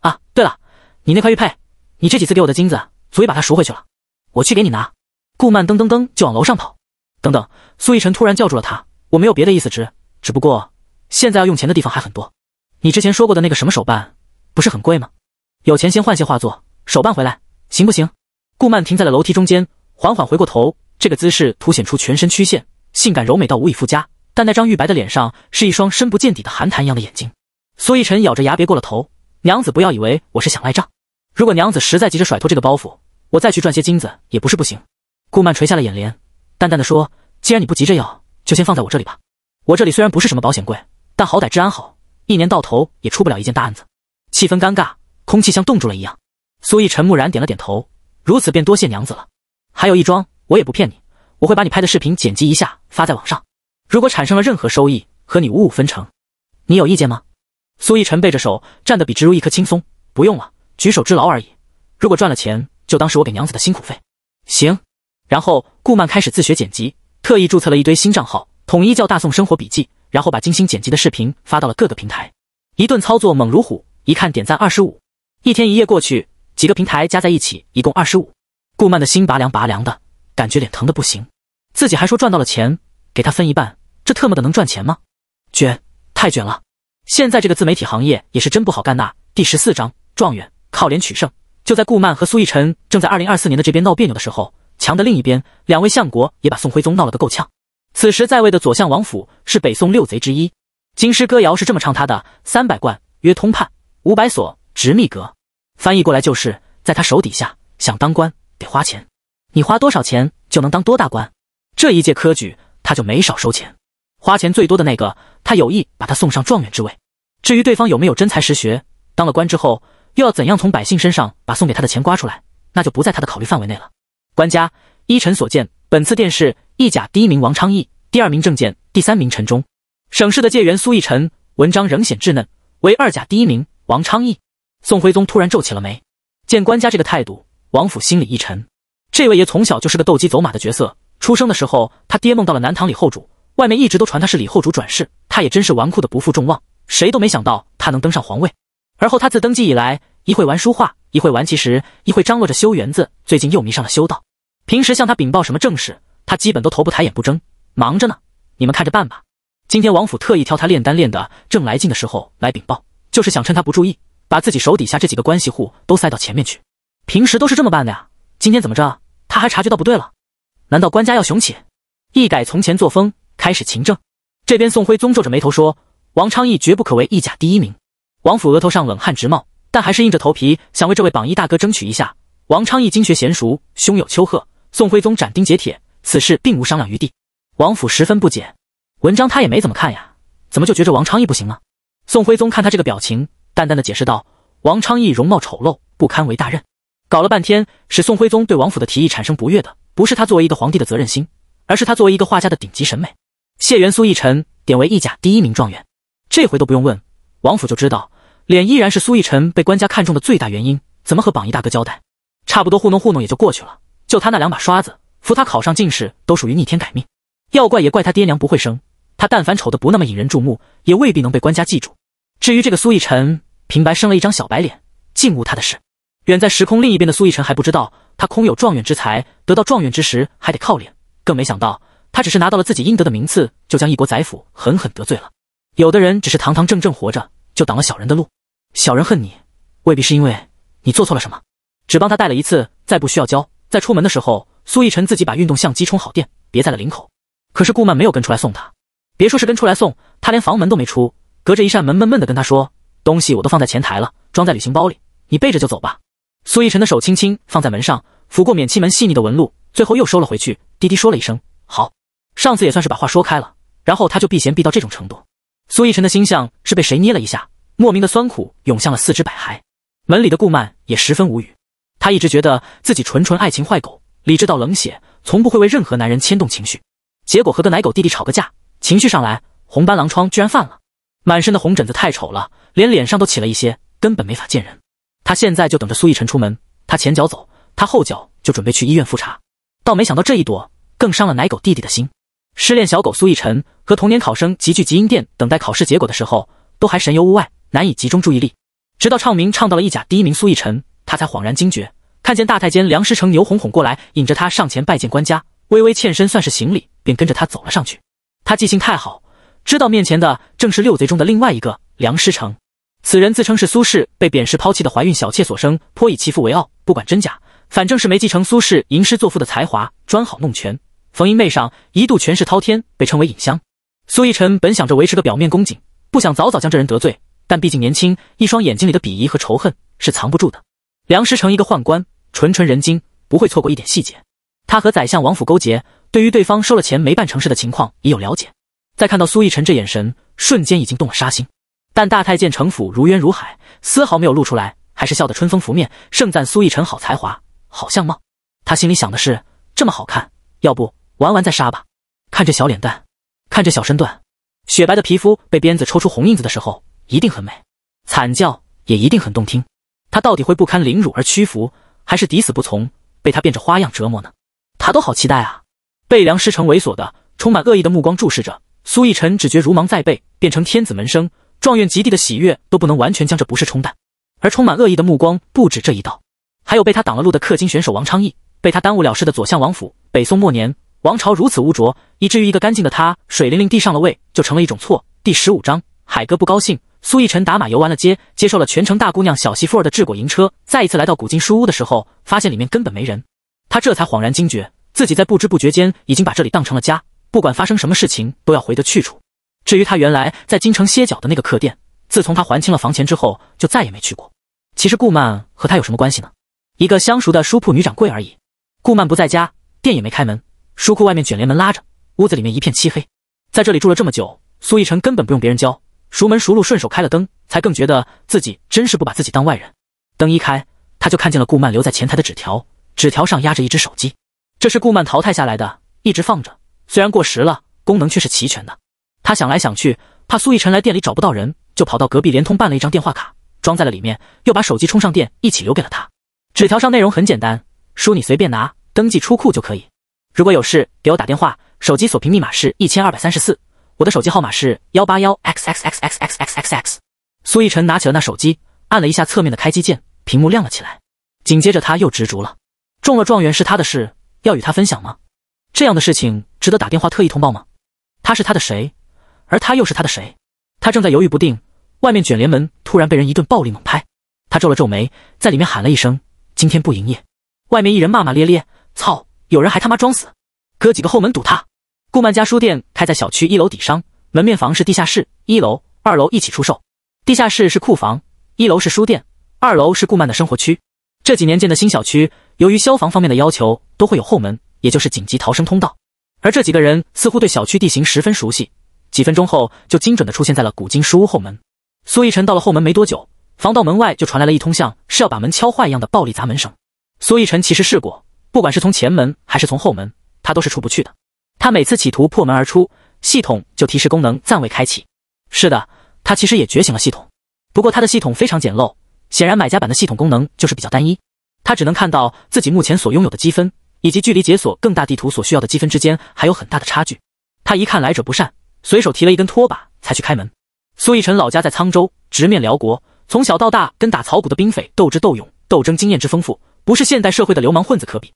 A: 啊。对了，你那块玉佩，你这几次给我的金子，足以把它赎回去了。我去给你拿，顾曼噔噔噔就往楼上跑。等等，苏逸晨突然叫住了他。我没有别的意思，只只不过现在要用钱的地方还很多。你之前说过的那个什么手办不是很贵吗？有钱先换些画作，手办回来行不行？顾曼停在了楼梯中间，缓缓回过头，这个姿势凸显出全身曲线，性感柔美到无以复加。但那张玉白的脸上是一双深不见底的寒潭一样的眼睛。苏逸晨咬着牙别过了头。娘子不要以为我是想赖账，如果娘子实在急着甩脱这个包袱。我再去赚些金子也不是不行。顾曼垂下了眼帘，淡淡的说：“既然你不急着要，就先放在我这里吧。我这里虽然不是什么保险柜，但好歹治安好，一年到头也出不了一件大案子。”气氛尴尬，空气像冻住了一样。苏逸辰木然点了点头：“如此便多谢娘子了。还有一桩，我也不骗你，我会把你拍的视频剪辑一下发在网上，如果产生了任何收益，和你五五分成。你有意见吗？”苏逸晨背着手站得比直如一颗轻松：“不用了，举手之劳而已。如果赚了钱。”就当是我给娘子的辛苦费，行。然后顾曼开始自学剪辑，特意注册了一堆新账号，统一叫“大宋生活笔记”，然后把精心剪辑的视频发到了各个平台。一顿操作猛如虎，一看点赞二十五，一天一夜过去，几个平台加在一起一共二十五。顾曼的心拔凉拔凉的，感觉脸疼的不行。自己还说赚到了钱，给他分一半，这特么的能赚钱吗？卷，太卷了！现在这个自媒体行业也是真不好干呐。第十四章：状元靠脸取胜。就在顾曼和苏逸晨正在二零二四年的这边闹别扭的时候，强的另一边，两位相国也把宋徽宗闹了个够呛。此时在位的左相王府是北宋六贼之一，京师歌谣是这么唱他的：三百贯曰通判，五百所直秘阁。翻译过来就是，在他手底下想当官得花钱，你花多少钱就能当多大官。这一届科举他就没少收钱，花钱最多的那个，他有意把他送上状元之位。至于对方有没有真才实学，当了官之后。又要怎样从百姓身上把送给他的钱刮出来？那就不在他的考虑范围内了。官家，依臣所见，本次殿试一甲第一名王昌义，第二名郑建，第三名陈忠。省市的界员苏逸沉，文章仍显稚嫩，为二甲第一名王昌义。宋徽宗突然皱起了眉，见官家这个态度，王府心里一沉。这位爷从小就是个斗鸡走马的角色，出生的时候他爹梦到了南唐李后主，外面一直都传他是李后主转世，他也真是纨绔的不负众望，谁都没想到他能登上皇位。而后，他自登基以来，一会玩书画，一会玩棋时，一会张罗着修园子，最近又迷上了修道。平时向他禀报什么正事，他基本都头不抬眼不睁，忙着呢。你们看着办吧。今天王府特意挑他炼丹炼的正来劲的时候来禀报，就是想趁他不注意，把自己手底下这几个关系户都塞到前面去。平时都是这么办的呀，今天怎么着？他还察觉到不对了？难道官家要雄起，一改从前作风，开始勤政？这边宋徽宗皱着眉头说：“王昌义绝不可为一甲第一名。”王府额头上冷汗直冒，但还是硬着头皮想为这位榜一大哥争取一下。王昌义经学娴熟，胸有丘壑。宋徽宗斩钉截铁，此事并无商量余地。王府十分不解，文章他也没怎么看呀，怎么就觉着王昌义不行呢？宋徽宗看他这个表情，淡淡的解释道：“王昌义容貌丑陋，不堪为大任。”搞了半天，使宋徽宗对王府的提议产生不悦的，不是他作为一个皇帝的责任心，而是他作为一个画家的顶级审美。谢元苏一辰，典为意甲第一名状元，这回都不用问，王府就知道。脸依然是苏奕晨被官家看中的最大原因，怎么和榜一大哥交代？差不多糊弄糊弄也就过去了。就他那两把刷子，扶他考上进士都属于逆天改命。要怪也怪他爹娘不会生。他但凡丑的不那么引人注目，也未必能被官家记住。至于这个苏奕晨，平白生了一张小白脸，竟无他的事。远在时空另一边的苏奕晨还不知道，他空有状元之才，得到状元之时还得靠脸。更没想到，他只是拿到了自己应得的名次，就将一国宰府狠狠得罪了。有的人只是堂堂正正活着。就挡了小人的路，小人恨你，未必是因为你做错了什么。只帮他带了一次，再不需要交。在出门的时候，苏逸晨自己把运动相机充好电，别在了领口。可是顾曼没有跟出来送他，别说是跟出来送，他连房门都没出，隔着一扇门闷闷的跟他说：“东西我都放在前台了，装在旅行包里，你背着就走吧。”苏逸晨的手轻轻放在门上，抚过免漆门细腻的纹路，最后又收了回去，低低说了一声：“好。”上次也算是把话说开了，然后他就避嫌避到这种程度。苏逸晨的心像是被谁捏了一下，莫名的酸苦涌向了四肢百骸。门里的顾曼也十分无语，他一直觉得自己纯纯爱情坏狗，理智到冷血，从不会为任何男人牵动情绪。结果和个奶狗弟弟吵个架，情绪上来，红斑狼疮居然犯了，满身的红疹子太丑了，连脸上都起了一些，根本没法见人。他现在就等着苏逸晨出门，他前脚走，他后脚就准备去医院复查。倒没想到这一躲，更伤了奶狗弟弟的心。失恋小狗苏逸晨和童年考生集聚集英殿等待考试结果的时候，都还神游物外，难以集中注意力。直到唱名唱到了一甲第一名苏逸晨，他才恍然惊觉，看见大太监梁师成牛哄哄过来，引着他上前拜见官家，微微欠身算是行礼，便跟着他走了上去。他记性太好，知道面前的正是六贼中的另外一个梁师成，此人自称是苏轼被贬时抛弃的怀孕小妾所生，颇以其父为傲。不管真假，反正是没继承苏轼吟诗作赋的才华，专好弄权。冯英妹上一度权势滔天，被称为尹香。苏奕晨本想着维持个表面恭谨，不想早早将这人得罪。但毕竟年轻，一双眼睛里的鄙夷和仇恨是藏不住的。梁师成一个宦官，纯纯人精，不会错过一点细节。他和宰相王府勾结，对于对方收了钱没办成事的情况已有了解。再看到苏奕晨这眼神，瞬间已经动了杀心。但大太监城府如渊如海，丝毫没有露出来，还是笑得春风拂面，盛赞苏奕晨好才华、好相貌。他心里想的是：这么好看，要不？玩完再杀吧，看这小脸蛋，看这小身段，雪白的皮肤被鞭子抽出红印子的时候一定很美，惨叫也一定很动听。他到底会不堪凌辱而屈服，还是抵死不从，被他变着花样折磨呢？他都好期待啊！被梁师成猥琐的、充满恶意的目光注视着苏逸尘，只觉如芒在背，变成天子门生、状元及第的喜悦都不能完全将这不是冲淡。而充满恶意的目光不止这一道，还有被他挡了路的氪金选手王昌义，被他耽误了事的左相王府。北宋末年。王朝如此污浊，以至于一个干净的他，水灵灵地上了位，就成了一种错。第十五章，海哥不高兴。苏逸尘打马游完了街，接受了全城大姑娘小媳妇儿的治国迎车，再一次来到古今书屋的时候，发现里面根本没人。他这才恍然惊觉，自己在不知不觉间已经把这里当成了家，不管发生什么事情都要回得去处。至于他原来在京城歇脚的那个客店，自从他还清了房钱之后，就再也没去过。其实顾曼和他有什么关系呢？一个相熟的书铺女掌柜而已。顾曼不在家，店也没开门。书库外面卷帘门拉着，屋子里面一片漆黑。在这里住了这么久，苏逸晨根本不用别人教，熟门熟路，顺手开了灯，才更觉得自己真是不把自己当外人。灯一开，他就看见了顾曼留在前台的纸条，纸条上压着一只手机。这是顾曼淘汰下来的，一直放着，虽然过时了，功能却是齐全的。他想来想去，怕苏逸晨来店里找不到人，就跑到隔壁联通办了一张电话卡，装在了里面，又把手机充上电，一起留给了他。纸条上内容很简单，书你随便拿，登记出库就可以。如果有事，给我打电话。手机锁屏密码是一千二百三十四。我的手机号码是幺八幺 x x x x x x x x 苏逸晨拿起了那手机，按了一下侧面的开机键，屏幕亮了起来。紧接着他又执着了。中了状元是他的事，要与他分享吗？这样的事情值得打电话特意通报吗？他是他的谁？而他又是他的谁？他正在犹豫不定，外面卷帘门突然被人一顿暴力猛拍。他皱了皱眉，在里面喊了一声：“今天不营业。”外面一人骂骂咧咧：“操！”有人还他妈装死，哥几个后门堵他。顾曼家书店开在小区一楼底商，门面房是地下室，一楼、二楼一起出售。地下室是库房，一楼是书店，二楼是顾曼的生活区。这几年建的新小区，由于消防方面的要求，都会有后门，也就是紧急逃生通道。而这几个人似乎对小区地形十分熟悉，几分钟后就精准的出现在了古今书屋后门。苏逸晨到了后门没多久，防盗门外就传来了一通像是要把门敲坏一样的暴力砸门声。苏逸晨其实试过。不管是从前门还是从后门，他都是出不去的。他每次企图破门而出，系统就提示功能暂未开启。是的，他其实也觉醒了系统，不过他的系统非常简陋，显然买家版的系统功能就是比较单一。他只能看到自己目前所拥有的积分，以及距离解锁更大地图所需要的积分之间还有很大的差距。他一看来者不善，随手提了一根拖把才去开门。苏逸尘老家在沧州，直面辽国，从小到大跟打草谷的兵匪斗智斗勇，斗争经验之丰富，不是现代社会的流氓混子可比。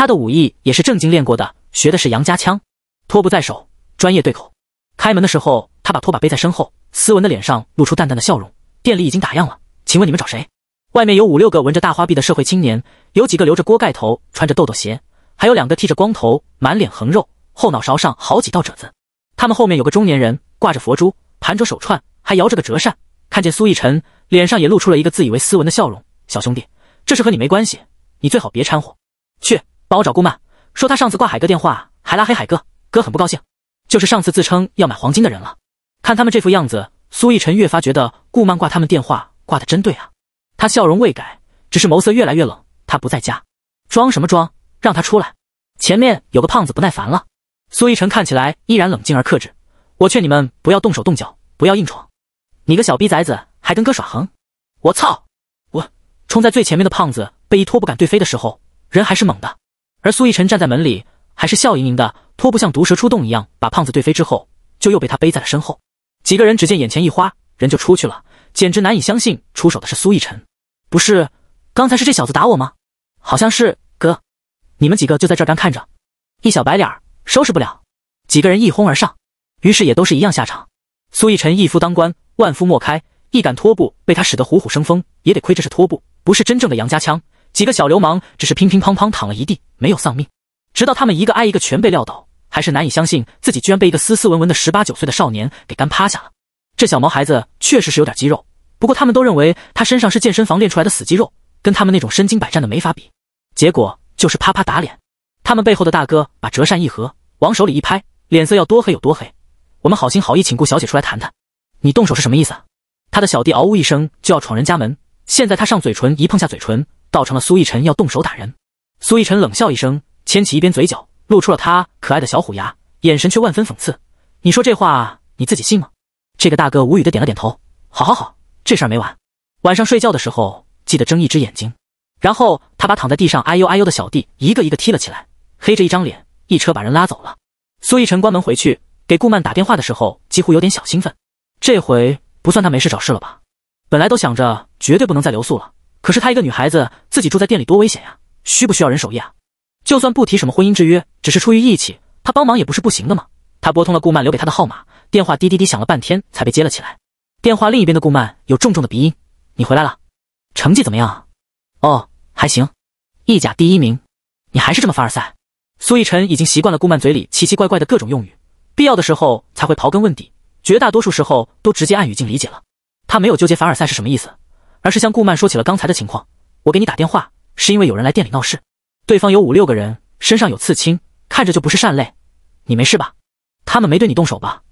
A: 他的武艺也是正经练过的，学的是杨家枪，托不在手，专业对口。开门的时候，他把拖把背在身后，斯文的脸上露出淡淡的笑容。店里已经打烊了，请问你们找谁？外面有五六个纹着大花臂的社会青年，有几个留着锅盖头，穿着豆豆鞋，还有两个剃着光头，满脸横肉，后脑勺上好几道褶子。他们后面有个中年人，挂着佛珠，盘着手串，还摇着个折扇。看见苏逸晨，脸上也露出了一个自以为斯文的笑容。小兄弟，这事和你没关系，你最好别掺和。去。帮我找顾曼，说他上次挂海哥电话还拉黑海哥，哥很不高兴。就是上次自称要买黄金的人了。看他们这副样子，苏奕晨越发觉得顾曼挂他们电话挂的真对啊。他笑容未改，只是眸色越来越冷。他不在家，装什么装？让他出来！前面有个胖子不耐烦了。苏奕晨看起来依然冷静而克制。我劝你们不要动手动脚，不要硬闯。你个小逼崽子还跟哥耍横！我操！我冲在最前面的胖子被一拖不敢对飞的时候，人还是猛的。而苏逸晨站在门里，还是笑盈盈的，拖布像毒蛇出洞一样把胖子对飞之后，就又被他背在了身后。几个人只见眼前一花，人就出去了，简直难以相信，出手的是苏逸晨。不是，刚才是这小子打我吗？好像是哥，你们几个就在这儿干看着，一小白脸收拾不了。几个人一哄而上，于是也都是一样下场。苏逸晨一夫当关，万夫莫开，一杆拖布被他使得虎虎生风，也得亏这是拖布，不是真正的杨家枪。几个小流氓只是乒乒乓乓躺了一地。没有丧命，直到他们一个挨一个全被撂倒，还是难以相信自己居然被一个斯斯文文的十八九岁的少年给干趴下了。这小毛孩子确实是有点肌肉，不过他们都认为他身上是健身房练出来的死肌肉，跟他们那种身经百战的没法比。结果就是啪啪打脸。他们背后的大哥把折扇一合，往手里一拍，脸色要多黑有多黑。我们好心好意请顾小姐出来谈谈，你动手是什么意思？他的小弟嗷呜一声就要闯人家门，现在他上嘴唇一碰下嘴唇，倒成了苏逸晨要动手打人。苏逸晨冷笑一声，牵起一边嘴角，露出了他可爱的小虎牙，眼神却万分讽刺。你说这话你自己信吗？这个大哥无语的点了点头。好，好，好，这事儿没完。晚上睡觉的时候记得睁一只眼睛。然后他把躺在地上哎呦哎呦的小弟一个一个踢了起来，黑着一张脸，一车把人拉走了。苏逸晨关门回去给顾曼打电话的时候，几乎有点小兴奋。这回不算他没事找事了吧？本来都想着绝对不能再留宿了，可是他一个女孩子自己住在店里多危险呀。需不需要人守夜啊？就算不提什么婚姻之约，只是出于义气，他帮忙也不是不行的嘛。他拨通了顾曼留给他的号码，电话滴滴滴响了半天才被接了起来。电话另一边的顾曼有重重的鼻音：“你回来了，成绩怎么样哦，还行，意甲第一名。”“你还是这么凡尔赛。”苏逸晨已经习惯了顾曼嘴里奇奇怪怪的各种用语，必要的时候才会刨根问底，绝大多数时候都直接按语境理解了。他没有纠结凡尔赛是什么意思，而是向顾曼说起了刚才的情况：“我给你打电话。”是因为有人来店里闹事，对方有五六个人，身上有刺青，看着就不是善类。你没事吧？他们没对你动手吧？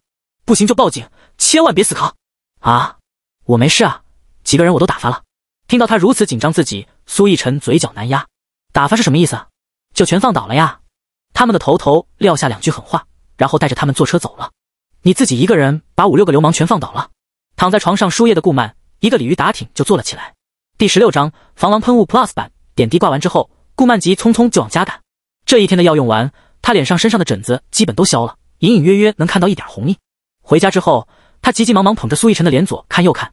A: 不行就报警，千万别死扛！啊，我没事啊，几个人我都打发了。听到他如此紧张自己，苏逸晨嘴角难压。打发是什么意思？就全放倒了呀？他们的头头撂下两句狠话，然后带着他们坐车走了。你自己一个人把五六个流氓全放倒了？躺在床上输液的顾曼一个鲤鱼打挺就坐了起来。第十六章防狼喷雾 Plus 版。点滴挂完之后，顾曼吉匆匆就往家赶。这一天的药用完，他脸上身上的疹子基本都消了，隐隐约约能看到一点红印。回家之后，他急急忙忙捧着苏逸晨的脸左看右看：“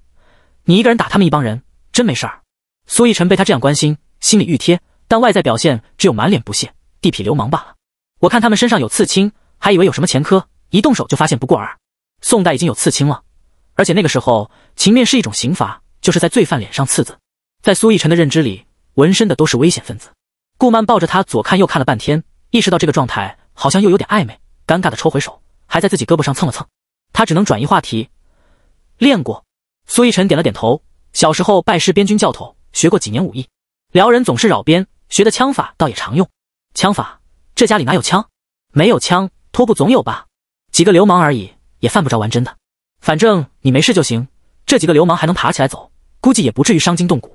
A: 你一个人打他们一帮人，真没事儿。”苏逸晨被他这样关心，心里欲贴，但外在表现只有满脸不屑：“地痞流氓罢了。”我看他们身上有刺青，还以为有什么前科，一动手就发现不过尔。宋代已经有刺青了，而且那个时候情面是一种刑罚，就是在罪犯脸上刺字。在苏逸晨的认知里。纹身的都是危险分子。顾曼抱着他左看右看了半天，意识到这个状态好像又有点暧昧，尴尬的抽回手，还在自己胳膊上蹭了蹭。他只能转移话题：“练过。”苏逸晨点了点头：“小时候拜师边军教头，学过几年武艺。辽人总是扰边，学的枪法倒也常用。枪法？这家里哪有枪？没有枪，拖布总有吧？几个流氓而已，也犯不着玩真的。反正你没事就行。这几个流氓还能爬起来走，估计也不至于伤筋动骨。”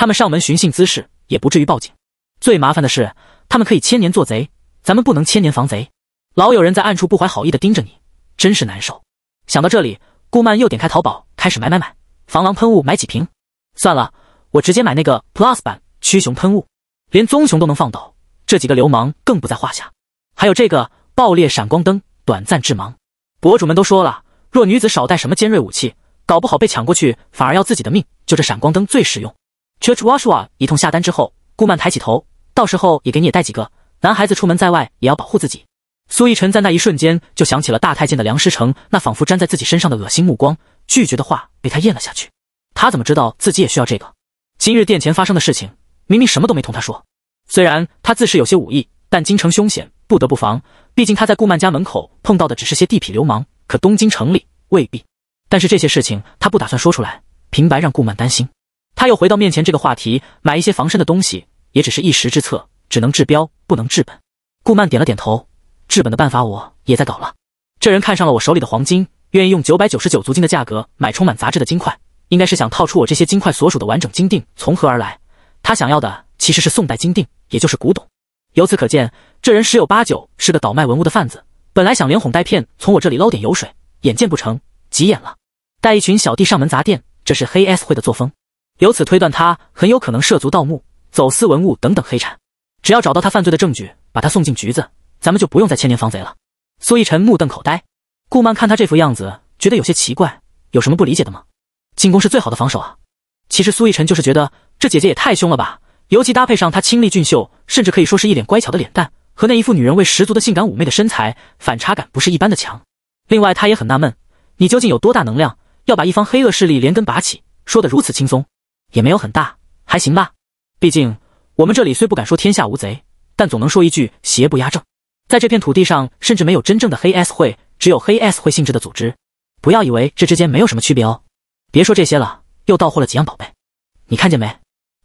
A: 他们上门寻衅滋事也不至于报警。最麻烦的是，他们可以千年做贼，咱们不能千年防贼。老有人在暗处不怀好意的盯着你，真是难受。想到这里，顾曼又点开淘宝，开始买买买。防狼喷雾买几瓶？算了，我直接买那个 Plus 版驱熊喷雾，连棕熊都能放倒，这几个流氓更不在话下。还有这个爆裂闪光灯，短暂致盲。博主们都说了，若女子少带什么尖锐武器，搞不好被抢过去反而要自己的命。就这闪光灯最实用。Churchwashwa 一通下单之后，顾曼抬起头，到时候也给你也带几个。男孩子出门在外也要保护自己。苏逸晨在那一瞬间就想起了大太监的梁诗成那仿佛粘在自己身上的恶心目光，拒绝的话被他咽了下去。他怎么知道自己也需要这个？今日殿前发生的事情，明明什么都没同他说。虽然他自恃有些武艺，但京城凶险，不得不防。毕竟他在顾曼家门口碰到的只是些地痞流氓，可东京城里未必。但是这些事情他不打算说出来，平白让顾曼担心。他又回到面前这个话题，买一些防身的东西也只是一时之策，只能治标不能治本。顾曼点了点头，治本的办法我也在搞了。这人看上了我手里的黄金，愿意用九百九十九足金的价格买充满杂质的金块，应该是想套出我这些金块所属的完整金锭从何而来。他想要的其实是宋代金锭，也就是古董。由此可见，这人十有八九是个倒卖文物的贩子。本来想连哄带骗从我这里捞点油水，眼见不成，急眼了，带一群小弟上门砸店，这是黑 S 会的作风。由此推断，他很有可能涉足盗墓、走私文物等等黑产。只要找到他犯罪的证据，把他送进局子，咱们就不用再千年防贼了。苏逸晨目瞪口呆，顾曼看他这副样子，觉得有些奇怪，有什么不理解的吗？进攻是最好的防守啊。其实苏逸晨就是觉得这姐姐也太凶了吧，尤其搭配上她清丽俊秀，甚至可以说是一脸乖巧的脸蛋和那一副女人味十足的性感妩媚的身材，反差感不是一般的强。另外，他也很纳闷，你究竟有多大能量，要把一方黑恶势力连根拔起，说得如此轻松？也没有很大，还行吧。毕竟我们这里虽不敢说天下无贼，但总能说一句邪不压正。在这片土地上，甚至没有真正的黑 S 会，只有黑 S 会性质的组织。不要以为这之间没有什么区别哦。别说这些了，又到货了几样宝贝，你看见没？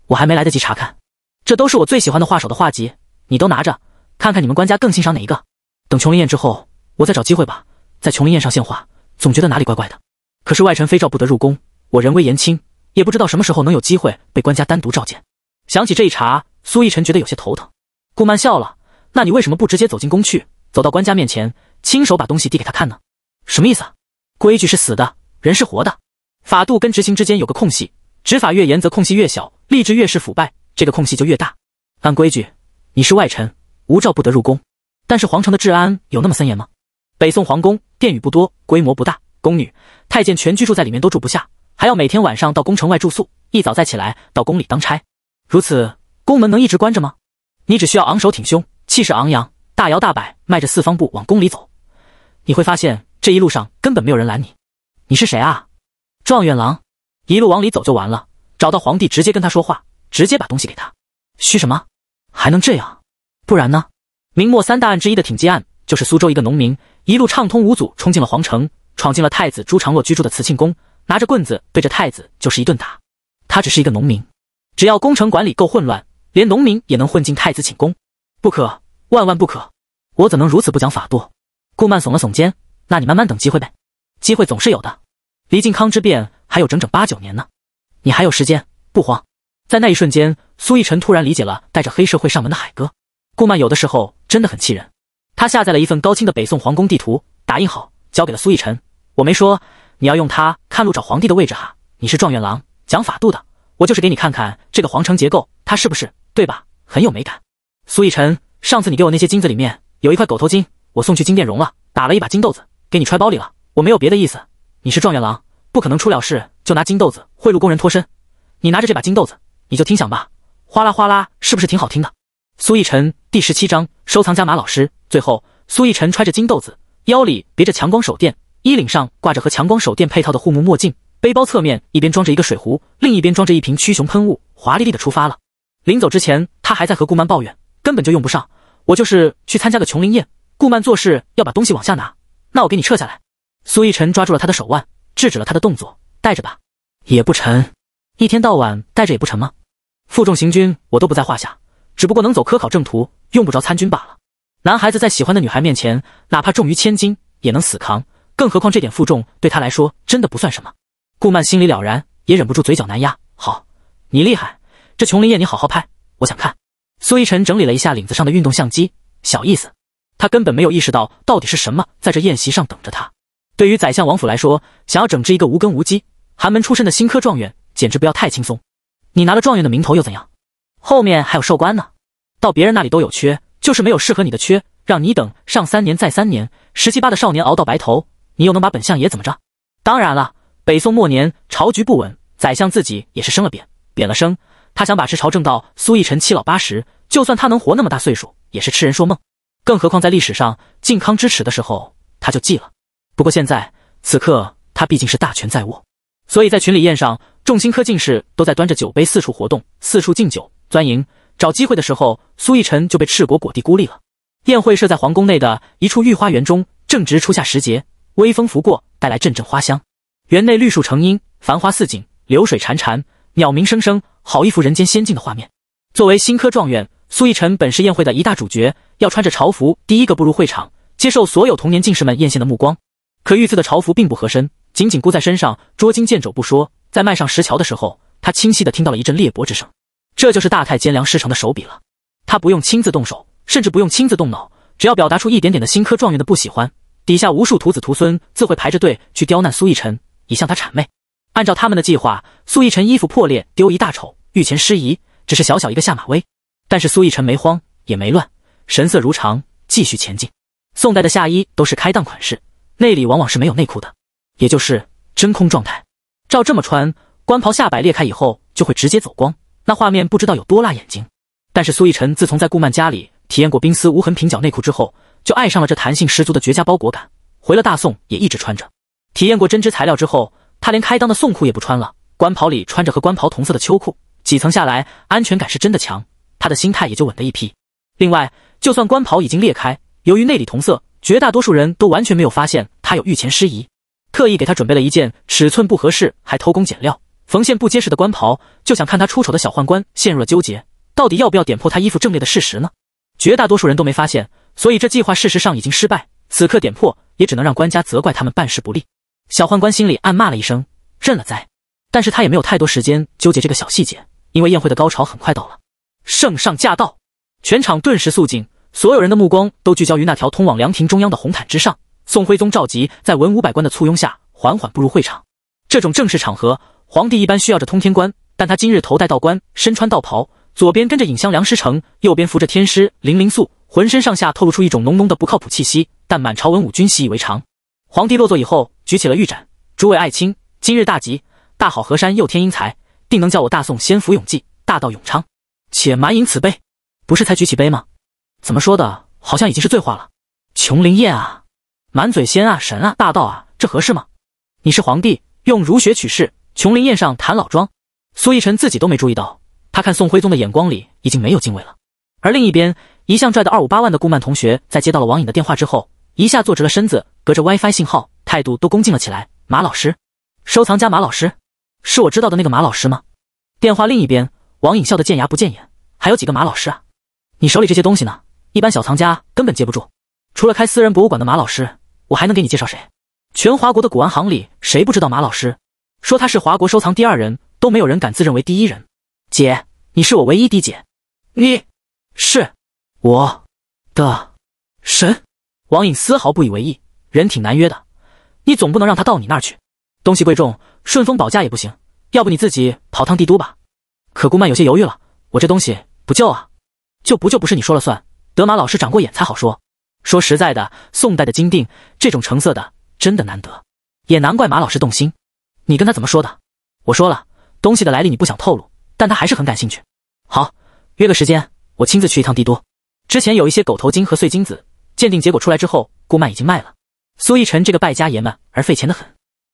A: 我还没来得及查看，这都是我最喜欢的画手的画集，你都拿着看看，你们官家更欣赏哪一个？等琼林宴之后，我再找机会吧。在琼林宴上献画，总觉得哪里怪怪的。可是外臣非召不得入宫，我人微言轻。也不知道什么时候能有机会被官家单独召见。想起这一茬，苏逸尘觉得有些头疼。顾曼笑了：“那你为什么不直接走进宫去，走到官家面前，亲手把东西递给他看呢？什么意思？规矩是死的，人是活的。法度跟执行之间有个空隙，执法越严，则空隙越小；吏治越是腐败，这个空隙就越大。按规矩，你是外臣，无诏不得入宫。但是皇城的治安有那么森严吗？北宋皇宫殿宇不多，规模不大，宫女、太监全居住在里面都住不下。”还要每天晚上到宫城外住宿，一早再起来到宫里当差。如此，宫门能一直关着吗？你只需要昂首挺胸，气势昂扬，大摇大摆，迈着四方步往宫里走，你会发现这一路上根本没有人拦你。你是谁啊？状元郎，一路往里走就完了。找到皇帝，直接跟他说话，直接把东西给他。嘘什么？还能这样？不然呢？明末三大案之一的挺机案，就是苏州一个农民一路畅通无阻冲进了皇城，闯进了太子朱常洛居住的慈庆宫。拿着棍子对着太子就是一顿打，他只是一个农民，只要工程管理够混乱，连农民也能混进太子寝宫。不可，万万不可！我怎能如此不讲法度？顾曼耸了耸肩，那你慢慢等机会呗，机会总是有的。离靖康之变还有整整八九年呢，你还有时间，不慌。在那一瞬间，苏逸晨突然理解了带着黑社会上门的海哥。顾曼有的时候真的很气人。他下载了一份高清的北宋皇宫地图，打印好交给了苏逸晨。我没说。你要用它看路找皇帝的位置哈。你是状元郎，讲法度的。我就是给你看看这个皇城结构，它是不是对吧？很有美感。苏奕晨，上次你给我那些金子里面有一块狗头金，我送去金殿融了，打了一把金豆子给你揣包里了。我没有别的意思。你是状元郎，不可能出了事就拿金豆子贿赂工人脱身。你拿着这把金豆子，你就听响吧，哗啦哗啦，是不是挺好听的？苏奕晨第十七章收藏家马老师。最后，苏奕晨揣着金豆子，腰里别着强光手电。衣领上挂着和强光手电配套的护目墨镜，背包侧面一边装着一个水壶，另一边装着一瓶驱熊喷雾，华丽丽的出发了。临走之前，他还在和顾曼抱怨，根本就用不上。我就是去参加个琼林宴。顾曼做事要把东西往下拿，那我给你撤下来。苏逸晨抓住了他的手腕，制止了他的动作，带着吧，也不沉。一天到晚带着也不沉吗？负重行军我都不在话下，只不过能走科考正途，用不着参军罢了。男孩子在喜欢的女孩面前，哪怕重于千金，也能死扛。更何况这点负重对他来说真的不算什么。顾曼心里了然，也忍不住嘴角难压。好，你厉害，这琼林宴你好好拍，我想看。苏一晨整理了一下领子上的运动相机，小意思。他根本没有意识到到底是什么在这宴席上等着他。对于宰相王府来说，想要整治一个无根无基、寒门出身的新科状元，简直不要太轻松。你拿了状元的名头又怎样？后面还有寿官呢。到别人那里都有缺，就是没有适合你的缺，让你等上三年再三年，十七八的少年熬到白头。你又能把本相爷怎么着？当然了，北宋末年朝局不稳，宰相自己也是升了贬，贬了升。他想把持朝政到苏奕晨七老八十，就算他能活那么大岁数，也是痴人说梦。更何况在历史上靖康之耻的时候他就记了。不过现在此刻他毕竟是大权在握，所以在群里宴上，众星科进士都在端着酒杯四处活动，四处敬酒钻营找机会的时候，苏奕晨就被赤果果地孤立了。宴会设在皇宫内的一处御花园中，正值初夏时节。微风拂过，带来阵阵花香。园内绿树成荫，繁花似锦，流水潺潺，鸟鸣声声，好一幅人间仙境的画面。作为新科状元，苏逸晨本是宴会的一大主角，要穿着朝服第一个步入会场，接受所有童年进士们艳羡的目光。可御赐的朝服并不合身，紧紧箍在身上，捉襟见肘不说，在迈上石桥的时候，他清晰的听到了一阵裂帛之声。这就是大太监梁师成的手笔了。他不用亲自动手，甚至不用亲自动脑，只要表达出一点点的新科状元的不喜欢。底下无数徒子徒孙自会排着队去刁难苏逸尘，以向他谄媚。按照他们的计划，苏逸尘衣服破裂，丢一大丑，御前失仪，只是小小一个下马威。但是苏逸尘没慌也没乱，神色如常，继续前进。宋代的夏衣都是开裆款式，内里往往是没有内裤的，也就是真空状态。照这么穿，官袍下摆裂开以后就会直接走光，那画面不知道有多辣眼睛。但是苏逸尘自从在顾曼家里体验过冰丝无痕平角内裤之后，就爱上了这弹性十足的绝佳包裹感，回了大宋也一直穿着。体验过针织材料之后，他连开裆的宋裤也不穿了，官袍里穿着和官袍同色的秋裤，几层下来安全感是真的强，他的心态也就稳得一批。另外，就算官袍已经裂开，由于内里同色，绝大多数人都完全没有发现他有御前失仪。特意给他准备了一件尺寸不合适还偷工减料、缝线不结实的官袍，就想看他出丑的小宦官陷入了纠结，到底要不要点破他衣服正列的事实呢？绝大多数人都没发现，所以这计划事实上已经失败。此刻点破，也只能让官家责怪他们办事不力。小宦官心里暗骂了一声，认了栽。但是他也没有太多时间纠结这个小细节，因为宴会的高潮很快到了。圣上驾到，全场顿时肃静，所有人的目光都聚焦于那条通往凉亭中央的红毯之上。宋徽宗赵佶在文武百官的簇拥下，缓缓步入会场。这种正式场合，皇帝一般需要着通天冠，但他今日头戴道冠，身穿道袍。左边跟着影香梁师成，右边扶着天师林灵素，浑身上下透露出一种浓浓的不靠谱气息。但满朝文武均习以为常。皇帝落座以后，举起了玉盏：“诸位爱卿，今日大吉，大好河山又添英才，定能叫我大宋先福永济，大道永昌。且满饮此杯。”不是才举起杯吗？怎么说的，好像已经是醉话了？琼林宴啊，满嘴仙啊、神啊、大道啊，这合适吗？你是皇帝，用儒学取士，琼林宴上谈老庄。苏逸尘自己都没注意到。他看宋徽宗的眼光里已经没有敬畏了，而另一边，一向拽的二五八万的顾曼同学，在接到了王颖的电话之后，一下坐直了身子，隔着 WiFi 信号，态度都恭敬了起来。马老师，收藏家马老师，是我知道的那个马老师吗？电话另一边，王颖笑得见牙不见眼。还有几个马老师啊？你手里这些东西呢？一般小藏家根本接不住，除了开私人博物馆的马老师，我还能给你介绍谁？全华国的古玩行里，谁不知道马老师？说他是华国收藏第二人，都没有人敢自认为第一人。姐，你是我唯一嫡姐，你是我的神。王颖丝毫不以为意，人挺难约的，你总不能让他到你那儿去。东西贵重，顺丰保价也不行，要不你自己跑趟帝都吧。可顾曼有些犹豫了，我这东西不救啊？救不救不是你说了算，德玛老师长过眼才好说。说实在的，宋代的金锭这种成色的真的难得，也难怪马老师动心。你跟他怎么说的？我说了，东西的来历你不想透露。但他还是很感兴趣。好，约个时间，我亲自去一趟帝都。之前有一些狗头金和碎金子，鉴定结果出来之后，顾曼已经卖了。苏逸晨这个败家爷们而费钱的很。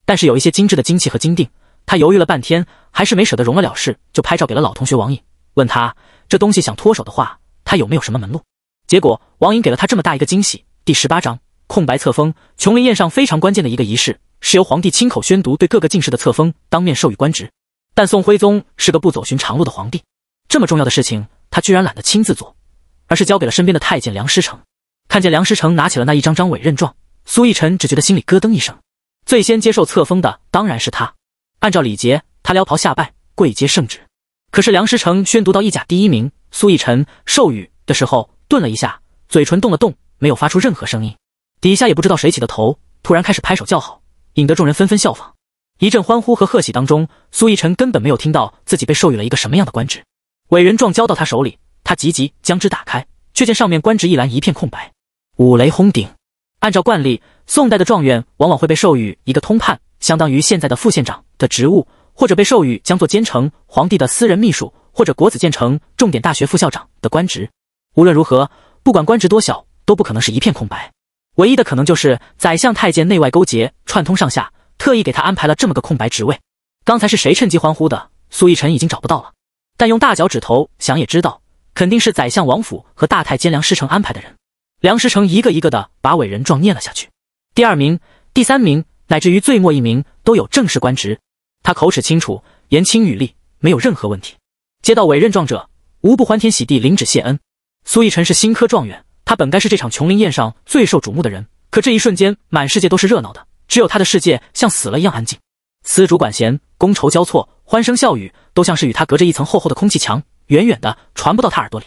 A: 但是有一些精致的金器和金锭，他犹豫了半天，还是没舍得容了了事，就拍照给了老同学王颖，问他这东西想脱手的话，他有没有什么门路。结果王颖给了他这么大一个惊喜。第十八章空白册封，琼林宴上非常关键的一个仪式，是由皇帝亲口宣读对各个进士的册封，当面授予官职。但宋徽宗是个不走寻常路的皇帝，这么重要的事情，他居然懒得亲自做，而是交给了身边的太监梁师成。看见梁师成拿起了那一张张委任状，苏逸尘只觉得心里咯噔一声。最先接受册封的当然是他，按照礼节，他撩袍下拜，跪接圣旨。可是梁师成宣读到一甲第一名苏逸尘授予的时候，顿了一下，嘴唇动了动，没有发出任何声音。底下也不知道谁起的头，突然开始拍手叫好，引得众人纷纷效仿。一阵欢呼和贺喜当中，苏逸尘根本没有听到自己被授予了一个什么样的官职。委人状交到他手里，他急急将之打开，却见上面官职一栏一片空白。五雷轰顶！按照惯例，宋代的状元往往会被授予一个通判，相当于现在的副县长的职务，或者被授予将做兼丞、皇帝的私人秘书，或者国子监丞、重点大学副校长的官职。无论如何，不管官职多小，都不可能是一片空白。唯一的可能就是宰相太监内外勾结，串通上下。特意给他安排了这么个空白职位。刚才是谁趁机欢呼的？苏逸尘已经找不到了，但用大脚趾头想也知道，肯定是宰相王府和大太监梁师成安排的人。梁师成一个一个的把委任状念了下去，第二名、第三名，乃至于最末一名都有正式官职。他口齿清楚，言轻语利，没有任何问题。接到委任状者，无不欢天喜地，领旨谢恩。苏逸尘是新科状元，他本该是这场琼林宴上最受瞩目的人，可这一瞬间，满世界都是热闹的。只有他的世界像死了一样安静，丝竹管弦，觥筹交错，欢声笑语，都像是与他隔着一层厚厚的空气墙，远远的传不到他耳朵里。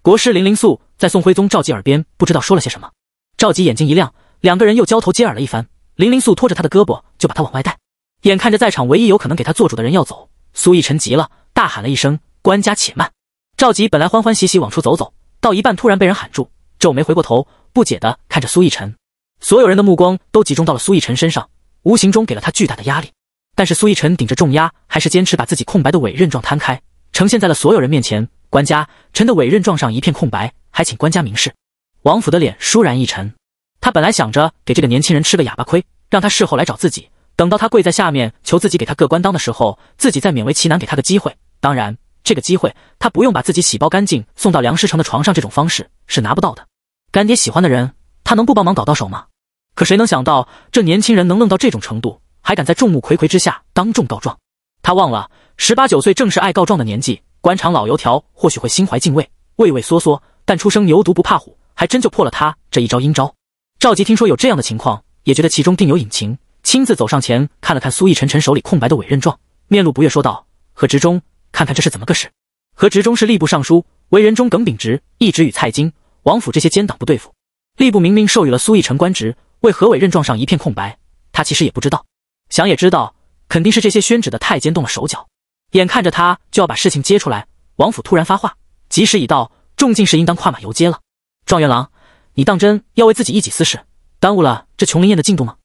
A: 国师林灵素在宋徽宗赵佶耳边不知道说了些什么，赵佶眼睛一亮，两个人又交头接耳了一番。林灵素拖着他的胳膊就把他往外带，眼看着在场唯一有可能给他做主的人要走，苏逸尘急了，大喊了一声：“官家且慢！”赵佶本来欢欢喜喜往出走，走到一半突然被人喊住，皱眉回过头，不解的看着苏逸尘，所有人的目光都集中到了苏逸尘身上，无形中给了他巨大的压力。但是苏逸尘顶着重压，还是坚持把自己空白的委任状摊开，呈现在了所有人面前。官家，臣的委任状上一片空白，还请官家明示。王府的脸倏然一沉，他本来想着给这个年轻人吃个哑巴亏，让他事后来找自己，等到他跪在下面求自己给他个官当的时候，自己再勉为其难给他个机会。当然，这个机会他不用把自己洗包干净送到梁师成的床上，这种方式是拿不到的。干爹喜欢的人。他能不帮忙搞到手吗？可谁能想到这年轻人能愣到这种程度，还敢在众目睽睽之下当众告状？他忘了，十八九岁正是爱告状的年纪，官场老油条或许会心怀敬畏，畏畏缩缩，但初生牛犊不怕虎，还真就破了他这一招阴招。赵吉听说有这样的情况，也觉得其中定有隐情，亲自走上前看了看苏逸晨晨手里空白的委任状，面露不悦说道：“何执中，看看这是怎么个事？”何执中是吏部尚书，为人中耿秉直，一直与蔡京、王府这些奸党不对付。吏部明明授予了苏奕晨官职，为何委任状上一片空白？他其实也不知道，想也知道，肯定是这些宣旨的太监动了手脚。眼看着他就要把事情揭出来，王府突然发话：“吉时已到，众进士应当跨马游街了。”状元郎，你当真要为自己一己私事耽误了这琼林宴的进度吗？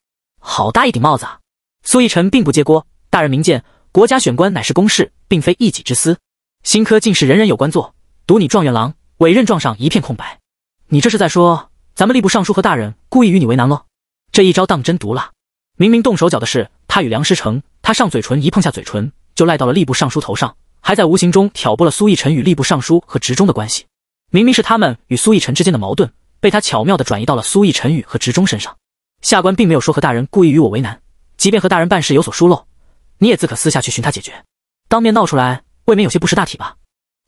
A: 好大一顶帽子啊！苏奕晨并不接锅，大人明鉴，国家选官乃是公事，并非一己之私。新科进士人人有官做，独你状元郎委任状上一片空白，你这是在说？咱们吏部尚书和大人故意与你为难喽？这一招当真毒辣！明明动手脚的是他与梁师成，他上嘴唇一碰下嘴唇，就赖到了吏部尚书头上，还在无形中挑拨了苏奕晨与吏部尚书和执中的关系。明明是他们与苏奕晨之间的矛盾，被他巧妙的转移到了苏奕晨与和执中身上。下官并没有说和大人故意与我为难，即便和大人办事有所疏漏，你也自可私下去寻他解决，当面闹出来，未免有些不识大体吧？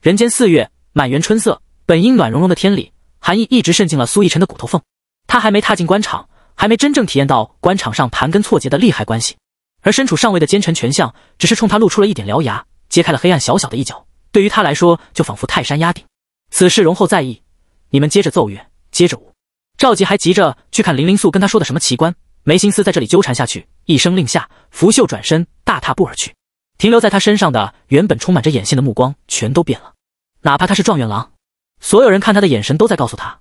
A: 人间四月，满园春色，本应暖融融的天里。寒意一直渗进了苏逸尘的骨头缝。他还没踏进官场，还没真正体验到官场上盘根错节的利害关系。而身处上位的奸臣权相，只是冲他露出了一点獠牙，揭开了黑暗小小的一角。对于他来说，就仿佛泰山压顶。此事容后再议。你们接着奏乐，接着舞。赵吉还急着去看林灵素跟他说的什么奇观，没心思在这里纠缠下去。一声令下，拂袖转身，大踏步而去。停留在他身上的原本充满着眼线的目光全都变了。哪怕他是状元郎。所有人看他的眼神都在告诉他：“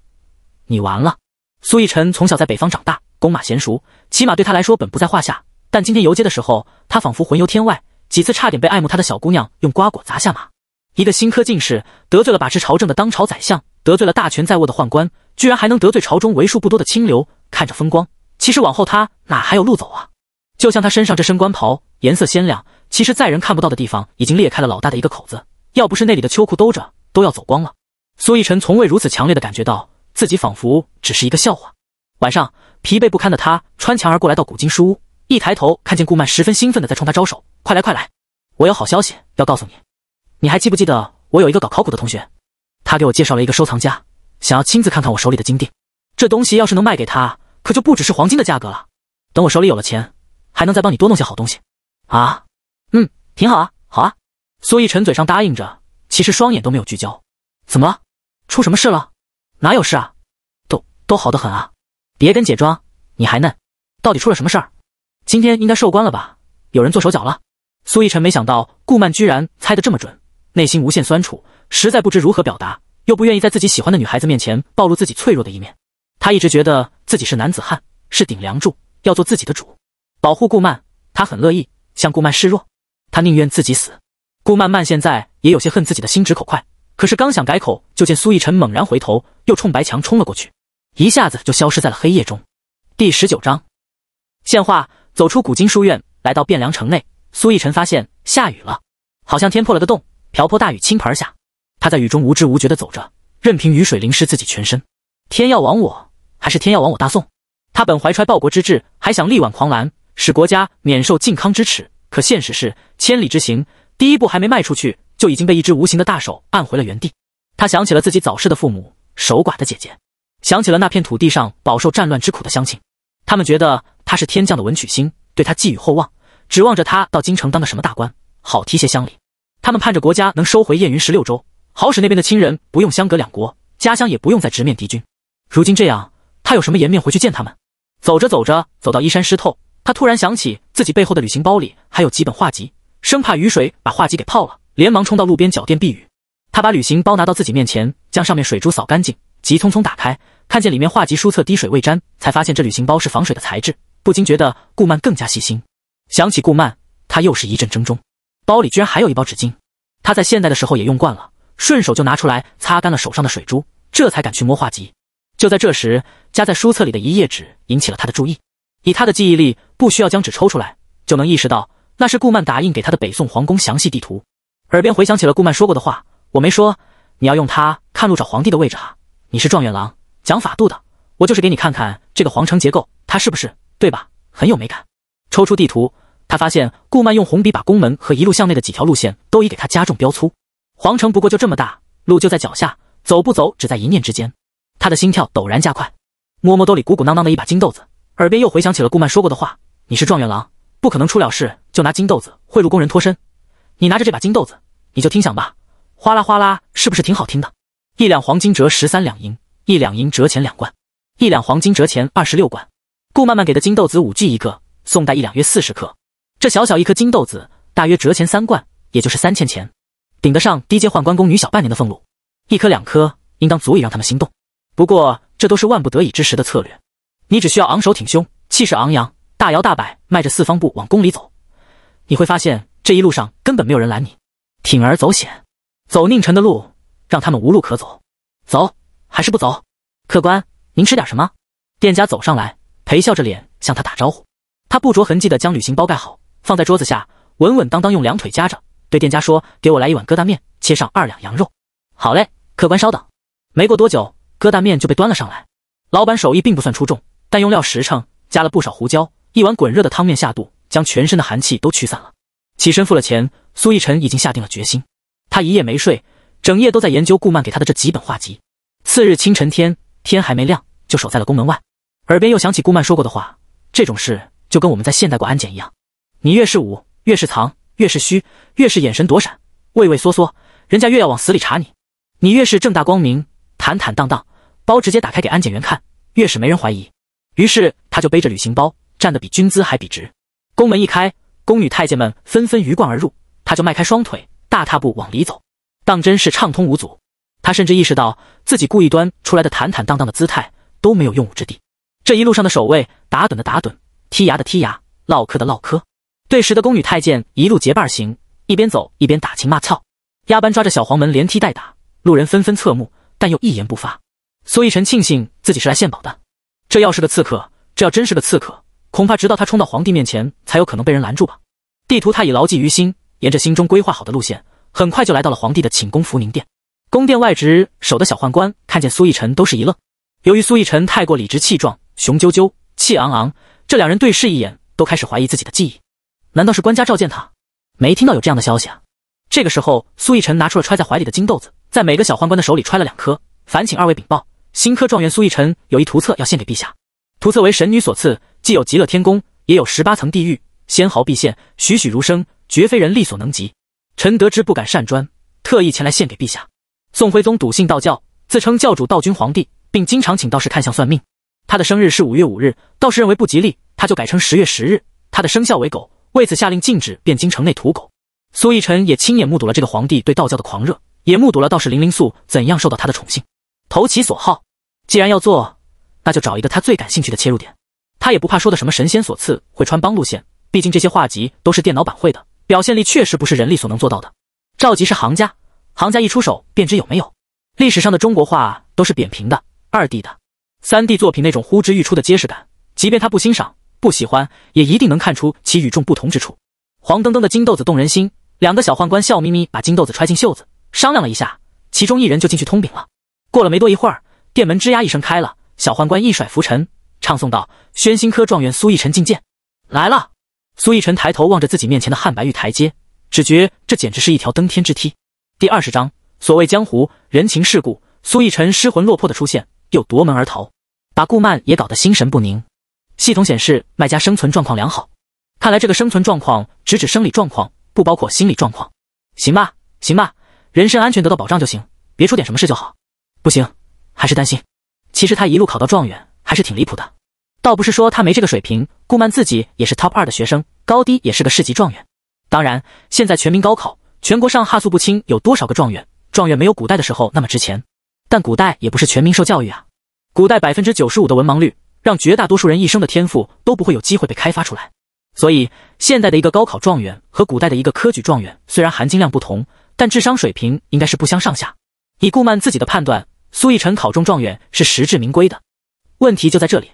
A: 你完了。”苏逸尘从小在北方长大，弓马娴熟，骑马对他来说本不在话下。但今天游街的时候，他仿佛魂游天外，几次差点被爱慕他的小姑娘用瓜果砸下马。一个新科进士，得罪了把持朝政的当朝宰相，得罪了大权在握的宦官，居然还能得罪朝中为数不多的清流，看着风光，其实往后他哪还有路走啊？就像他身上这身官袍，颜色鲜亮，其实在人看不到的地方已经裂开了老大的一个口子，要不是那里的秋裤兜着，都要走光了。苏逸晨从未如此强烈的感觉到自己仿佛只是一个笑话。晚上疲惫不堪的他穿墙而过来到古今书屋，一抬头看见顾曼十分兴奋地在冲他招手：“快来快来，我有好消息要告诉你！你还记不记得我有一个搞考古的同学？他给我介绍了一个收藏家，想要亲自看看我手里的金锭。这东西要是能卖给他，可就不只是黄金的价格了。等我手里有了钱，还能再帮你多弄些好东西。”啊，嗯，挺好啊，好啊。苏逸晨嘴上答应着，其实双眼都没有聚焦。怎么了？出什么事了？哪有事啊？都都好得很啊！别跟姐装，你还嫩。到底出了什么事儿？今天应该受官了吧？有人做手脚了？苏逸晨没想到顾曼居然猜得这么准，内心无限酸楚，实在不知如何表达，又不愿意在自己喜欢的女孩子面前暴露自己脆弱的一面。他一直觉得自己是男子汉，是顶梁柱，要做自己的主，保护顾曼，他很乐意向顾曼示弱。他宁愿自己死。顾曼曼现在也有些恨自己的心直口快。可是刚想改口，就见苏逸尘猛然回头，又冲白墙冲了过去，一下子就消失在了黑夜中。第十九章，现画走出古今书院，来到汴梁城内。苏逸尘发现下雨了，好像天破了个洞，瓢泼大雨倾盆而下。他在雨中无知无觉地走着，任凭雨水淋湿自己全身。天要亡我，还是天要亡我大宋？他本怀揣报国之志，还想力挽狂澜，使国家免受靖康之耻。可现实是，千里之行，第一步还没迈出去。就已经被一只无形的大手按回了原地。他想起了自己早逝的父母，守寡的姐姐，想起了那片土地上饱受战乱之苦的乡亲。他们觉得他是天降的文曲星，对他寄予厚望，指望着他到京城当个什么大官，好提携乡里。他们盼着国家能收回燕云十六州，好使那边的亲人不用相隔两国，家乡也不用再直面敌军。如今这样，他有什么颜面回去见他们？走着走着，走到衣衫湿透，他突然想起自己背后的旅行包里还有几本画集，生怕雨水把画集给泡了。连忙冲到路边脚垫避雨，他把旅行包拿到自己面前，将上面水珠扫干净，急匆匆打开，看见里面画集书册滴水未沾，才发现这旅行包是防水的材质，不禁觉得顾曼更加细心。想起顾曼，他又是一阵怔忡。包里居然还有一包纸巾，他在现代的时候也用惯了，顺手就拿出来擦干了手上的水珠，这才敢去摸画集。就在这时，夹在书册里的一页纸引起了他的注意。以他的记忆力，不需要将纸抽出来，就能意识到那是顾曼打印给他的北宋皇宫详细地图。耳边回想起了顾曼说过的话，我没说你要用它看路找皇帝的位置哈。你是状元郎，讲法度的，我就是给你看看这个皇城结构，它是不是对吧？很有美感。抽出地图，他发现顾曼用红笔把宫门和一路向内的几条路线都已给他加重标粗。皇城不过就这么大，路就在脚下，走不走只在一念之间。他的心跳陡然加快，摸摸兜里鼓鼓囊囊的一把金豆子，耳边又回想起了顾曼说过的话：你是状元郎，不可能出了事就拿金豆子贿赂工人脱身。你拿着这把金豆子，你就听响吧，哗啦哗啦，是不是挺好听的？一两黄金折十三两银，一两银折钱两贯，一两黄金折钱二十六贯。顾漫漫给的金豆子五 G 一个，宋代一两约四十克，这小小一颗金豆子大约折钱三贯，也就是三千钱，顶得上低阶宦官宫女小半年的俸禄。一颗两颗，应当足以让他们心动。不过这都是万不得已之时的策略，你只需要昂首挺胸，气势昂扬，大摇大摆，迈着四方步往宫里走，你会发现。这一路上根本没有人拦你，铤而走险，走宁晨的路，让他们无路可走。走还是不走？客官，您吃点什么？店家走上来，陪笑着脸向他打招呼。他不着痕迹地将旅行包盖好，放在桌子下，稳稳当当用两腿夹着，对店家说：“给我来一碗疙瘩面，切上二两羊肉。”好嘞，客官稍等。没过多久，疙瘩面就被端了上来。老板手艺并不算出众，但用料实诚，加了不少胡椒。一碗滚热的汤面下肚，将全身的寒气都驱散了。起身付了钱，苏逸晨已经下定了决心。他一夜没睡，整夜都在研究顾曼给他的这几本画集。次日清晨，天天还没亮，就守在了宫门外，耳边又想起顾曼说过的话：这种事就跟我们在现代过安检一样，你越是捂，越是藏，越是虚，越是眼神躲闪、畏畏缩缩，人家越要往死里查你；你越是正大光明、坦坦荡荡，包直接打开给安检员看，越是没人怀疑。于是他就背着旅行包，站得比军姿还笔直。宫门一开。宫女太监们纷纷鱼贯而入，他就迈开双腿，大踏步往里走，当真是畅通无阻。他甚至意识到，自己故意端出来的坦坦荡荡的姿态都没有用武之地。这一路上的守卫，打盹的打盹，剔牙的剔牙，唠嗑的唠嗑，对时的宫女太监一路结伴行，一边走一边打情骂俏。丫班抓着小黄门连踢带打，路人纷纷侧目，但又一言不发。苏逸尘庆幸自己是来献宝的，这要是个刺客，这要真是个刺客！恐怕直到他冲到皇帝面前，才有可能被人拦住吧。地图他已牢记于心，沿着心中规划好的路线，很快就来到了皇帝的寝宫福宁殿。宫殿外值守的小宦官看见苏逸晨，都是一愣。由于苏逸晨太过理直气壮、雄赳赳、气昂昂，这两人对视一眼，都开始怀疑自己的记忆。难道是官家召见他？没听到有这样的消息啊？这个时候，苏逸晨拿出了揣在怀里的金豆子，在每个小宦官的手里揣了两颗。烦请二位禀报，新科状元苏逸晨有一图册要献给陛下，图册为神女所赐。既有极乐天宫，也有十八层地狱，仙毫毕现，栩栩如生，绝非人力所能及。臣得知不敢擅专，特意前来献给陛下。宋徽宗笃信道教，自称教主道君皇帝，并经常请道士看相算命。他的生日是五月五日，道士认为不吉利，他就改称十月十日。他的生肖为狗，为此下令禁止汴京城内屠狗。苏奕晨也亲眼目睹了这个皇帝对道教的狂热，也目睹了道士林灵素怎样受到他的宠幸，投其所好。既然要做，那就找一个他最感兴趣的切入点。他也不怕说的什么神仙所赐，会穿帮路线。毕竟这些画集都是电脑版绘的，表现力确实不是人力所能做到的。赵集是行家，行家一出手便知有没有。历史上的中国画都是扁平的二 D 的，三 D 作品那种呼之欲出的结实感，即便他不欣赏、不喜欢，也一定能看出其与众不同之处。黄澄澄的金豆子动人心，两个小宦官笑眯眯把金豆子揣进袖子，商量了一下，其中一人就进去通禀了。过了没多一会儿，店门吱呀一声开了，小宦官一甩拂尘。唱诵道：“宣新科状元苏逸晨觐见，来了。”苏逸晨抬头望着自己面前的汉白玉台阶，只觉这简直是一条登天之梯。第二十章：所谓江湖人情世故。苏逸晨失魂落魄的出现，又夺门而逃，把顾曼也搞得心神不宁。系统显示卖家生存状况良好，看来这个生存状况直指生理状况，不包括心理状况。行吧，行吧，人身安全得到保障就行，别出点什么事就好。不行，还是担心。其实他一路考到状元。还是挺离谱的，倒不是说他没这个水平，顾曼自己也是 top 二的学生，高低也是个市级状元。当然，现在全民高考，全国上哈数不清有多少个状元，状元没有古代的时候那么值钱，但古代也不是全民受教育啊，古代百分之九十五的文盲率，让绝大多数人一生的天赋都不会有机会被开发出来。所以，现代的一个高考状元和古代的一个科举状元，虽然含金量不同，但智商水平应该是不相上下。以顾曼自己的判断，苏逸晨考中状元是实至名归的。问题就在这里，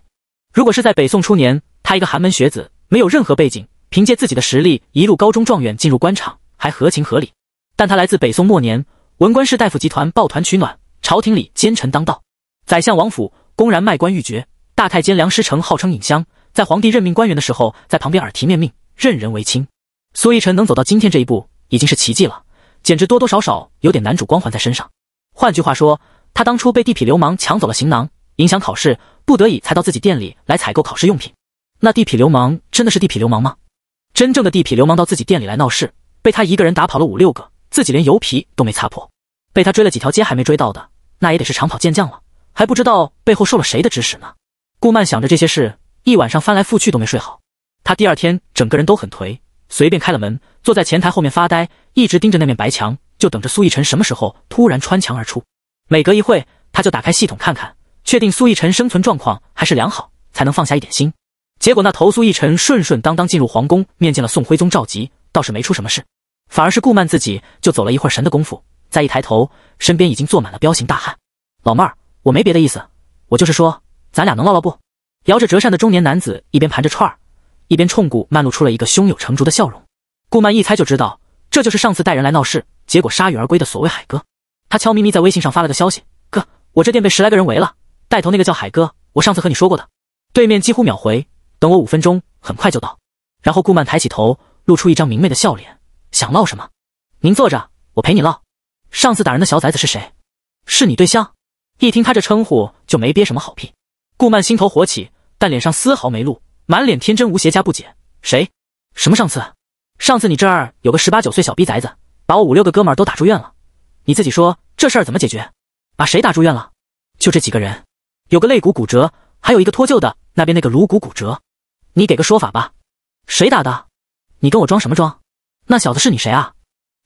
A: 如果是在北宋初年，他一个寒门学子，没有任何背景，凭借自己的实力一路高中状元进入官场，还合情合理。但他来自北宋末年，文官士大夫集团抱团取暖，朝廷里奸臣当道，宰相王府公然卖官鬻爵，大太监梁师成号称隐相，在皇帝任命官员的时候，在旁边耳提面命，任人唯亲。苏奕晨能走到今天这一步，已经是奇迹了，简直多多少少有点男主光环在身上。换句话说，他当初被地痞流氓抢走了行囊。影响考试，不得已才到自己店里来采购考试用品。那地痞流氓真的是地痞流氓吗？真正的地痞流氓到自己店里来闹事，被他一个人打跑了五六个，自己连油皮都没擦破。被他追了几条街还没追到的，那也得是长跑健将了，还不知道背后受了谁的指使呢。顾曼想着这些事，一晚上翻来覆去都没睡好。他第二天整个人都很颓，随便开了门，坐在前台后面发呆，一直盯着那面白墙，就等着苏逸晨什么时候突然穿墙而出。每隔一会，他就打开系统看看。确定苏逸尘生存状况还是良好，才能放下一点心。结果那头苏逸尘顺顺当当进入皇宫，面见了宋徽宗赵佶，倒是没出什么事，反而是顾曼自己就走了一会儿神的功夫，再一抬头，身边已经坐满了彪形大汉。老妹儿，我没别的意思，我就是说，咱俩能唠唠不？摇着折扇的中年男子一边盘着串儿，一边冲顾曼露出了一个胸有成竹的笑容。顾曼一猜就知道，这就是上次带人来闹事，结果铩羽而归的所谓海哥。他悄咪咪在微信上发了个消息：哥，我这店被十来个人围了。带头那个叫海哥，我上次和你说过的。对面几乎秒回，等我五分钟，很快就到。然后顾曼抬起头，露出一张明媚的笑脸，想唠什么？您坐着，我陪你唠。上次打人的小崽子是谁？是你对象？一听他这称呼，就没憋什么好屁。顾曼心头火起，但脸上丝毫没露，满脸天真无邪加不解。谁？什么上次？上次你这儿有个十八九岁小逼崽子，把我五六个哥们都打住院了，你自己说这事儿怎么解决？把谁打住院了？就这几个人。有个肋骨骨折，还有一个脱臼的。那边那个颅骨骨折，你给个说法吧。谁打的？你跟我装什么装？那小子是你谁啊？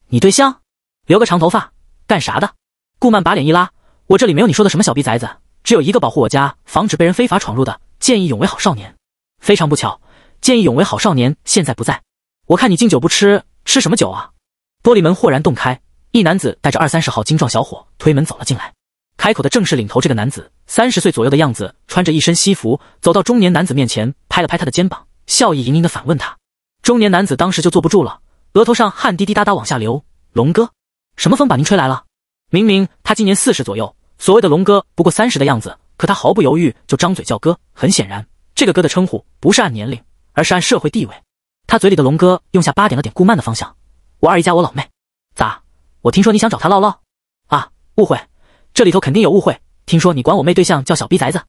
A: 你对象？留个长头发，干啥的？顾曼把脸一拉，我这里没有你说的什么小逼崽子，只有一个保护我家，防止被人非法闯入的见义勇为好少年。非常不巧，见义勇为好少年现在不在。我看你敬酒不吃，吃什么酒啊？玻璃门豁然洞开，一男子带着二三十号精壮小伙推门走了进来。开口的正是领头这个男子，三十岁左右的样子，穿着一身西服，走到中年男子面前，拍了拍他的肩膀，笑意盈盈的反问他。中年男子当时就坐不住了，额头上汗滴滴答答往下流。龙哥，什么风把您吹来了？明明他今年四十左右，所谓的龙哥不过三十的样子，可他毫不犹豫就张嘴叫哥。很显然，这个哥的称呼不是按年龄，而是按社会地位。他嘴里的龙哥用下八点了点顾曼的方向：“我二姨家我老妹，咋？我听说你想找他唠唠？”啊，误会。这里头肯定有误会。听说你管我妹对象叫小逼崽子？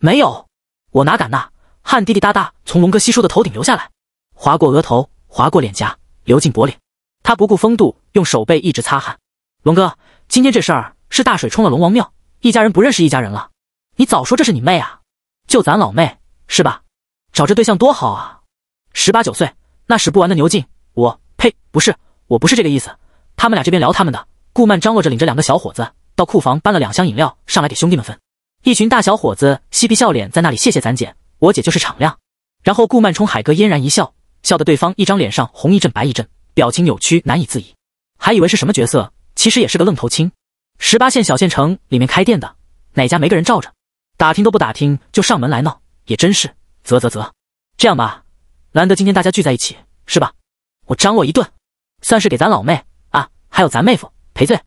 A: 没有，我哪敢呐！汗滴滴答答从龙哥稀疏的头顶流下来，划过额头，划过脸颊，流进脖领。他不顾风度，用手背一直擦汗。龙哥，今天这事儿是大水冲了龙王庙，一家人不认识一家人了。你早说这是你妹啊！就咱老妹是吧？找这对象多好啊！十八九岁，那使不完的牛劲。我呸！不是，我不是这个意思。他们俩这边聊他们的，顾曼张罗着领着两个小伙子。到库房搬了两箱饮料上来给兄弟们分，一群大小伙子嬉皮笑脸在那里谢谢咱姐，我姐就是敞亮。然后顾曼冲海哥嫣然一笑，笑得对方一张脸上红一阵白一阵，表情扭曲难以自已。还以为是什么角色，其实也是个愣头青。十八线小县城里面开店的哪家没个人罩着？打听都不打听就上门来闹，也真是，啧啧啧。这样吧，难得今天大家聚在一起，是吧？我张罗一顿，算是给咱老妹啊，还有咱妹夫赔罪。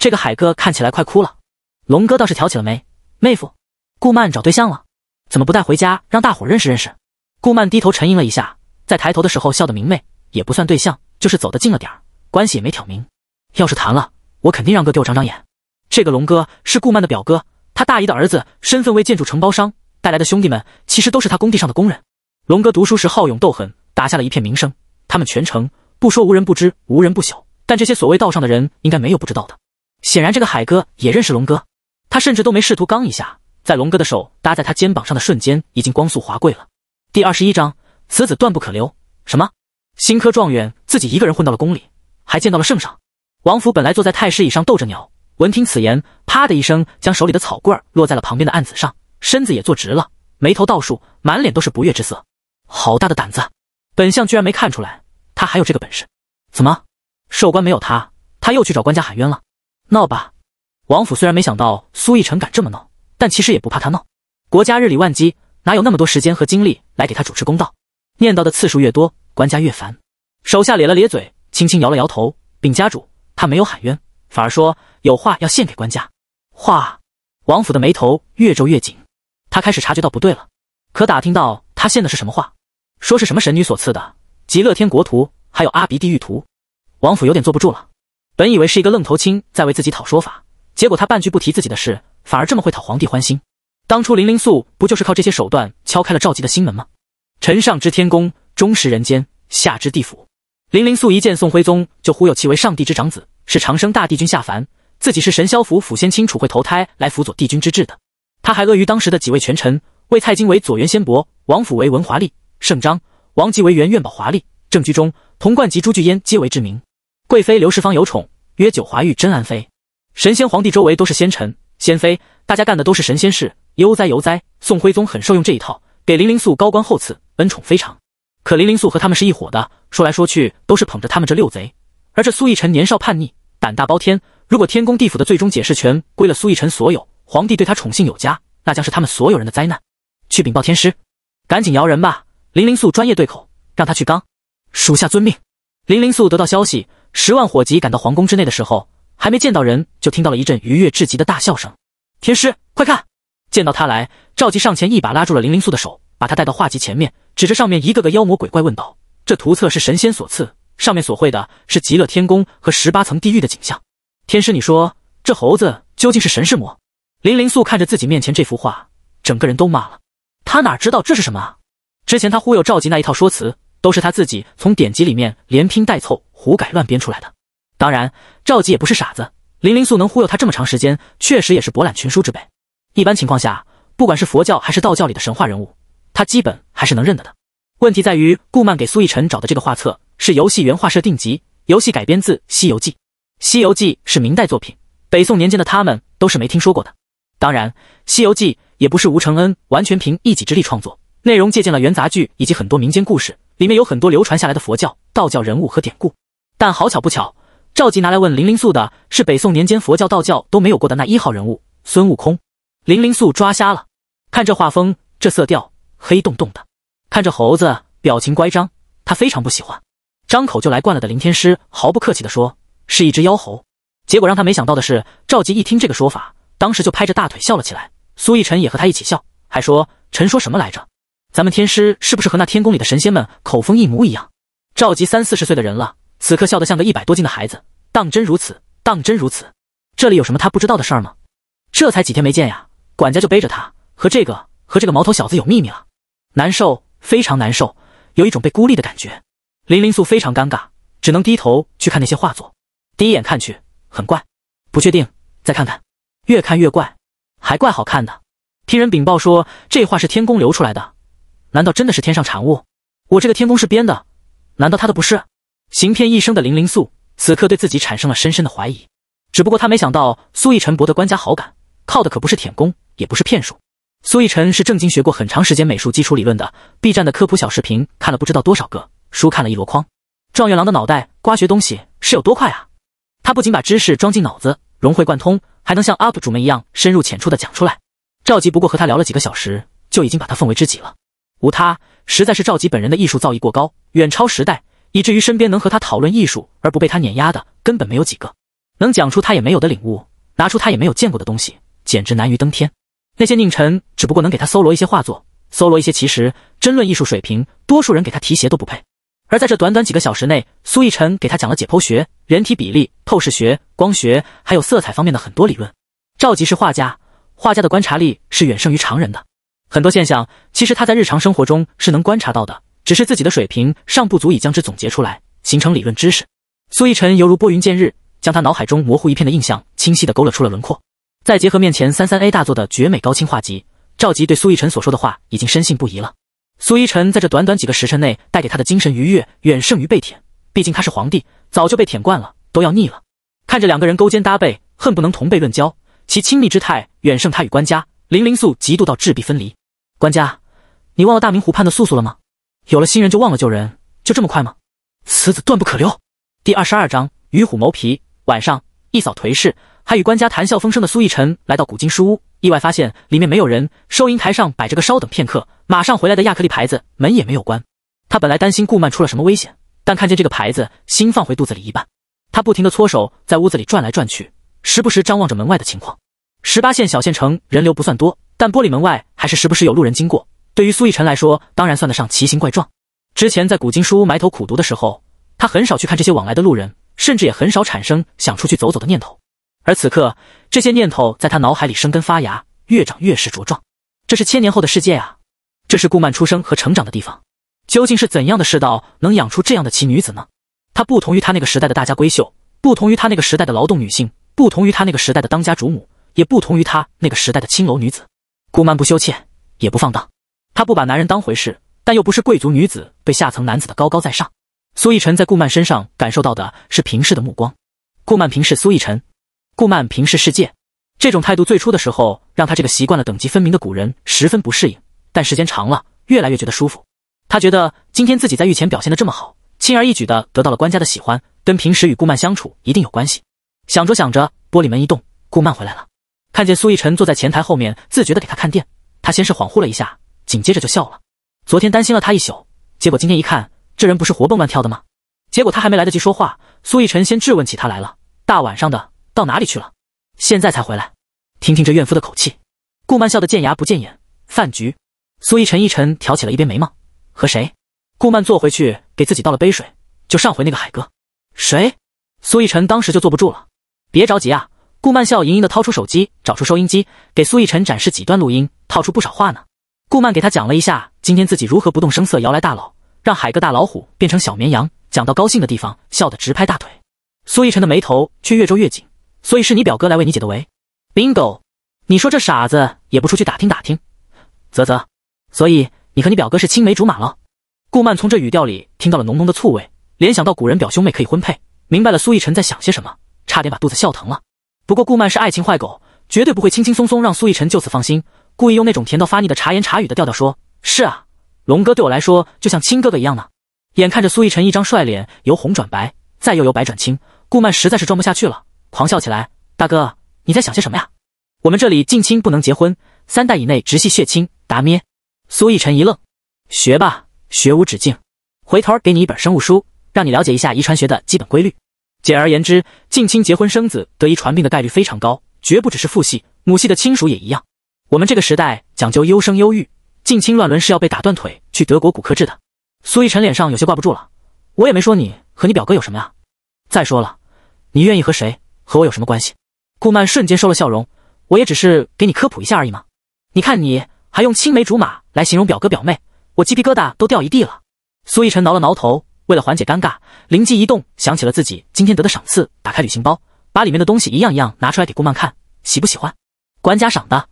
A: 这个海哥看起来快哭了，龙哥倒是挑起了眉。妹夫，顾曼找对象了，怎么不带回家让大伙认识认识？顾曼低头沉吟了一下，在抬头的时候笑得明媚，也不算对象，就是走得近了点儿，关系也没挑明。要是谈了，我肯定让哥给我长长眼。这个龙哥是顾曼的表哥，他大姨的儿子，身份为建筑承包商带来的兄弟们，其实都是他工地上的工人。龙哥读书时好勇斗狠，打下了一片名声，他们全城不说无人不知，无人不晓，但这些所谓道上的人应该没有不知道的。显然，这个海哥也认识龙哥，他甚至都没试图刚一下，在龙哥的手搭在他肩膀上的瞬间，已经光速滑跪了。第二十一章，此子断不可留。什么新科状元自己一个人混到了宫里，还见到了圣上？王府本来坐在太师椅上逗着鸟，闻听此言，啪的一声将手里的草棍儿落在了旁边的案子上，身子也坐直了，眉头倒竖，满脸都是不悦之色。好大的胆子！本相居然没看出来他还有这个本事。怎么，寿官没有他，他又去找官家喊冤了？闹吧，王府虽然没想到苏逸尘敢这么闹，但其实也不怕他闹。国家日理万机，哪有那么多时间和精力来给他主持公道？念叨的次数越多，官家越烦。手下咧了咧嘴，轻轻摇了摇头。禀家主，他没有喊冤，反而说有话要献给官家。话，王府的眉头越皱越紧，他开始察觉到不对了。可打听到他献的是什么话？说是什么神女所赐的极乐天国图，还有阿鼻地狱图。王府有点坐不住了。本以为是一个愣头青在为自己讨说法，结果他半句不提自己的事，反而这么会讨皇帝欢心。当初林灵素不就是靠这些手段敲开了赵姬的心门吗？臣上知天宫，忠实人间，下知地府。林灵素一见宋徽宗，就忽悠其为上帝之长子，是长生大帝君下凡，自己是神霄府府仙卿楚会投胎来辅佐帝君之治的。他还阿谀当时的几位权臣，为蔡京为左元仙伯，王府为文华丽，盛章、王吉为元元宝华丽，郑居中、童贯及朱巨淹皆为之名。贵妃刘氏方有宠。约九华玉真安妃，神仙皇帝周围都是仙臣仙妃，大家干的都是神仙事，悠哉悠哉。宋徽宗很受用这一套，给林灵素高官厚赐，恩宠非常。可林灵素和他们是一伙的，说来说去都是捧着他们这六贼。而这苏奕晨年少叛逆，胆大包天，如果天宫地府的最终解释权归了苏奕晨所有，皇帝对他宠幸有加，那将是他们所有人的灾难。去禀报天师，赶紧摇人吧。林灵素专业对口，让他去刚。属下遵命。林灵素得到消息。十万火急赶到皇宫之内的时候，还没见到人，就听到了一阵愉悦至极的大笑声。天师，快看！见到他来，赵吉上前一把拉住了林灵素的手，把他带到画集前面，指着上面一个个妖魔鬼怪问道：“这图册是神仙所赐，上面所绘的是极乐天宫和十八层地狱的景象。天师，你说这猴子究竟是神是魔？”林灵素看着自己面前这幅画，整个人都麻了。他哪知道这是什么？之前他忽悠赵吉那一套说辞，都是他自己从典籍里面连拼带凑。胡改乱编出来的。当然，赵吉也不是傻子，林灵素能忽悠他这么长时间，确实也是博览群书之辈。一般情况下，不管是佛教还是道教里的神话人物，他基本还是能认得的。问题在于，顾漫给苏逸晨找的这个画册是游戏原画设定集，游戏改编自《西游记》。《西游记》是明代作品，北宋年间的他们都是没听说过的。当然，《西游记》也不是吴承恩完全凭一己之力创作，内容借鉴了元杂剧以及很多民间故事，里面有很多流传下来的佛教、道教人物和典故。但好巧不巧，赵吉拿来问林灵素的是北宋年间佛教道教都没有过的那一号人物孙悟空。林灵素抓瞎了，看这画风，这色调黑洞洞的，看这猴子表情乖张，他非常不喜欢。张口就来惯了的林天师毫不客气地说：“是一只妖猴。”结果让他没想到的是，赵吉一听这个说法，当时就拍着大腿笑了起来。苏逸尘也和他一起笑，还说：“臣说什么来着？咱们天师是不是和那天宫里的神仙们口风一模一样？”赵吉三四十岁的人了。此刻笑得像个一百多斤的孩子，当真如此？当真如此？这里有什么他不知道的事儿吗？这才几天没见呀，管家就背着他和这个和这个毛头小子有秘密了，难受，非常难受，有一种被孤立的感觉。林灵素非常尴尬，只能低头去看那些画作。第一眼看去很怪，不确定，再看看，越看越怪，还怪好看的。听人禀报说，这画是天宫流出来的，难道真的是天上产物？我这个天宫是编的，难道他的不是？行骗一生的林灵素，此刻对自己产生了深深的怀疑。只不过他没想到，苏逸尘博得官家好感，靠的可不是舔功，也不是骗术。苏逸尘是正经学过很长时间美术基础理论的，B 站的科普小视频看了不知道多少个，书看了一箩筐。状元郎的脑袋瓜学东西是有多快啊？他不仅把知识装进脑子，融会贯通，还能像 UP 主们一样深入浅出的讲出来。赵吉不过和他聊了几个小时，就已经把他奉为知己了。无他，实在是赵吉本人的艺术造诣过高，远超时代。以至于身边能和他讨论艺术而不被他碾压的根本没有几个，能讲出他也没有的领悟，拿出他也没有见过的东西，简直难于登天。那些宁臣只不过能给他搜罗一些画作，搜罗一些奇石，争论艺术水平，多数人给他提鞋都不配。而在这短短几个小时内，苏逸尘给他讲了解剖学、人体比例、透视学、光学，还有色彩方面的很多理论。赵吉是画家，画家的观察力是远胜于常人的，很多现象其实他在日常生活中是能观察到的。只是自己的水平尚不足以将之总结出来，形成理论知识。苏逸尘犹如拨云见日，将他脑海中模糊一片的印象清晰的勾勒出了轮廓。再结合面前三三 A 大作的绝美高清画集，赵吉对苏逸尘所说的话已经深信不疑了。苏逸尘在这短短几个时辰内带给他的精神愉悦远胜于被舔，毕竟他是皇帝，早就被舔惯了，都要腻了。看着两个人勾肩搭背，恨不能同辈论交，其亲密之态远胜他与官家。林灵素嫉妒到质壁分离。官家，你忘了大明湖畔的素素了吗？有了新人就忘了旧人，就这么快吗？此子断不可留。第二十二章与虎谋皮。晚上一扫颓势，还与官家谈笑风生的苏逸晨来到古今书屋，意外发现里面没有人，收银台上摆着个“稍等片刻，马上回来”的亚克力牌子，门也没有关。他本来担心顾曼出了什么危险，但看见这个牌子，心放回肚子里一半。他不停地搓手，在屋子里转来转去，时不时张望着门外的情况。十八线小县城人流不算多，但玻璃门外还是时不时有路人经过。对于苏逸尘来说，当然算得上奇形怪状。之前在古今书屋埋头苦读的时候，他很少去看这些往来的路人，甚至也很少产生想出去走走的念头。而此刻，这些念头在他脑海里生根发芽，越长越是茁壮。这是千年后的世界啊！这是顾曼出生和成长的地方。究竟是怎样的世道，能养出这样的奇女子呢？她不同于她那个时代的大家闺秀，不同于她那个时代的劳动女性，不同于她那个时代的当家主母，也不同于她那个时代的青楼女子。顾曼不羞怯，也不放荡。他不把男人当回事，但又不是贵族女子对下层男子的高高在上。苏逸晨在顾曼身上感受到的是平视的目光。顾曼平视苏逸晨，顾曼平视世界。这种态度最初的时候让他这个习惯了等级分明的古人十分不适应，但时间长了，越来越觉得舒服。他觉得今天自己在御前表现的这么好，轻而易举的得到了官家的喜欢，跟平时与顾曼相处一定有关系。想着想着，玻璃门一动，顾曼回来了，看见苏逸晨坐在前台后面，自觉的给他看店，他先是恍惚了一下。紧接着就笑了。昨天担心了他一宿，结果今天一看，这人不是活蹦乱跳的吗？结果他还没来得及说话，苏逸晨先质问起他来了。大晚上的到哪里去了？现在才回来？听听这怨妇的口气。顾曼笑得见牙不见眼。饭局，苏逸晨一沉挑起了一边眉毛。和谁？顾曼坐回去给自己倒了杯水，就上回那个海哥。谁？苏逸晨当时就坐不住了。别着急啊。顾曼笑盈盈的掏出手机，找出收音机，给苏逸晨展示几段录音，套出不少话呢。顾曼给他讲了一下今天自己如何不动声色摇来大佬，让海哥大老虎变成小绵羊。讲到高兴的地方，笑得直拍大腿。苏逸晨的眉头却越皱越紧。所以是你表哥来为你解的围。bingo，你说这傻子也不出去打听打听。啧啧，所以你和你表哥是青梅竹马了。顾曼从这语调里听到了浓浓的醋味，联想到古人表兄妹可以婚配，明白了苏逸晨在想些什么，差点把肚子笑疼了。不过顾曼是爱情坏狗，绝对不会轻轻松松让苏逸晨就此放心。故意用那种甜到发腻的茶言茶语的调调说：“是啊，龙哥对我来说就像亲哥哥一样呢。”眼看着苏逸晨一张帅脸由红转白，再又由白转青，顾曼实在是装不下去了，狂笑起来：“大哥，你在想些什么呀？我们这里近亲不能结婚，三代以内直系血亲。”达咩？苏逸晨一愣：“学吧，学无止境。回头给你一本生物书，让你了解一下遗传学的基本规律。简而言之，近亲结婚生子得遗传病的概率非常高，绝不只是父系、母系的亲属也一样。”我们这个时代讲究优生优育，近亲乱伦是要被打断腿去德国骨科治的。苏逸晨脸上有些挂不住了，我也没说你和你表哥有什么呀。再说了，你愿意和谁和我有什么关系？顾曼瞬间收了笑容，我也只是给你科普一下而已嘛。你看你还用青梅竹马来形容表哥表妹，我鸡皮疙瘩都掉一地了。苏逸晨挠了挠头，为了缓解尴尬，灵机一动想起了自己今天得的赏赐，打开旅行包，把里面的东西一样一样拿出来给顾曼看，喜不喜欢？管家赏的。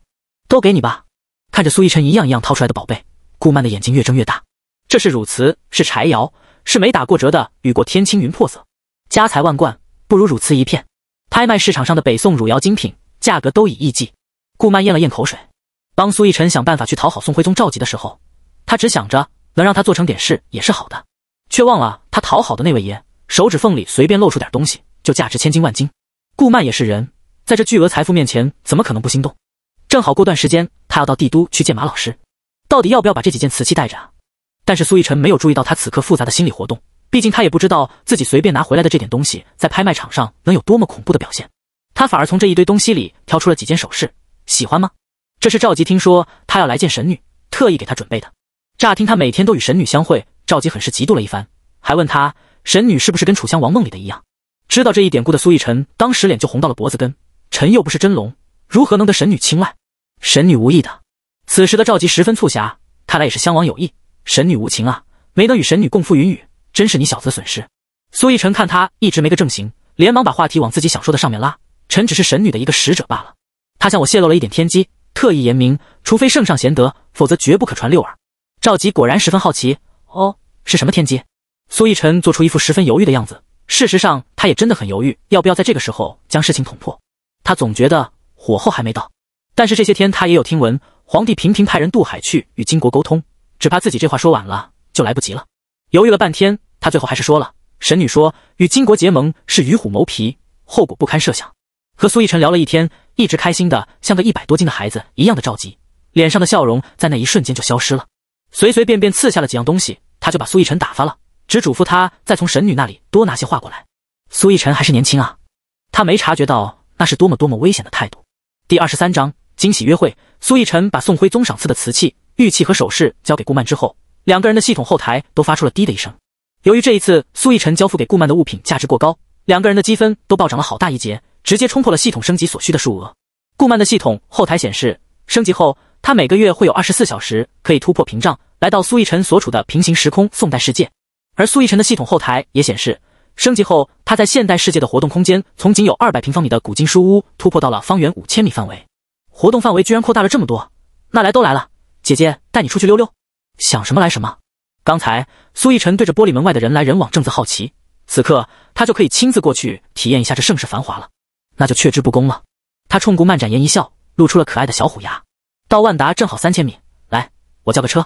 A: 都给你吧！看着苏逸尘一样一样掏出来的宝贝，顾曼的眼睛越睁越大。这是汝瓷，是柴窑，是没打过折的雨过天青云破色，家财万贯不如汝瓷一片。拍卖市场上的北宋汝窑精品价格都以亿计。顾曼咽了咽口水，帮苏逸尘想办法去讨好宋徽宗赵佶的时候，他只想着能让他做成点事也是好的，却忘了他讨好的那位爷，手指缝里随便露出点东西就价值千金万金。顾曼也是人，在这巨额财富面前，怎么可能不心动？正好过段时间，他要到帝都去见马老师，到底要不要把这几件瓷器带着？啊？但是苏逸尘没有注意到他此刻复杂的心理活动，毕竟他也不知道自己随便拿回来的这点东西，在拍卖场上能有多么恐怖的表现。他反而从这一堆东西里挑出了几件首饰，喜欢吗？这是赵吉听说他要来见神女，特意给他准备的。乍听他每天都与神女相会，赵吉很是嫉妒了一番，还问他神女是不是跟楚襄王梦里的一样。知道这一典故的苏逸尘，当时脸就红到了脖子根。臣又不是真龙，如何能得神女青睐？神女无意的，此时的赵吉十分促狭，看来也是襄王有意。神女无情啊，没能与神女共赴云雨，真是你小子的损失。苏逸尘看他一直没个正形，连忙把话题往自己想说的上面拉。臣只是神女的一个使者罢了，他向我泄露了一点天机，特意言明，除非圣上贤德，否则绝不可传六耳。赵吉果然十分好奇，哦，是什么天机？苏逸尘做出一副十分犹豫的样子，事实上他也真的很犹豫，要不要在这个时候将事情捅破？他总觉得火候还没到。但是这些天他也有听闻，皇帝频频派人渡海去与金国沟通，只怕自己这话说晚了就来不及了。犹豫了半天，他最后还是说了：“神女说，与金国结盟是与虎谋皮，后果不堪设想。”和苏逸晨聊了一天，一直开心的像个一百多斤的孩子一样的着急，脸上的笑容在那一瞬间就消失了。随随便便赐下了几样东西，他就把苏逸晨打发了，只嘱咐他再从神女那里多拿些话过来。苏逸晨还是年轻啊，他没察觉到那是多么多么危险的态度。第二十三章。惊喜约会，苏逸晨把宋徽宗赏赐的瓷器、玉器和首饰交给顾曼之后，两个人的系统后台都发出了“滴”的一声。由于这一次苏逸晨交付给顾曼的物品价值过高，两个人的积分都暴涨了好大一截，直接冲破了系统升级所需的数额。顾曼的系统后台显示，升级后他每个月会有二十四小时可以突破屏障，来到苏逸晨所处的平行时空宋代世界。而苏逸晨的系统后台也显示，升级后他在现代世界的活动空间从仅有二百平方米的古今书屋突破到了方圆五千米范围。活动范围居然扩大了这么多，那来都来了，姐姐带你出去溜溜，想什么来什么。刚才苏逸晨对着玻璃门外的人来人往，正自好奇，此刻他就可以亲自过去体验一下这盛世繁华了，那就却之不恭了。他冲顾漫展颜一笑，露出了可爱的小虎牙。到万达正好三千米，来，我叫个车。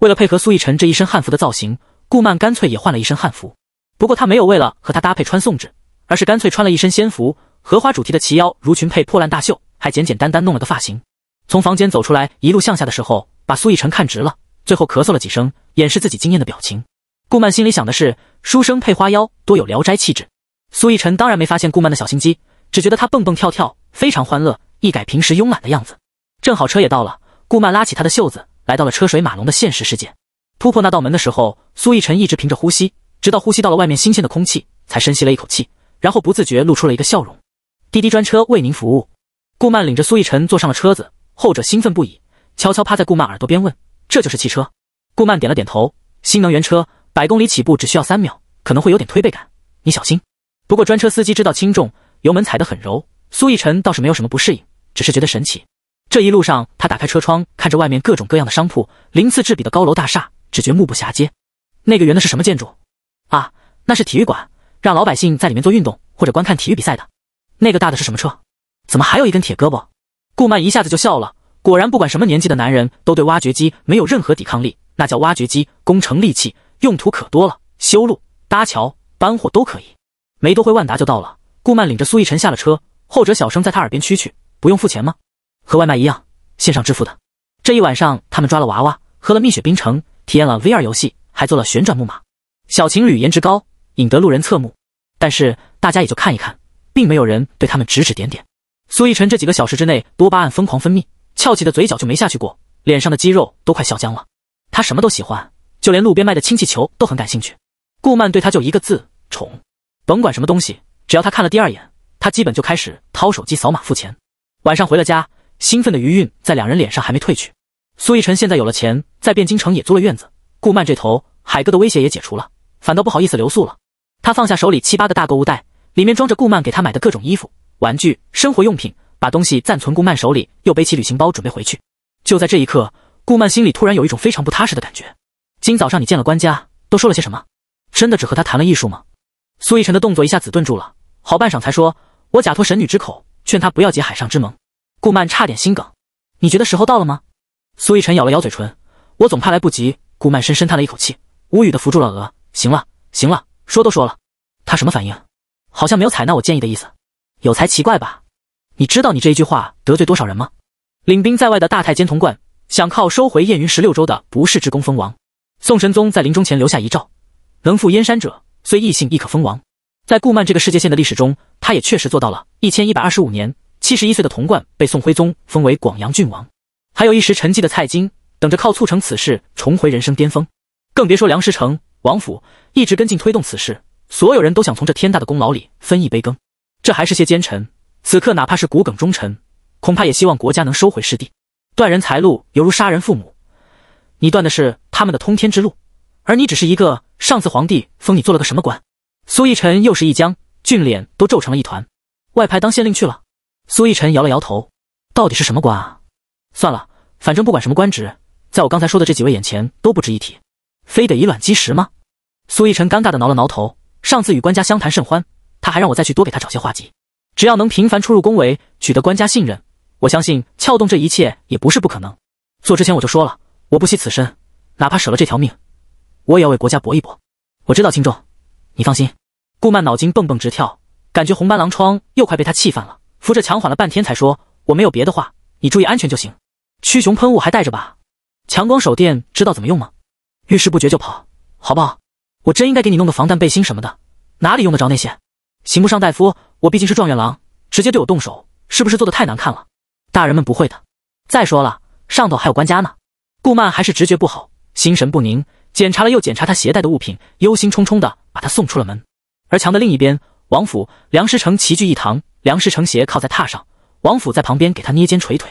A: 为了配合苏逸晨这一身汉服的造型，顾漫干脆也换了一身汉服，不过他没有为了和他搭配穿宋制，而是干脆穿了一身仙服，荷花主题的齐腰襦裙配破烂大袖。还简简单单弄了个发型，从房间走出来，一路向下的时候，把苏逸晨看直了。最后咳嗽了几声，掩饰自己惊艳的表情。顾曼心里想的是：书生配花妖，多有聊斋气质。苏逸晨当然没发现顾曼的小心机，只觉得他蹦蹦跳跳，非常欢乐，一改平时慵懒的样子。正好车也到了，顾曼拉起他的袖子，来到了车水马龙的现实世界。突破那道门的时候，苏逸晨一直屏着呼吸，直到呼吸到了外面新鲜的空气，才深吸了一口气，然后不自觉露出了一个笑容。滴滴专车为您服务。顾曼领着苏逸晨坐上了车子，后者兴奋不已，悄悄趴在顾曼耳朵边问：“这就是汽车？”顾曼点了点头：“新能源车，百公里起步只需要三秒，可能会有点推背感，你小心。”不过专车司机知道轻重，油门踩得很柔。苏逸晨倒是没有什么不适应，只是觉得神奇。这一路上，他打开车窗，看着外面各种各样的商铺、鳞次栉比的高楼大厦，只觉目不暇接。那个圆的是什么建筑？啊，那是体育馆，让老百姓在里面做运动或者观看体育比赛的。那个大的是什么车？怎么还有一根铁胳膊？顾曼一下子就笑了。果然，不管什么年纪的男人，都对挖掘机没有任何抵抗力。那叫挖掘机，工程利器，用途可多了，修路、搭桥、搬货都可以。没多会，万达就到了。顾曼领着苏逸晨下了车，后者小声在他耳边蛐蛐：“不用付钱吗？和外卖一样，线上支付的。”这一晚上，他们抓了娃娃，喝了蜜雪冰城，体验了 VR 游戏，还做了旋转木马。小情侣颜值高，引得路人侧目，但是大家也就看一看，并没有人对他们指指点点。苏逸晨这几个小时之内，多巴胺疯狂分泌，翘起的嘴角就没下去过，脸上的肌肉都快笑僵了。他什么都喜欢，就连路边卖的氢气球都很感兴趣。顾曼对他就一个字宠，甭管什么东西，只要他看了第二眼，他基本就开始掏手机扫码付钱。晚上回了家，兴奋的余韵在两人脸上还没褪去。苏逸晨现在有了钱，在汴京城也租了院子。顾曼这头，海哥的威胁也解除了，反倒不好意思留宿了。他放下手里七八个大购物袋，里面装着顾曼给他买的各种衣服。玩具、生活用品，把东西暂存顾曼手里，又背起旅行包准备回去。就在这一刻，顾曼心里突然有一种非常不踏实的感觉。今早上你见了官家，都说了些什么？真的只和他谈了艺术吗？苏逸晨的动作一下子顿住了，好半晌才说：“我假托神女之口，劝他不要结海上之盟。”顾曼差点心梗。你觉得时候到了吗？苏逸晨咬了咬嘴唇：“我总怕来不及。”顾曼深深叹了一口气，无语的扶住了额：“行了，行了，说都说了，他什么反应？好像没有采纳我建议的意思。”有才奇怪吧？你知道你这一句话得罪多少人吗？领兵在外的大太监童贯，想靠收回燕云十六州的，不世之功封王。宋神宗在临终前留下遗诏，能复燕山者，虽异姓亦可封王。在顾漫这个世界线的历史中，他也确实做到了。一千一百二十五年，七十一岁的童贯被宋徽宗封为广阳郡王。还有一时沉寂的蔡京，等着靠促成此事重回人生巅峰。更别说梁师成、王府一直跟进推动此事，所有人都想从这天大的功劳里分一杯羹。这还是些奸臣，此刻哪怕是骨耿忠臣，恐怕也希望国家能收回失地，断人财路犹如杀人父母。你断的是他们的通天之路，而你只是一个上次皇帝封你做了个什么官？苏逸尘又是一僵，俊脸都皱成了一团。外派当县令去了？苏逸尘摇了摇头。到底是什么官啊？算了，反正不管什么官职，在我刚才说的这几位眼前都不值一提，非得以卵击石吗？苏逸尘尴尬的挠了挠头。上次与官家相谈甚欢。他还让我再去多给他找些画集。只要能频繁出入宫闱，取得官家信任，我相信撬动这一切也不是不可能。做之前我就说了，我不惜此身，哪怕舍了这条命，我也要为国家搏一搏。我知道轻重，你放心。顾曼脑筋蹦蹦直跳，感觉红斑狼疮又快被他气犯了，扶着墙缓了半天才说：“我没有别的话，你注意安全就行。驱熊喷雾还带着吧？强光手电知道怎么用吗？遇事不决就跑，好不好？我真应该给你弄个防弹背心什么的，哪里用得着那些？”刑不上大夫，我毕竟是状元郎，直接对我动手，是不是做的太难看了？大人们不会的。再说了，上头还有官家呢。顾曼还是直觉不好，心神不宁，检查了又检查他携带的物品，忧心忡忡的把他送出了门。而墙的另一边，王府梁师成齐聚一堂，梁师成斜靠在榻上，王府在旁边给他捏肩捶腿。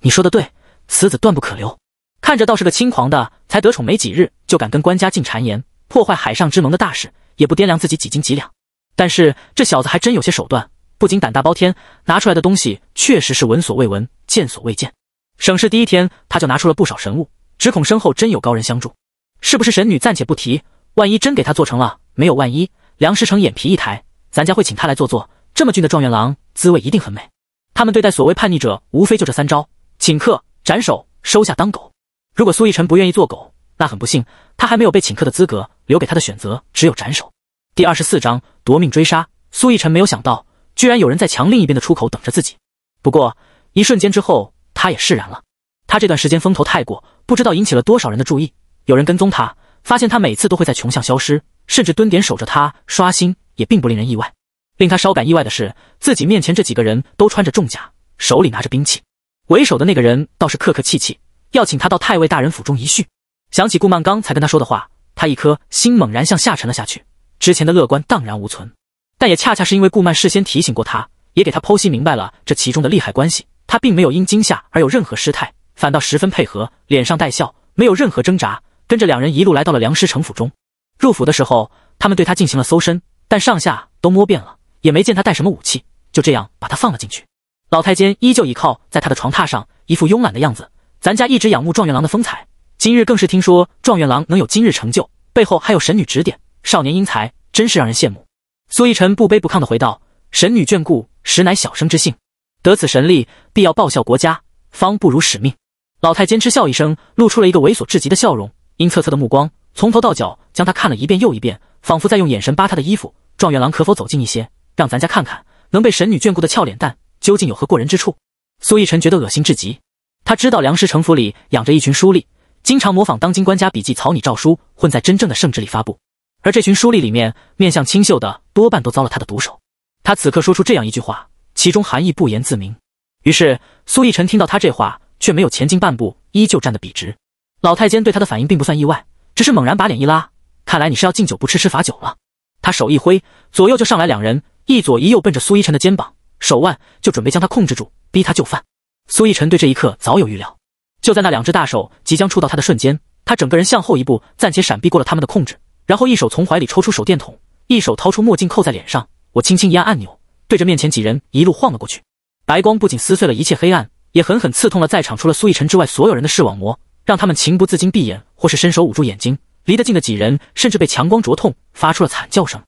A: 你说的对，此子断不可留。看着倒是个轻狂的，才得宠没几日，就敢跟官家进谗言，破坏海上之盟的大事，也不掂量自己几斤几两。但是这小子还真有些手段，不仅胆大包天，拿出来的东西确实是闻所未闻、见所未见。省事第一天，他就拿出了不少神物，只恐身后真有高人相助。是不是神女暂且不提，万一真给他做成了，没有万一。梁师成眼皮一抬，咱家会请他来坐坐。这么俊的状元郎，滋味一定很美。他们对待所谓叛逆者，无非就这三招：请客、斩首、收下当狗。如果苏逸尘不愿意做狗，那很不幸，他还没有被请客的资格。留给他的选择只有斩首。第二十四章夺命追杀。苏逸尘没有想到，居然有人在墙另一边的出口等着自己。不过，一瞬间之后，他也释然了。他这段时间风头太过，不知道引起了多少人的注意。有人跟踪他，发现他每次都会在穷巷消失，甚至蹲点守着他刷新，也并不令人意外。令他稍感意外的是，自己面前这几个人都穿着重甲，手里拿着兵器。为首的那个人倒是客客气气，要请他到太尉大人府中一叙。想起顾曼刚才跟他说的话，他一颗心猛然向下沉了下去。之前的乐观荡然无存，但也恰恰是因为顾曼事先提醒过他，也给他剖析明白了这其中的利害关系，他并没有因惊吓而有任何失态，反倒十分配合，脸上带笑，没有任何挣扎，跟着两人一路来到了梁师城府中。入府的时候，他们对他进行了搜身，但上下都摸遍了，也没见他带什么武器，就这样把他放了进去。老太监依旧倚靠在他的床榻上，一副慵懒的样子。咱家一直仰慕状元郎的风采，今日更是听说状元郎能有今日成就，背后还有神女指点。少年英才，真是让人羡慕。苏奕晨不卑不亢地回道：“神女眷顾，实乃小生之幸。得此神力，必要报效国家，方不辱使命。”老太监嗤笑一声，露出了一个猥琐至极的笑容，阴恻恻的目光从头到脚将他看了一遍又一遍，仿佛在用眼神扒他的衣服。状元郎可否走近一些，让咱家看看，能被神女眷顾的俏脸蛋究竟有何过人之处？苏奕晨觉得恶心至极。他知道梁氏城府里养着一群书吏，经常模仿当今官家笔记草拟诏书，混在真正的圣旨里发布。而这群书吏里面，面相清秀的多半都遭了他的毒手。他此刻说出这样一句话，其中含义不言自明。于是苏逸尘听到他这话，却没有前进半步，依旧站得笔直。老太监对他的反应并不算意外，只是猛然把脸一拉，看来你是要敬酒不吃吃罚酒了。他手一挥，左右就上来两人，一左一右奔着苏逸尘的肩膀、手腕，就准备将他控制住，逼他就范。苏逸尘对这一刻早有预料，就在那两只大手即将触到他的瞬间，他整个人向后一步，暂且闪避过了他们的控制。然后一手从怀里抽出手电筒，一手掏出墨镜扣在脸上。我轻轻一按按钮，对着面前几人一路晃了过去。白光不仅撕碎了一切黑暗，也狠狠刺痛了在场除了苏逸晨之外所有人的视网膜，让他们情不自禁闭眼或是伸手捂住眼睛。离得近的几人甚至被强光灼痛，发出了惨叫声。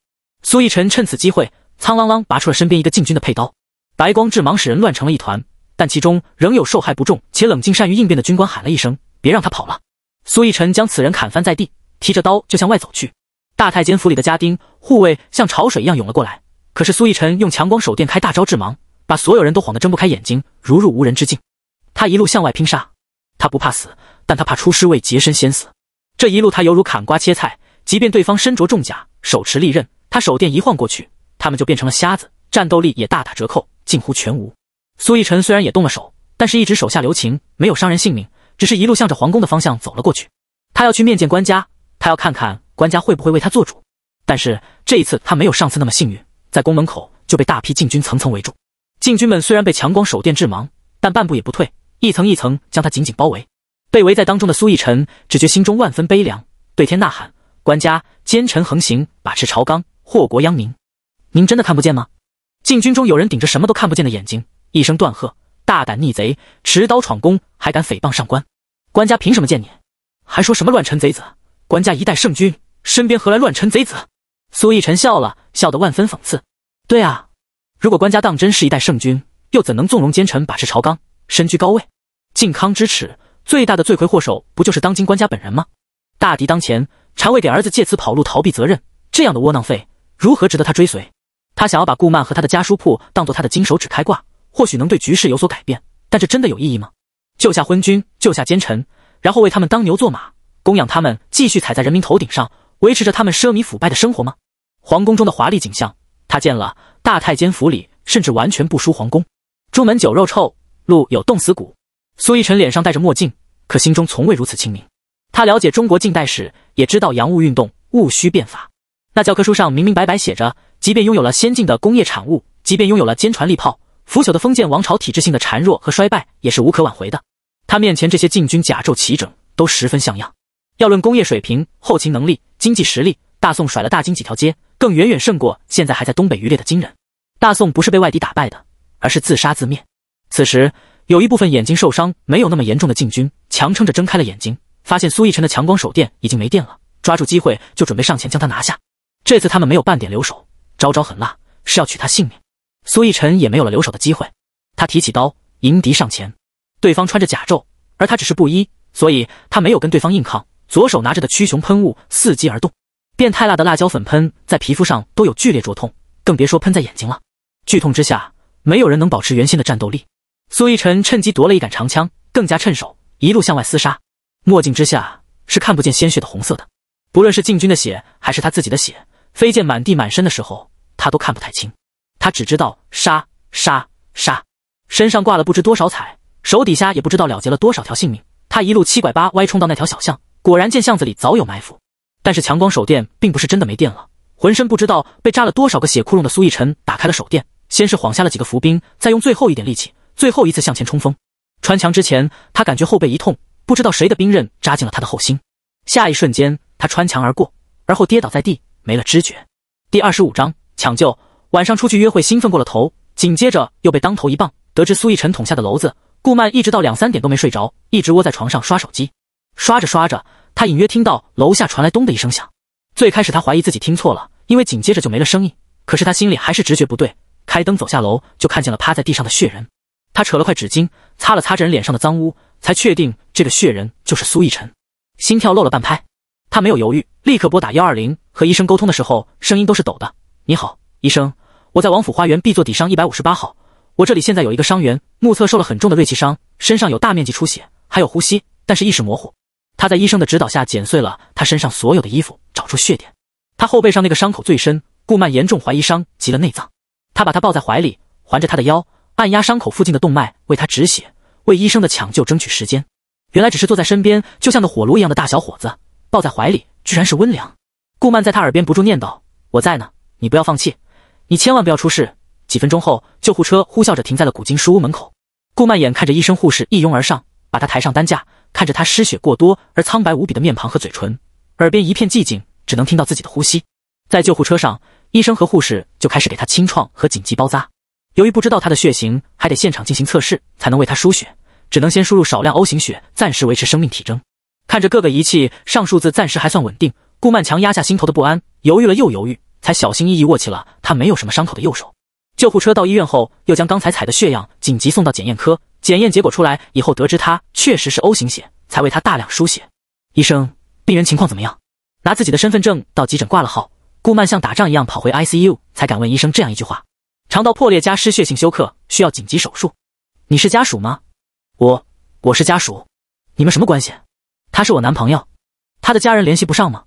A: 苏逸晨趁此机会，仓啷啷拔出了身边一个禁军的佩刀。白光致盲使人乱成了一团，但其中仍有受害不重且冷静善于应变的军官喊了一声：“别让他跑了！”苏逸晨将此人砍翻在地。提着刀就向外走去，大太监府里的家丁护卫像潮水一样涌了过来。可是苏奕晨用强光手电开大招致盲，把所有人都晃得睁不开眼睛，如入无人之境。他一路向外拼杀，他不怕死，但他怕出师未捷身先死。这一路他犹如砍瓜切菜，即便对方身着重甲，手持利刃，他手电一晃过去，他们就变成了瞎子，战斗力也大打折扣，近乎全无。苏奕晨虽然也动了手，但是一直手下留情，没有伤人性命，只是一路向着皇宫的方向走了过去。他要去面见官家。他要看看官家会不会为他做主，但是这一次他没有上次那么幸运，在宫门口就被大批禁军层层围住。禁军们虽然被强光手电致盲，但半步也不退，一层一层将他紧紧包围。被围在当中的苏逸尘只觉心中万分悲凉，对天呐喊：“官家，奸臣横行，把持朝纲，祸国殃民！您真的看不见吗？”禁军中有人顶着什么都看不见的眼睛，一声断喝：“大胆逆贼，持刀闯宫，还敢诽谤上官！官家凭什么见你？还说什么乱臣贼子？”官家一代圣君，身边何来乱臣贼子？苏逸尘笑了笑，得万分讽刺。对啊，如果官家当真是一代圣君，又怎能纵容奸臣把持朝纲，身居高位？靖康之耻最大的罪魁祸首，不就是当今官家本人吗？大敌当前，禅位给儿子，借此跑路逃避责任，这样的窝囊废，如何值得他追随？他想要把顾曼和他的家书铺当做他的金手指开挂，或许能对局势有所改变，但这真的有意义吗？救下昏君，救下奸臣，然后为他们当牛做马？供养他们继续踩在人民头顶上，维持着他们奢靡腐败的生活吗？皇宫中的华丽景象，他见了。大太监府里甚至完全不输皇宫。朱门酒肉臭，路有冻死骨。苏逸晨脸上戴着墨镜，可心中从未如此清明。他了解中国近代史，也知道洋务运动、戊戌变法。那教科书上明明白白写着：，即便拥有了先进的工业产物，即便拥有了坚船利炮，腐朽的封建王朝体制性的孱弱和衰败也是无可挽回的。他面前这些禁军甲胄齐整，都十分像样。要论工业水平、后勤能力、经济实力，大宋甩了大金几条街，更远远胜过现在还在东北渔猎的金人。大宋不是被外敌打败的，而是自杀自灭。此时，有一部分眼睛受伤没有那么严重的禁军，强撑着睁开了眼睛，发现苏逸尘的强光手电已经没电了，抓住机会就准备上前将他拿下。这次他们没有半点留手，招招狠辣，是要取他性命。苏逸尘也没有了留手的机会，他提起刀迎敌上前。对方穿着甲胄，而他只是布衣，所以他没有跟对方硬抗。左手拿着的驱熊喷雾，伺机而动。变态辣的辣椒粉喷在皮肤上都有剧烈灼痛，更别说喷在眼睛了。剧痛之下，没有人能保持原先的战斗力。苏逸晨趁机夺了一杆长枪，更加趁手，一路向外厮杀。墨镜之下是看不见鲜血的红色的，不论是禁军的血还是他自己的血，飞溅满地满身的时候，他都看不太清。他只知道杀杀杀，身上挂了不知多少彩，手底下也不知道了结了多少条性命。他一路七拐八歪冲到那条小巷。果然见巷子里早有埋伏，但是强光手电并不是真的没电了。浑身不知道被扎了多少个血窟窿的苏奕晨打开了手电，先是晃瞎了几个伏兵，再用最后一点力气，最后一次向前冲锋，穿墙之前他感觉后背一痛，不知道谁的兵刃扎进了他的后心。下一瞬间他穿墙而过，而后跌倒在地，没了知觉。第二十五章救晚上出去约会，兴奋过了头，紧接着又被当头一棒。得知苏奕晨捅下的篓子，顾漫一直到两三点都没睡着，一直窝在床上刷手机。刷着刷着，他隐约听到楼下传来咚的一声响。最开始他怀疑自己听错了，因为紧接着就没了声音。可是他心里还是直觉不对，开灯走下楼就看见了趴在地上的血人。他扯了块纸巾，擦了擦这人脸上的脏污，才确定这个血人就是苏逸晨。心跳漏了半拍，他没有犹豫，立刻拨打幺二零。和医生沟通的时候，声音都是抖的。你好，医生，我在王府花园 B 座底商一百五十八号。我这里现在有一个伤员，目测受了很重的锐器伤，身上有大面积出血，还有呼吸，但是意识模糊。他在医生的指导下剪碎了他身上所有的衣服，找出血点。他后背上那个伤口最深，顾曼严重怀疑伤及了内脏。他把他抱在怀里，环着他的腰，按压伤口附近的动脉，为他止血，为医生的抢救争取时间。原来只是坐在身边，就像个火炉一样的大小伙子，抱在怀里居然是温良。顾曼在他耳边不住念叨：“我在呢，你不要放弃，你千万不要出事。”几分钟后，救护车呼啸着停在了古今书屋门口。顾曼眼看着医生护士一拥而上，把他抬上担架。看着他失血过多而苍白无比的面庞和嘴唇，耳边一片寂静，只能听到自己的呼吸。在救护车上，医生和护士就开始给他清创和紧急包扎。由于不知道他的血型，还得现场进行测试才能为他输血，只能先输入少量 O 型血，暂时维持生命体征。看着各个仪器上数字暂时还算稳定，顾漫强压下心头的不安，犹豫了又犹豫，才小心翼翼握起了他没有什么伤口的右手。救护车到医院后，又将刚才采的血样紧急送到检验科。检验结果出来以后，得知他确实是 O 型血，才为他大量输血。医生，病人情况怎么样？拿自己的身份证到急诊挂了号。顾曼像打仗一样跑回 ICU，才敢问医生这样一句话：肠道破裂加失血性休克，需要紧急手术。你是家属吗？我，我是家属。你们什么关系？他是我男朋友。他的家人联系不上吗？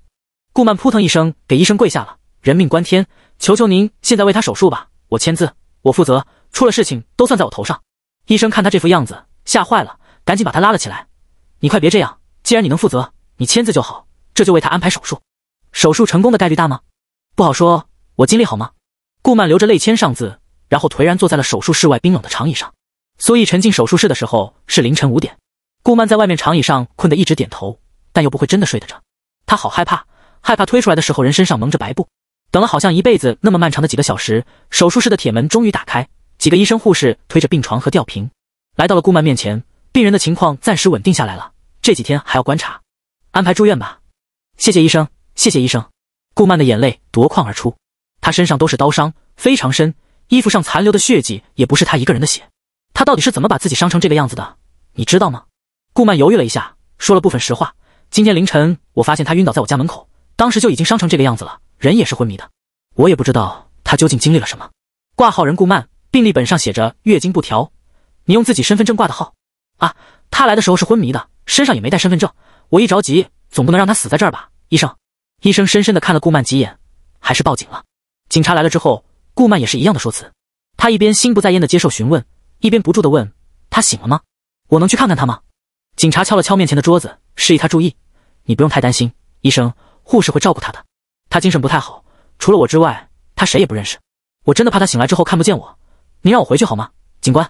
A: 顾曼扑腾一声给医生跪下了，人命关天，求求您现在为他手术吧。我签字，我负责，出了事情都算在我头上。医生看他这副样子，吓坏了，赶紧把他拉了起来。你快别这样，既然你能负责，你签字就好。这就为他安排手术。手术成功的概率大吗？不好说，我尽力好吗？顾曼流着泪签上字，然后颓然坐在了手术室外冰冷的长椅上。苏毅沉进手术室的时候是凌晨五点。顾曼在外面长椅上困得一直点头，但又不会真的睡得着。他好害怕，害怕推出来的时候人身上蒙着白布。等了好像一辈子那么漫长的几个小时，手术室的铁门终于打开。几个医生护士推着病床和吊瓶，来到了顾曼面前。病人的情况暂时稳定下来了，这几天还要观察，安排住院吧。谢谢医生，谢谢医生。顾曼的眼泪夺眶而出，她身上都是刀伤，非常深，衣服上残留的血迹也不是她一个人的血。她到底是怎么把自己伤成这个样子的？你知道吗？顾曼犹豫了一下，说了部分实话。今天凌晨，我发现她晕倒在我家门口，当时就已经伤成这个样子了，人也是昏迷的。我也不知道她究竟经历了什么。挂号人顾曼。病历本上写着月经不调，你用自己身份证挂的号啊？他来的时候是昏迷的，身上也没带身份证，我一着急，总不能让他死在这儿吧？医生，医生深深的看了顾曼几眼，还是报警了。警察来了之后，顾曼也是一样的说辞。他一边心不在焉的接受询问，一边不住的问：“他醒了吗？我能去看看他吗？”警察敲了敲面前的桌子，示意他注意：“你不用太担心，医生、护士会照顾他的。他精神不太好，除了我之外，他谁也不认识。我真的怕他醒来之后看不见我。”您让我回去好吗，警官？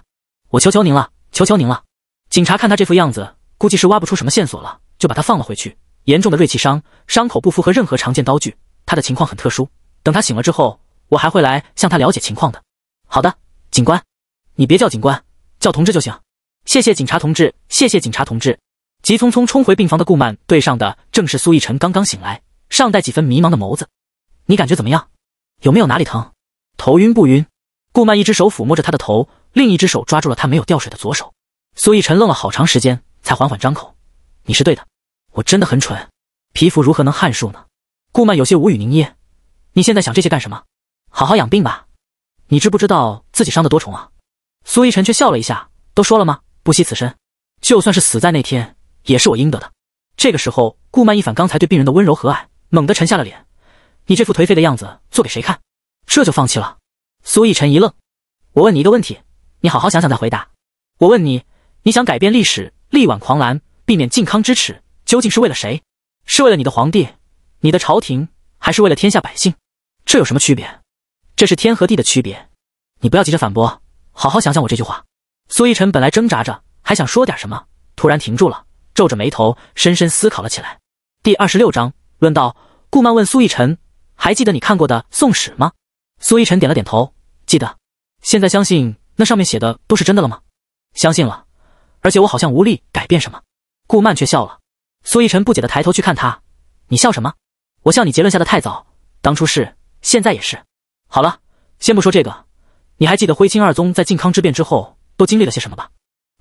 A: 我求求您了，求求您了！警察看他这副样子，估计是挖不出什么线索了，就把他放了回去。严重的锐器伤，伤口不符合任何常见刀具，他的情况很特殊。等他醒了之后，我还会来向他了解情况的。好的，警官，你别叫警官，叫同志就行。谢谢警察同志，谢谢警察同志。急匆匆冲回病房的顾曼对上的正是苏逸晨，刚刚醒来，尚带几分迷茫的眸子。你感觉怎么样？有没有哪里疼？头晕不晕？顾曼一只手抚摸着他的头，另一只手抓住了他没有掉水的左手。苏逸晨愣了好长时间，才缓缓张口：“你是对的，我真的很蠢。皮肤如何能汗树呢？”顾曼有些无语凝噎：“你现在想这些干什么？好好养病吧。你知不知道自己伤得多重啊？”苏逸晨却笑了一下：“都说了吗？不惜此身，就算是死在那天，也是我应得的。”这个时候，顾曼一反刚才对病人的温柔和蔼，猛地沉下了脸：“你这副颓废的样子做给谁看？这就放弃了？”苏逸尘一愣，我问你一个问题，你好好想想再回答。我问你，你想改变历史，力挽狂澜，避免靖康之耻，究竟是为了谁？是为了你的皇帝，你的朝廷，还是为了天下百姓？这有什么区别？这是天和地的区别。你不要急着反驳，好好想想我这句话。苏逸尘本来挣扎着还想说点什么，突然停住了，皱着眉头，深深思考了起来。第二十六章论道。顾漫问苏逸尘：“还记得你看过的《宋史》吗？”苏一晨点了点头，记得，现在相信那上面写的都是真的了吗？相信了，而且我好像无力改变什么。顾曼却笑了。苏一晨不解的抬头去看他，你笑什么？我笑你结论下的太早，当初是，现在也是。好了，先不说这个，你还记得徽钦二宗在靖康之变之后都经历了些什么吧？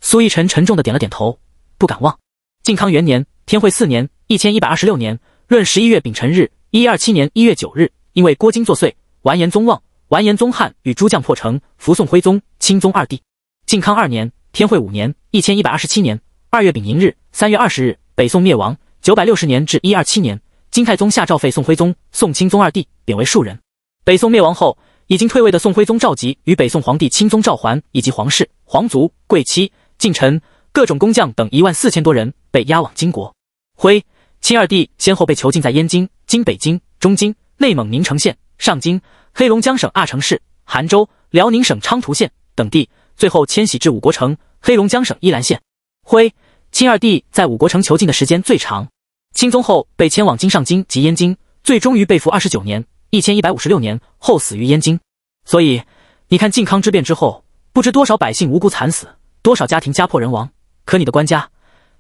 A: 苏一晨沉重的点了点头，不敢忘。靖康元年，天会四年，一千一百二十六年闰十一月丙辰日，一二七年一月九日，因为郭金作祟。完颜宗望、完颜宗翰与诸将破城，俘宋徽宗、钦宗二帝。靖康二年、天会五年（一千一百二十七年），二月丙寅日、三月二十日，北宋灭亡。九百六十年至一二七年，金太宗下诏废宋徽宗、宋钦宗二帝，贬为庶人。北宋灭亡后，已经退位的宋徽宗召集与北宋皇帝钦宗赵桓以及皇室、皇族、贵戚、近臣、各种工匠等一万四千多人被押往金国。徽、钦二帝先后被囚禁在燕京（今北京）、中京（内蒙宁城县）。上京、黑龙江省阿城市、杭州、辽宁省昌图县等地，最后迁徙至五国城（黑龙江省依兰县）。徽、钦二帝在五国城囚禁的时间最长，钦宗后被迁往金上京及燕京，最终于被俘二十九年（一千一百五十六年）后死于燕京。所以，你看靖康之变之后，不知多少百姓无辜惨死，多少家庭家破人亡。可你的官家、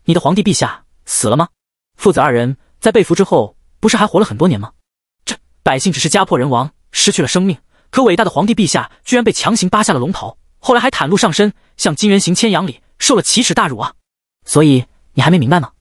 A: 你的皇帝陛下死了吗？父子二人在被俘之后，不是还活了很多年吗？百姓只是家破人亡，失去了生命；可伟大的皇帝陛下居然被强行扒下了龙袍，后来还袒露上身向金人行千阳礼，受了奇耻大辱啊！所以你还没明白吗？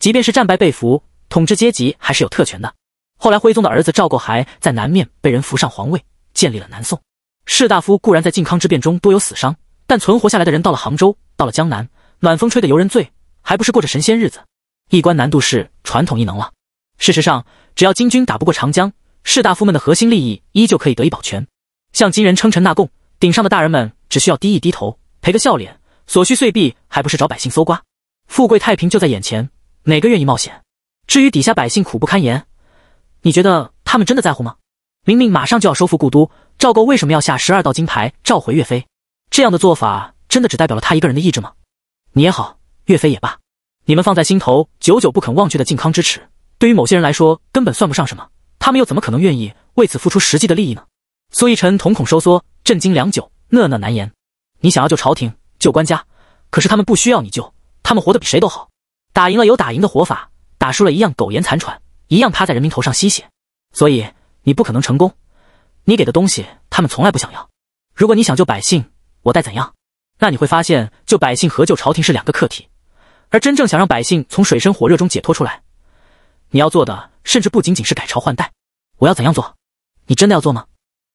A: 即便是战败被俘，统治阶级还是有特权的。后来徽宗的儿子赵构还在南面被人扶上皇位，建立了南宋。士大夫固然在靖康之变中多有死伤，但存活下来的人到了杭州，到了江南，暖风吹得游人醉，还不是过着神仙日子？一关难度是传统异能了。事实上，只要金军打不过长江。士大夫们的核心利益依旧可以得以保全，向金人称臣纳贡，顶上的大人们只需要低一低头，赔个笑脸，所需碎币还不是找百姓搜刮？富贵太平就在眼前，哪个愿意冒险？至于底下百姓苦不堪言，你觉得他们真的在乎吗？明明马上就要收复故都，赵构为什么要下十二道金牌召回岳飞？这样的做法真的只代表了他一个人的意志吗？你也好，岳飞也罢，你们放在心头久久不肯忘却的靖康之耻，对于某些人来说根本算不上什么。他们又怎么可能愿意为此付出实际的利益呢？苏逸晨瞳孔收缩，震惊良久，讷讷难言。你想要救朝廷、救官家，可是他们不需要你救，他们活得比谁都好。打赢了有打赢的活法，打输了一样苟延残喘，一样趴在人民头上吸血。所以你不可能成功。你给的东西他们从来不想要。如果你想救百姓，我待怎样？那你会发现，救百姓和救朝廷是两个课题。而真正想让百姓从水深火热中解脱出来，你要做的。甚至不仅仅是改朝换代，我要怎样做？你真的要做吗？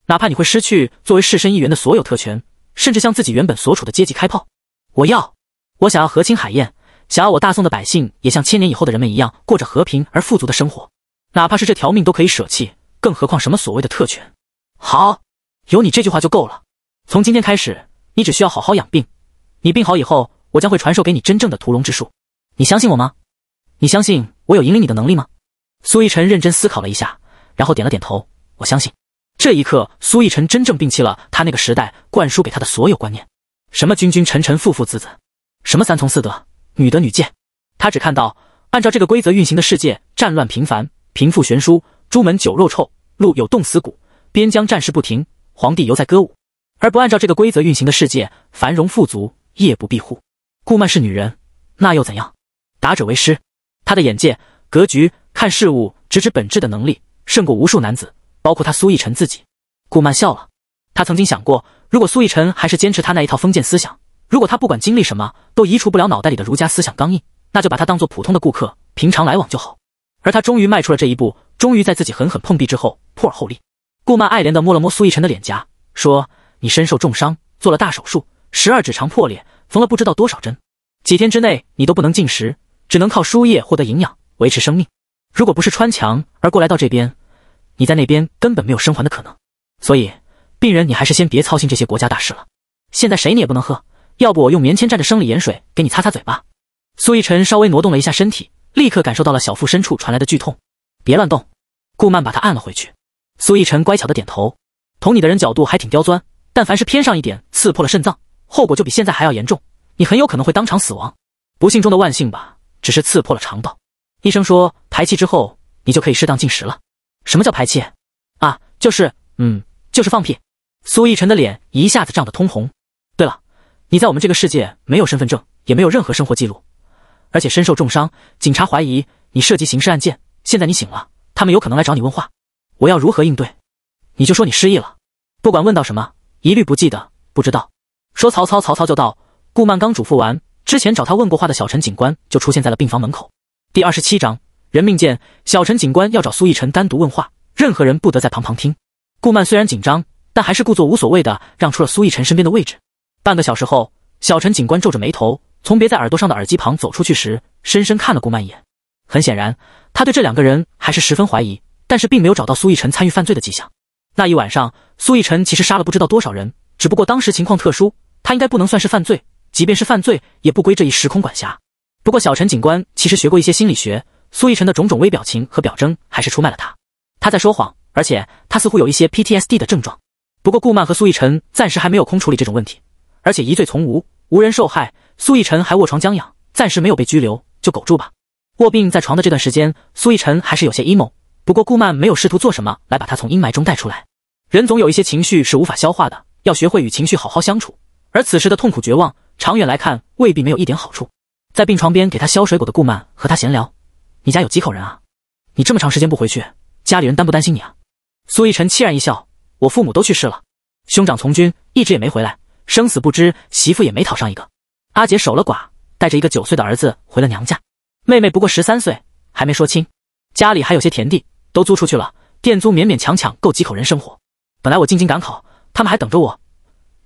A: 哪怕你会失去作为士绅议员的所有特权，甚至向自己原本所处的阶级开炮？我要，我想要和亲海燕，想要我大宋的百姓也像千年以后的人们一样过着和平而富足的生活，哪怕是这条命都可以舍弃，更何况什么所谓的特权？好，有你这句话就够了。从今天开始，你只需要好好养病。你病好以后，我将会传授给你真正的屠龙之术。你相信我吗？你相信我有引领你的能力吗？苏逸尘认真思考了一下，然后点了点头。我相信，这一刻，苏逸尘真正摒弃了他那个时代灌输给他的所有观念，什么君君臣臣父父子子，什么三从四德女德女戒。他只看到，按照这个规则运行的世界，战乱频繁，贫富悬殊，朱门酒肉臭，路有冻死骨，边疆战事不停，皇帝犹在歌舞；而不按照这个规则运行的世界，繁荣富足，夜不闭户。顾曼是女人，那又怎样？打者为师，他的眼界。格局看事物直指本质的能力，胜过无数男子，包括他苏逸晨自己。顾曼笑了。他曾经想过，如果苏逸晨还是坚持他那一套封建思想，如果他不管经历什么都移除不了脑袋里的儒家思想刚印，那就把他当做普通的顾客，平常来往就好。而他终于迈出了这一步，终于在自己狠狠碰壁之后破而后立。顾曼爱怜的摸了摸苏逸晨的脸颊，说：“你身受重伤，做了大手术，十二指肠破裂，缝了不知道多少针，几天之内你都不能进食，只能靠输液获得营养。”维持生命，如果不是穿墙而过来到这边，你在那边根本没有生还的可能。所以，病人你还是先别操心这些国家大事了。现在谁你也不能喝，要不我用棉签蘸着生理盐水给你擦擦嘴巴。苏逸晨稍微挪动了一下身体，立刻感受到了小腹深处传来的剧痛。别乱动，顾曼把他按了回去。苏逸晨乖巧的点头。捅你的人角度还挺刁钻，但凡是偏上一点，刺破了肾脏，后果就比现在还要严重，你很有可能会当场死亡。不幸中的万幸吧，只是刺破了肠道。医生说，排气之后你就可以适当进食了。什么叫排气？啊，就是，嗯，就是放屁。苏逸晨的脸一下子涨得通红。对了，你在我们这个世界没有身份证，也没有任何生活记录，而且身受重伤，警察怀疑你涉及刑事案件。现在你醒了，他们有可能来找你问话。我要如何应对？你就说你失忆了，不管问到什么，一律不记得，不知道。说曹操，曹操就到。顾曼刚嘱咐完，之前找他问过话的小陈警官就出现在了病房门口。第二十七章人命贱。小陈警官要找苏逸晨单独问话，任何人不得在旁旁听。顾曼虽然紧张，但还是故作无所谓的让出了苏逸晨身边的位置。半个小时后，小陈警官皱着眉头从别在耳朵上的耳机旁走出去时，深深看了顾曼一眼。很显然，他对这两个人还是十分怀疑，但是并没有找到苏逸晨参与犯罪的迹象。那一晚上，苏逸晨其实杀了不知道多少人，只不过当时情况特殊，他应该不能算是犯罪，即便是犯罪，也不归这一时空管辖。不过，小陈警官其实学过一些心理学，苏逸晨的种种微表情和表征还是出卖了他。他在说谎，而且他似乎有一些 PTSD 的症状。不过，顾曼和苏逸晨暂时还没有空处理这种问题，而且疑罪从无，无人受害，苏逸晨还卧床将养，暂时没有被拘留，就苟住吧。卧病在床的这段时间，苏逸晨还是有些 emo。不过，顾曼没有试图做什么来把他从阴霾中带出来。人总有一些情绪是无法消化的，要学会与情绪好好相处。而此时的痛苦绝望，长远来看未必没有一点好处。在病床边给他削水果的顾曼和他闲聊：“你家有几口人啊？你这么长时间不回去，家里人担不担心你啊？”苏逸晨凄然一笑：“我父母都去世了，兄长从军一直也没回来，生死不知；媳妇也没讨上一个，阿姐守了寡，带着一个九岁的儿子回了娘家；妹妹不过十三岁，还没说亲；家里还有些田地，都租出去了，店租勉勉强强够几口人生活。本来我进京赶考，他们还等着我。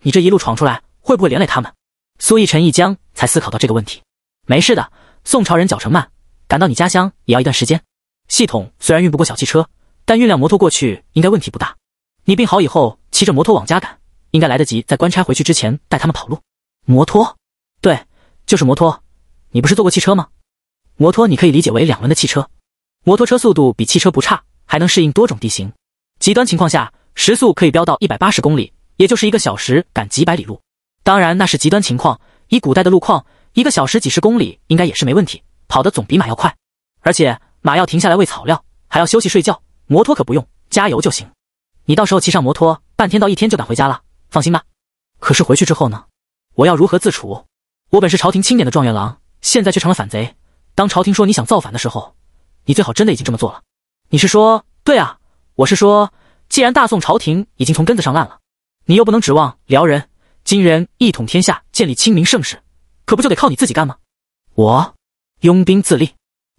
A: 你这一路闯出来，会不会连累他们？”苏逸晨一僵，才思考到这个问题。没事的，宋朝人脚程慢，赶到你家乡也要一段时间。系统虽然运不过小汽车，但运辆摩托过去应该问题不大。你病好以后骑着摩托往家赶，应该来得及在官差回去之前带他们跑路。摩托？对，就是摩托。你不是坐过汽车吗？摩托你可以理解为两轮的汽车。摩托车速度比汽车不差，还能适应多种地形。极端情况下，时速可以飙到一百八十公里，也就是一个小时赶几百里路。当然那是极端情况，以古代的路况。一个小时几十公里应该也是没问题，跑的总比马要快，而且马要停下来喂草料，还要休息睡觉，摩托可不用，加油就行。你到时候骑上摩托，半天到一天就赶回家了，放心吧。可是回去之后呢？我要如何自处？我本是朝廷钦点的状元郎，现在却成了反贼。当朝廷说你想造反的时候，你最好真的已经这么做了。你是说？对啊，我是说，既然大宋朝廷已经从根子上烂了，你又不能指望辽人、金人一统天下，建立清明盛世。可不就得靠你自己干吗？我佣兵自立，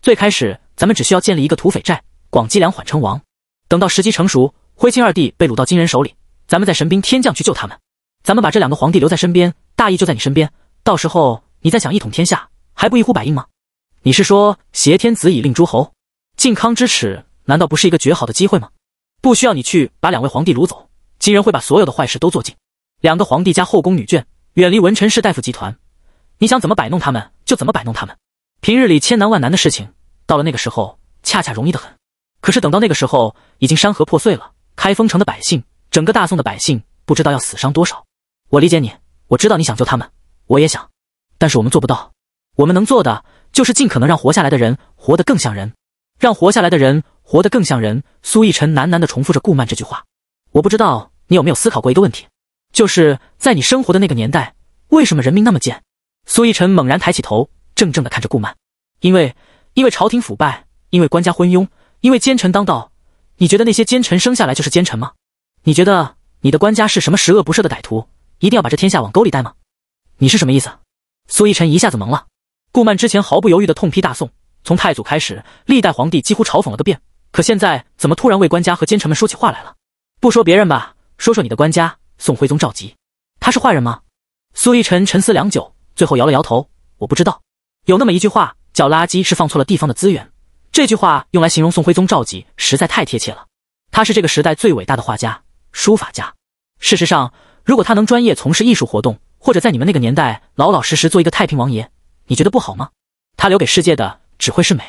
A: 最开始咱们只需要建立一个土匪寨，广积粮，缓称王。等到时机成熟，徽钦二帝被掳到金人手里，咱们再神兵天将去救他们。咱们把这两个皇帝留在身边，大义就在你身边。到时候你再想一统天下，还不一呼百应吗？你是说挟天子以令诸侯？靖康之耻难道不是一个绝好的机会吗？不需要你去把两位皇帝掳走，金人会把所有的坏事都做尽。两个皇帝加后宫女眷，远离文臣士大夫集团。你想怎么摆弄他们就怎么摆弄他们。平日里千难万难的事情，到了那个时候恰恰容易得很。可是等到那个时候，已经山河破碎了，开封城的百姓，整个大宋的百姓，不知道要死伤多少。我理解你，我知道你想救他们，我也想，但是我们做不到。我们能做的就是尽可能让活下来的人活得更像人，让活下来的人活得更像人。苏逸晨喃喃地重复着顾曼这句话。我不知道你有没有思考过一个问题，就是在你生活的那个年代，为什么人命那么贱？苏逸尘猛然抬起头，怔怔地看着顾曼，因为，因为朝廷腐败，因为官家昏庸，因为奸臣当道。你觉得那些奸臣生下来就是奸臣吗？你觉得你的官家是什么十恶不赦的歹徒，一定要把这天下往沟里带吗？你是什么意思？苏逸尘一下子懵了。顾曼之前毫不犹豫地痛批大宋，从太祖开始，历代皇帝几乎嘲讽了个遍。可现在怎么突然为官家和奸臣们说起话来了？不说别人吧，说说你的官家宋徽宗赵佶，他是坏人吗？苏逸尘沉思良久。最后摇了摇头，我不知道。有那么一句话叫“垃圾是放错了地方的资源”，这句话用来形容宋徽宗赵佶实在太贴切了。他是这个时代最伟大的画家、书法家。事实上，如果他能专业从事艺术活动，或者在你们那个年代老老实实做一个太平王爷，你觉得不好吗？他留给世界的只会是美。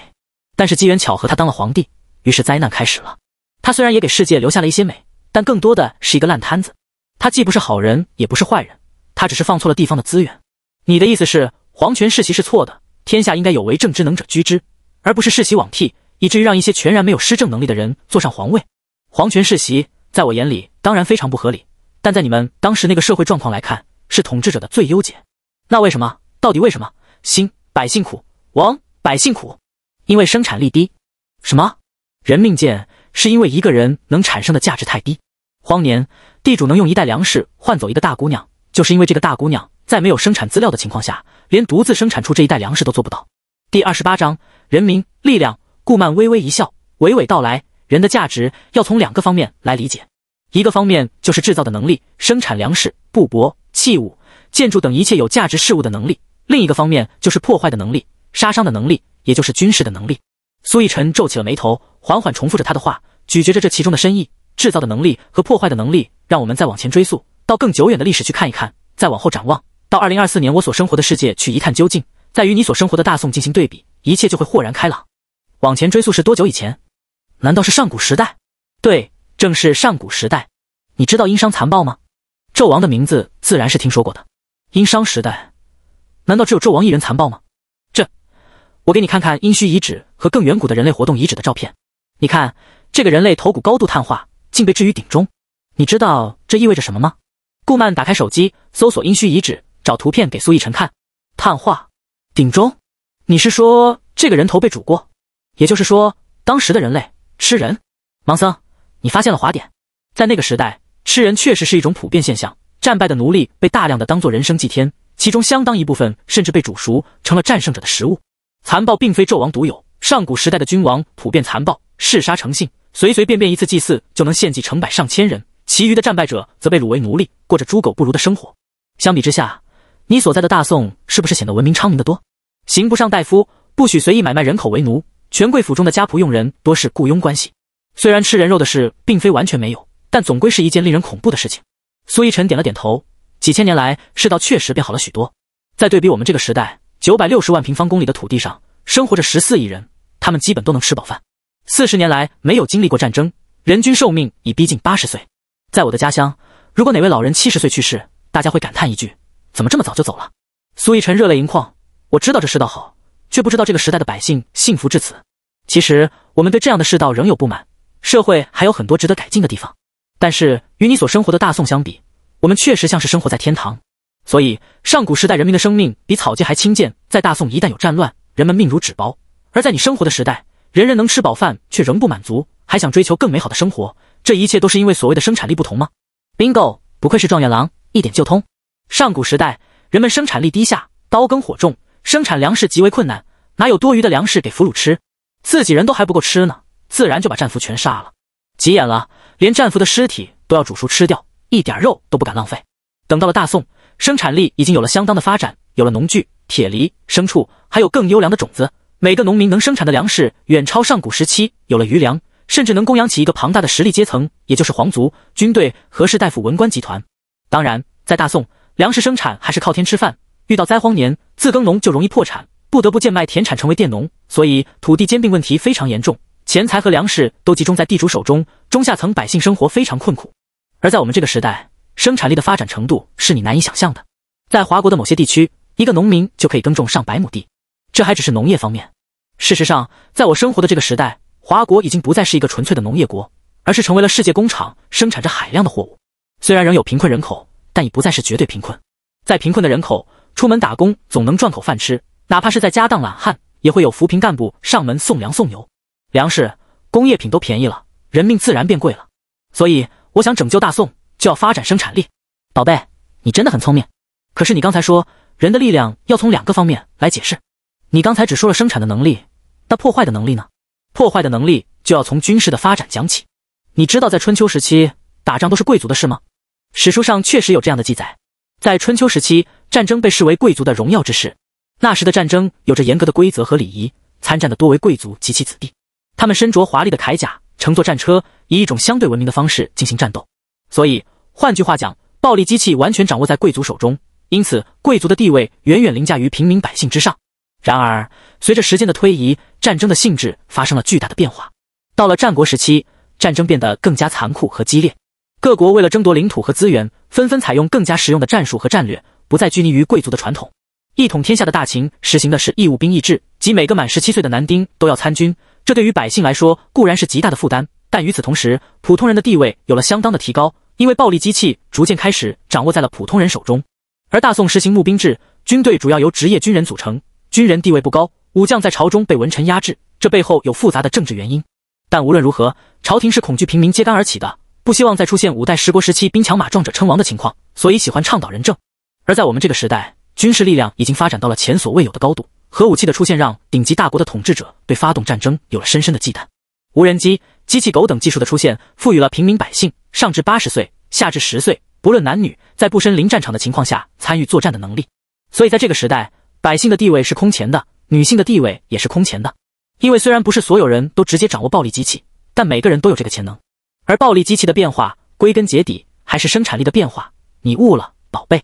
A: 但是机缘巧合，他当了皇帝，于是灾难开始了。他虽然也给世界留下了一些美，但更多的是一个烂摊子。他既不是好人，也不是坏人，他只是放错了地方的资源。你的意思是，皇权世袭是错的，天下应该有为政之能者居之，而不是世袭罔替，以至于让一些全然没有施政能力的人坐上皇位。皇权世袭在我眼里当然非常不合理，但在你们当时那个社会状况来看，是统治者的最优解。那为什么？到底为什么？兴百姓苦，亡百姓苦，因为生产力低。什么？人命贱，是因为一个人能产生的价值太低。荒年，地主能用一袋粮食换走一个大姑娘，就是因为这个大姑娘。在没有生产资料的情况下，连独自生产出这一袋粮食都做不到。第二十八章，人民力量。顾漫微微一笑，娓娓道来：人的价值要从两个方面来理解，一个方面就是制造的能力，生产粮食、布帛、器物、建筑等一切有价值事物的能力；另一个方面就是破坏的能力、杀伤的能力，也就是军事的能力。苏逸尘皱起了眉头，缓缓重复着他的话，咀嚼着这其中的深意：制造的能力和破坏的能力，让我们再往前追溯到更久远的历史去看一看，再往后展望。到二零二四年，我所生活的世界去一探究竟，再与你所生活的大宋进行对比，一切就会豁然开朗。往前追溯是多久以前？难道是上古时代？对，正是上古时代。你知道殷商残暴吗？纣王的名字自然是听说过的。殷商时代，难道只有纣王一人残暴吗？这，我给你看看殷墟遗址和更远古的人类活动遗址的照片。你看，这个人类头骨高度碳化，竟被置于鼎中。你知道这意味着什么吗？顾曼打开手机搜索殷墟遗址。找图片给苏逸晨看，碳化鼎中，你是说这个人头被煮过？也就是说，当时的人类吃人。盲僧，你发现了滑点。在那个时代，吃人确实是一种普遍现象。战败的奴隶被大量的当做人生祭天，其中相当一部分甚至被煮熟，成了战胜者的食物。残暴并非纣王独有，上古时代的君王普遍残暴，嗜杀成性，随随便便一次祭祀就能献祭成百上千人，其余的战败者则被掳为奴隶，过着猪狗不如的生活。相比之下。你所在的大宋是不是显得文明昌明的多？刑不上大夫，不许随意买卖人口为奴。权贵府中的家仆佣人多是雇佣关系。虽然吃人肉的事并非完全没有，但总归是一件令人恐怖的事情。苏一晨点了点头。几千年来，世道确实变好了许多。在对比我们这个时代，九百六十万平方公里的土地上生活着十四亿人，他们基本都能吃饱饭。四十年来没有经历过战争，人均寿命已逼近八十岁。在我的家乡，如果哪位老人七十岁去世，大家会感叹一句。怎么这么早就走了？苏逸尘热泪盈眶。我知道这世道好，却不知道这个时代的百姓幸福至此。其实我们对这样的世道仍有不满，社会还有很多值得改进的地方。但是与你所生活的大宋相比，我们确实像是生活在天堂。所以上古时代人民的生命比草芥还轻贱，在大宋一旦有战乱，人们命如纸薄；而在你生活的时代，人人能吃饱饭，却仍不满足，还想追求更美好的生活。这一切都是因为所谓的生产力不同吗？Bingo，不愧是状元郎，一点就通。上古时代，人们生产力低下，刀耕火种，生产粮食极为困难，哪有多余的粮食给俘虏吃？自己人都还不够吃呢，自然就把战俘全杀了。急眼了，连战俘的尸体都要煮熟吃掉，一点肉都不敢浪费。等到了大宋，生产力已经有了相当的发展，有了农具、铁犁、牲畜，还有更优良的种子，每个农民能生产的粮食远超上古时期，有了余粮，甚至能供养起一个庞大的实力阶层，也就是皇族、军队和士大夫文官集团。当然，在大宋。粮食生产还是靠天吃饭，遇到灾荒年，自耕农就容易破产，不得不贱卖田产，成为佃农。所以土地兼并问题非常严重，钱财和粮食都集中在地主手中，中下层百姓生活非常困苦。而在我们这个时代，生产力的发展程度是你难以想象的。在华国的某些地区，一个农民就可以耕种上百亩地，这还只是农业方面。事实上，在我生活的这个时代，华国已经不再是一个纯粹的农业国，而是成为了世界工厂，生产着海量的货物。虽然仍有贫困人口。但已不再是绝对贫困，在贫困的人口出门打工总能赚口饭吃，哪怕是在家当懒汉，也会有扶贫干部上门送粮送油。粮食、工业品都便宜了，人命自然变贵了。所以，我想拯救大宋，就要发展生产力。宝贝，你真的很聪明。可是你刚才说，人的力量要从两个方面来解释，你刚才只说了生产的能力，那破坏的能力呢？破坏的能力就要从军事的发展讲起。你知道，在春秋时期，打仗都是贵族的事吗？史书上确实有这样的记载，在春秋时期，战争被视为贵族的荣耀之事。那时的战争有着严格的规则和礼仪，参战的多为贵族及其子弟，他们身着华丽的铠甲，乘坐战车，以一种相对文明的方式进行战斗。所以，换句话讲，暴力机器完全掌握在贵族手中，因此，贵族的地位远远凌驾于平民百姓之上。然而，随着时间的推移，战争的性质发生了巨大的变化。到了战国时期，战争变得更加残酷和激烈。各国为了争夺领土和资源，纷纷采用更加实用的战术和战略，不再拘泥于贵族的传统。一统天下的大秦实行的是义务兵役制，即每个满十七岁的男丁都要参军。这对于百姓来说固然是极大的负担，但与此同时，普通人的地位有了相当的提高，因为暴力机器逐渐开始掌握在了普通人手中。而大宋实行募兵制，军队主要由职业军人组成，军人地位不高，武将在朝中被文臣压制，这背后有复杂的政治原因。但无论如何，朝廷是恐惧平民揭竿而起的。不希望再出现五代十国时期兵强马壮者称王的情况，所以喜欢倡导仁政。而在我们这个时代，军事力量已经发展到了前所未有的高度。核武器的出现让顶级大国的统治者对发动战争有了深深的忌惮。无人机、机器狗等技术的出现，赋予了平民百姓，上至八十岁，下至十岁，不论男女，在不身临战场的情况下参与作战的能力。所以在这个时代，百姓的地位是空前的，女性的地位也是空前的。因为虽然不是所有人都直接掌握暴力机器，但每个人都有这个潜能。而暴力机器的变化，归根结底还是生产力的变化。你悟了，宝贝。